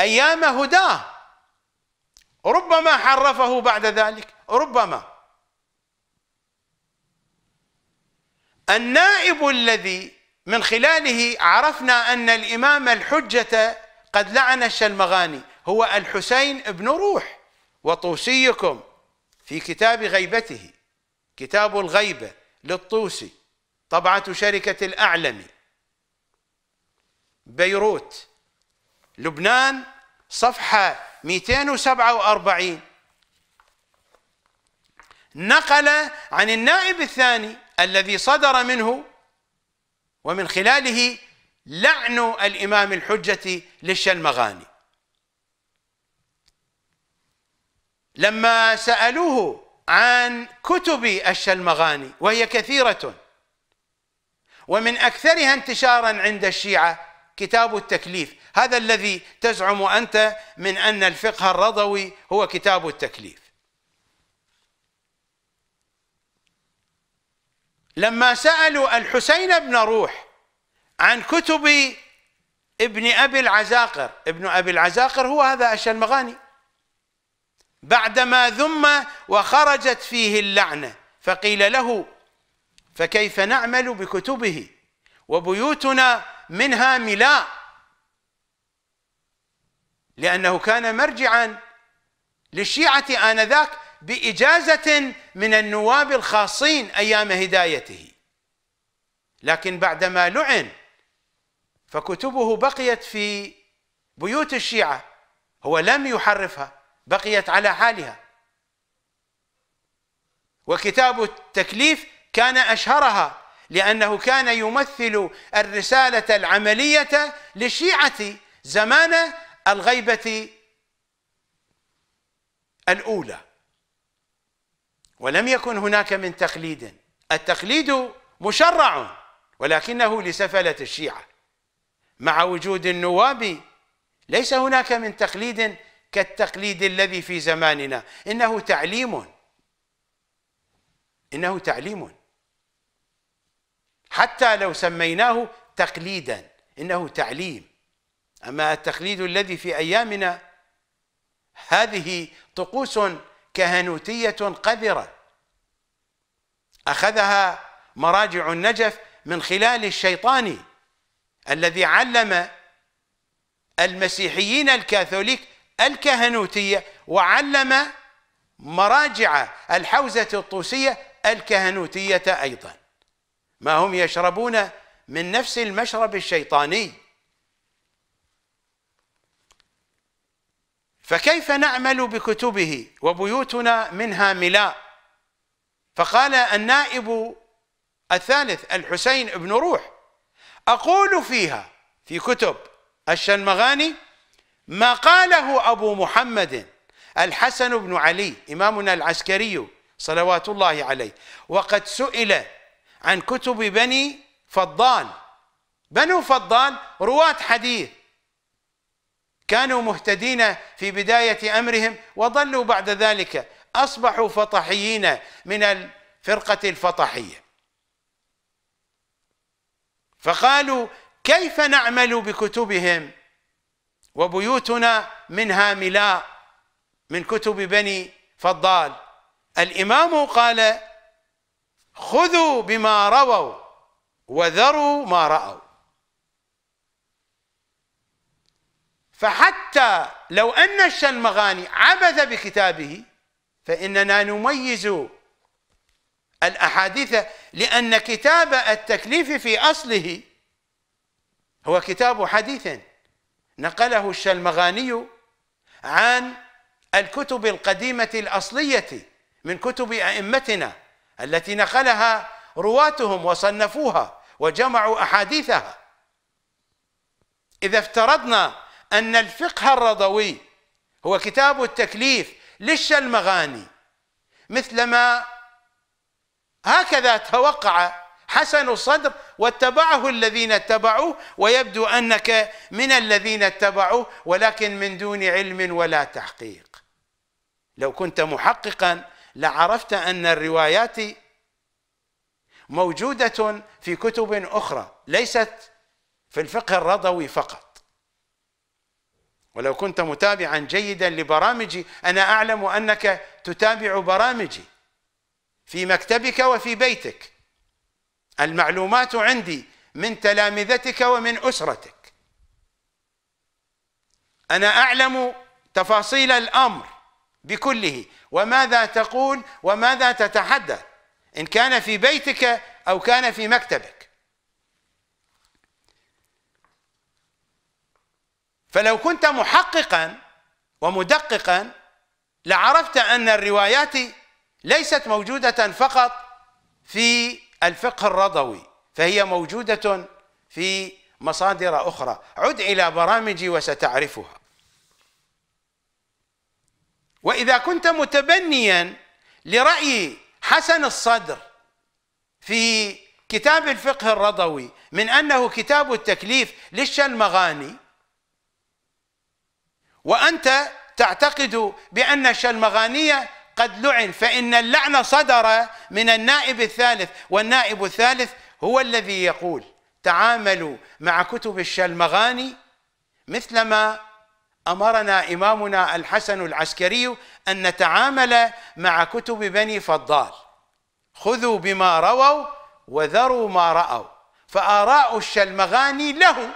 ايام هداه ربما حرفه بعد ذلك ربما النائب الذي من خلاله عرفنا ان الامام الحجه قد لعن الشلمغاني هو الحسين بن روح وطوسيكم في كتاب غيبته كتاب الغيبة للطوسي طبعة شركة الأعلم بيروت لبنان صفحة 247 نقل عن النائب الثاني الذي صدر منه ومن خلاله لعن الإمام الحجة للشلمغاني لما سألوه عن كتب الشلمغاني وهي كثيرة ومن أكثرها انتشارا عند الشيعة كتاب التكليف هذا الذي تزعم أنت من أن الفقه الرضوي هو كتاب التكليف لما سألوا الحسين بن روح عن كتب ابن أبي العزاقر ابن أبي العزاقر هو هذا الشلمغاني بعدما ذم وخرجت فيه اللعنة فقيل له فكيف نعمل بكتبه وبيوتنا منها ملاء لأنه كان مرجعا للشيعة آنذاك بإجازة من النواب الخاصين أيام هدايته لكن بعدما لعن فكتبه بقيت في بيوت الشيعة هو لم يحرفها بقيت على حالها وكتاب التكليف كان أشهرها لأنه كان يمثل الرسالة العملية للشيعة زمان الغيبة الأولى ولم يكن هناك من تقليد التقليد مشرع ولكنه لسفلة الشيعة مع وجود النواب ليس هناك من تقليد كالتقليد الذي في زماننا انه تعليم انه تعليم حتى لو سميناه تقليدا انه تعليم اما التقليد الذي في ايامنا هذه طقوس كهنوتيه قذره اخذها مراجع النجف من خلال الشيطان الذي علم المسيحيين الكاثوليك الكهنوتية وعلم مراجع الحوزة الطوسية الكهنوتية أيضا ما هم يشربون من نفس المشرب الشيطاني فكيف نعمل بكتبه وبيوتنا منها ملاء فقال النائب الثالث الحسين بن روح أقول فيها في كتب الشنمغاني ما قاله أبو محمد الحسن بن علي إمامنا العسكري صلوات الله عليه وقد سئل عن كتب بني فضال بنو فضال رواة حديث كانوا مهتدين في بداية أمرهم وظلوا بعد ذلك أصبحوا فطحيين من الفرقة الفطحية فقالوا كيف نعمل بكتبهم وبيوتنا منها ملاء من كتب بني فضال الإمام قال خذوا بما رووا وذروا ما رأوا فحتى لو أن الشلمغاني عبث بكتابه فإننا نميز الأحاديث لأن كتاب التكليف في أصله هو كتاب حديث نقله الشلمغاني عن الكتب القديمة الأصلية من كتب أئمتنا التي نقلها رواتهم وصنفوها وجمعوا أحاديثها إذا افترضنا أن الفقه الرضوي هو كتاب التكليف للشلمغاني مثلما هكذا توقع حسن الصدر واتبعه الذين اتبعوه ويبدو انك من الذين اتبعوه ولكن من دون علم ولا تحقيق لو كنت محققا لعرفت ان الروايات موجوده في كتب اخرى ليست في الفقه الرضوي فقط ولو كنت متابعا جيدا لبرامجي انا اعلم انك تتابع برامجي في مكتبك وفي بيتك المعلومات عندي من تلامذتك ومن أسرتك أنا أعلم تفاصيل الأمر بكله وماذا تقول وماذا تتحدث إن كان في بيتك أو كان في مكتبك فلو كنت محققا ومدققا لعرفت أن الروايات ليست موجودة فقط في الفقه الرضوي فهي موجودة في مصادر أخرى عد إلى برامجي وستعرفها وإذا كنت متبنيا لرأي حسن الصدر في كتاب الفقه الرضوي من أنه كتاب التكليف للشلمغاني وأنت تعتقد بأن الشلمغانية قد لعن فإن اللعنة صدر من النائب الثالث والنائب الثالث هو الذي يقول تعاملوا مع كتب الشلمغاني مثلما أمرنا إمامنا الحسن العسكري أن نتعامل مع كتب بني فضال خذوا بما رووا وذروا ما رأوا فآراء الشلمغاني له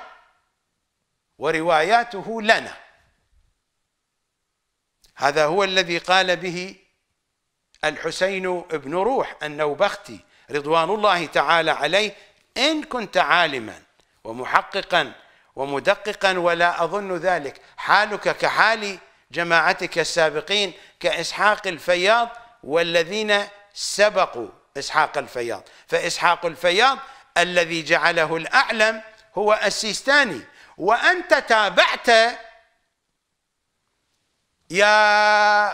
ورواياته لنا هذا هو الذي قال به الحسين بن روح النوبختي رضوان الله تعالى عليه إن كنت عالما ومحققا ومدققا ولا أظن ذلك حالك كحال جماعتك السابقين كإسحاق الفياض والذين سبقوا إسحاق الفياض فإسحاق الفياض الذي جعله الأعلم هو السيستاني وأنت تابعت يا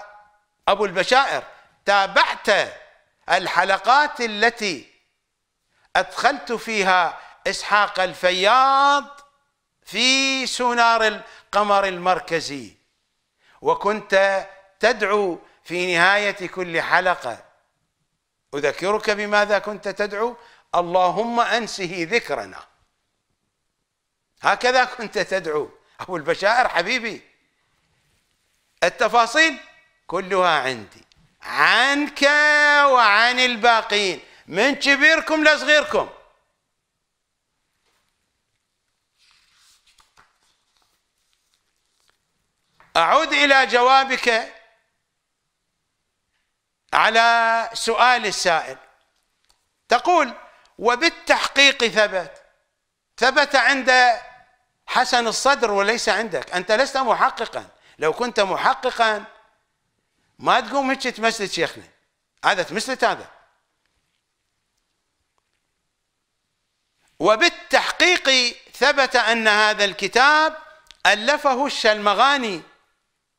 أبو البشائر تابعت الحلقات التي أدخلت فيها إسحاق الفياض في سونار القمر المركزي وكنت تدعو في نهاية كل حلقة أذكرك بماذا كنت تدعو اللهم أنسه ذكرنا هكذا كنت تدعو أبو البشائر حبيبي التفاصيل كلها عندي عنك وعن الباقين من كبيركم لصغيركم أعود إلى جوابك على سؤال السائل تقول وبالتحقيق ثبت ثبت عند حسن الصدر وليس عندك أنت لست محققا لو كنت محققا ما تقوم هيك تمثل شيخنا هذا تمثلت هذا وبالتحقيق ثبت أن هذا الكتاب ألفه الشلمغاني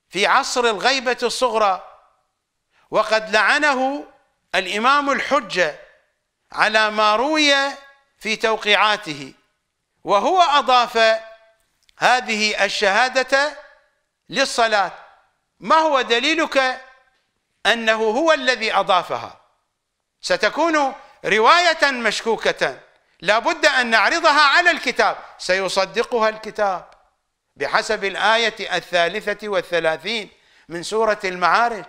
في عصر الغيبة الصغرى وقد لعنه الإمام الحجة على ما روي في توقيعاته وهو أضاف هذه الشهادة للصلاة ما هو دليلك أنه هو الذي أضافها ستكون رواية مشكوكة لا بد أن نعرضها على الكتاب سيصدقها الكتاب بحسب الآية الثالثة والثلاثين من سورة المعارج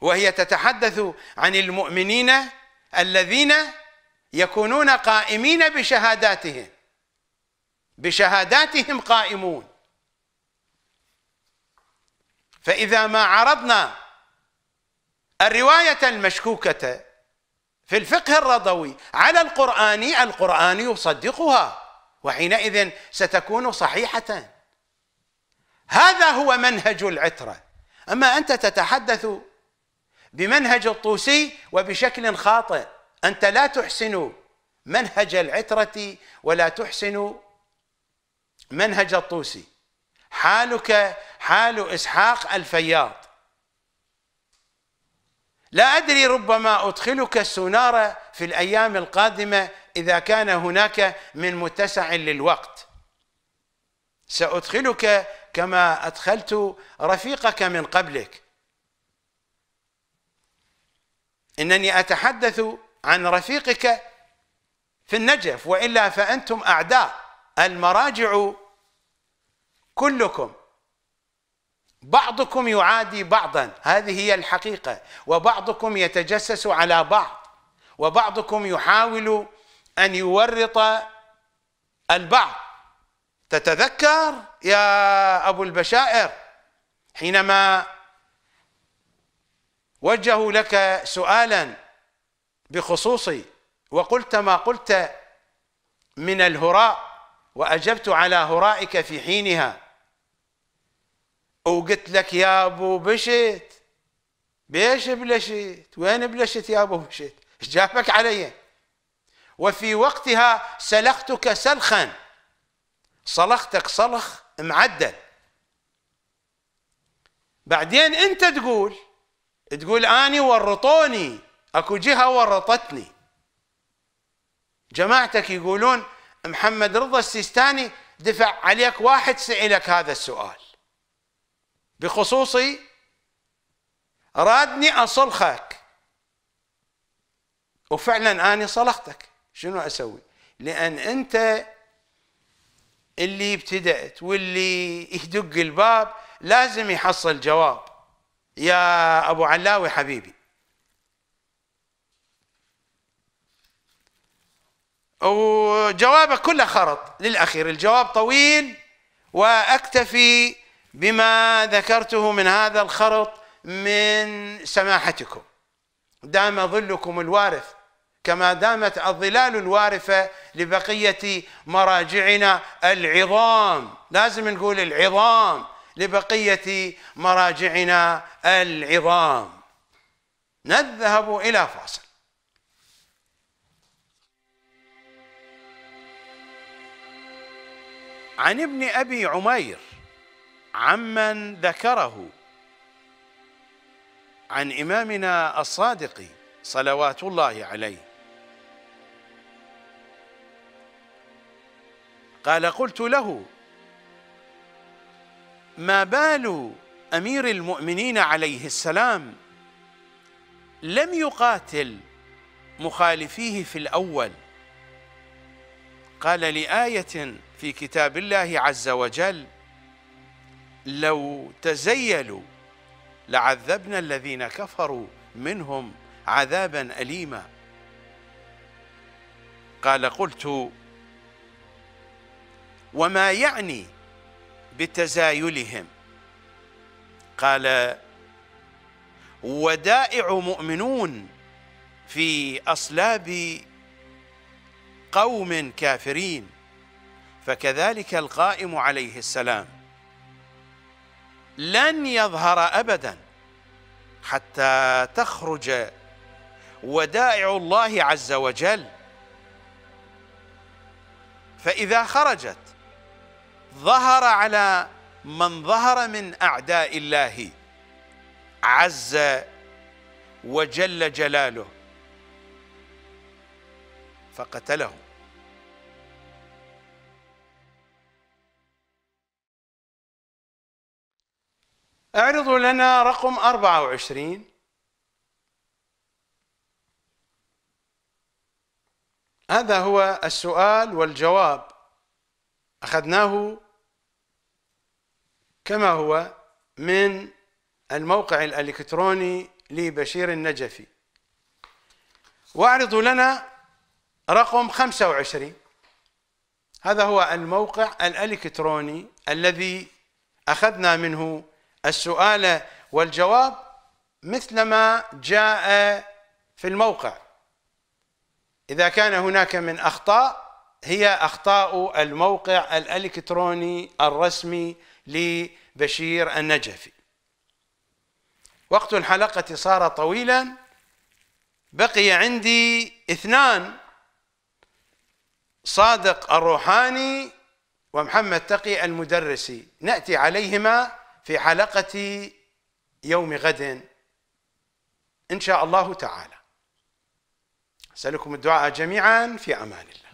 وهي تتحدث عن المؤمنين الذين يكونون قائمين بشهاداتهم بشهاداتهم قائمون فإذا ما عرضنا الرواية المشكوكة في الفقه الرضوي على القرآني القرآني يصدقها وحينئذ ستكون صحيحة هذا هو منهج العترة أما أنت تتحدث بمنهج الطوسي وبشكل خاطئ أنت لا تحسن منهج العترة ولا تحسن منهج الطوسي حالك حال إسحاق الفياض لا أدري ربما أدخلك السونارة في الأيام القادمة إذا كان هناك من متسع للوقت سأدخلك كما أدخلت رفيقك من قبلك إنني أتحدث عن رفيقك في النجف وإلا فأنتم أعداء المراجع كلكم بعضكم يعادي بعضا هذه هي الحقيقة وبعضكم يتجسس على بعض وبعضكم يحاول أن يورط البعض تتذكر يا أبو البشائر حينما وجهوا لك سؤالا بخصوصي وقلت ما قلت من الهراء وأجبت على هرائك في حينها وقلت لك يا ابو بشت بيش بلشت وين بلشت يا ابو بشت ايش جابك علي وفي وقتها سلختك سلخا صلختك صلخ معدل بعدين انت تقول تقول اني ورطوني اكو جهه ورطتني جماعتك يقولون محمد رضا السيستاني دفع عليك واحد سئلك هذا السؤال بخصوصي رادني أصلخك وفعلا أنا صلختك شنو أسوي لأن أنت اللي ابتدأت واللي يدق الباب لازم يحصل جواب يا أبو علاوي حبيبي وجوابه كله خرط للأخير الجواب طويل وأكتفي بما ذكرته من هذا الخرط من سماحتكم دام ظلكم الوارث كما دامت الظلال الوارفة لبقية مراجعنا العظام لازم نقول العظام لبقية مراجعنا العظام نذهب إلى فاصل عن ابن أبي عمير عمن ذكره عن إمامنا الصادق صلوات الله عليه قال قلت له ما بال أمير المؤمنين عليه السلام لم يقاتل مخالفيه في الأول قال لآية في كتاب الله عز وجل لو تزيلوا لعذبنا الذين كفروا منهم عذابا أليما قال قلت وما يعني بتزايلهم قال ودائع مؤمنون في أصلاب قوم كافرين فكذلك القائم عليه السلام لن يظهر أبدا حتى تخرج ودائع الله عز وجل فإذا خرجت ظهر على من ظهر من أعداء الله عز وجل جلاله فقتلهم اعرضوا لنا رقم 24 هذا هو السؤال والجواب اخذناه كما هو من الموقع الالكتروني لبشير النجفي واعرضوا لنا رقم 25 هذا هو الموقع الالكتروني الذي اخذنا منه السؤال والجواب مثلما جاء في الموقع إذا كان هناك من أخطاء هي أخطاء الموقع الإلكتروني الرسمي لبشير النجفي وقت الحلقة صار طويلا بقي عندي اثنان صادق الروحاني ومحمد تقي المدرسي نأتي عليهما في حلقة يوم غد إن شاء الله تعالى أسألكم الدعاء جميعا في أمان الله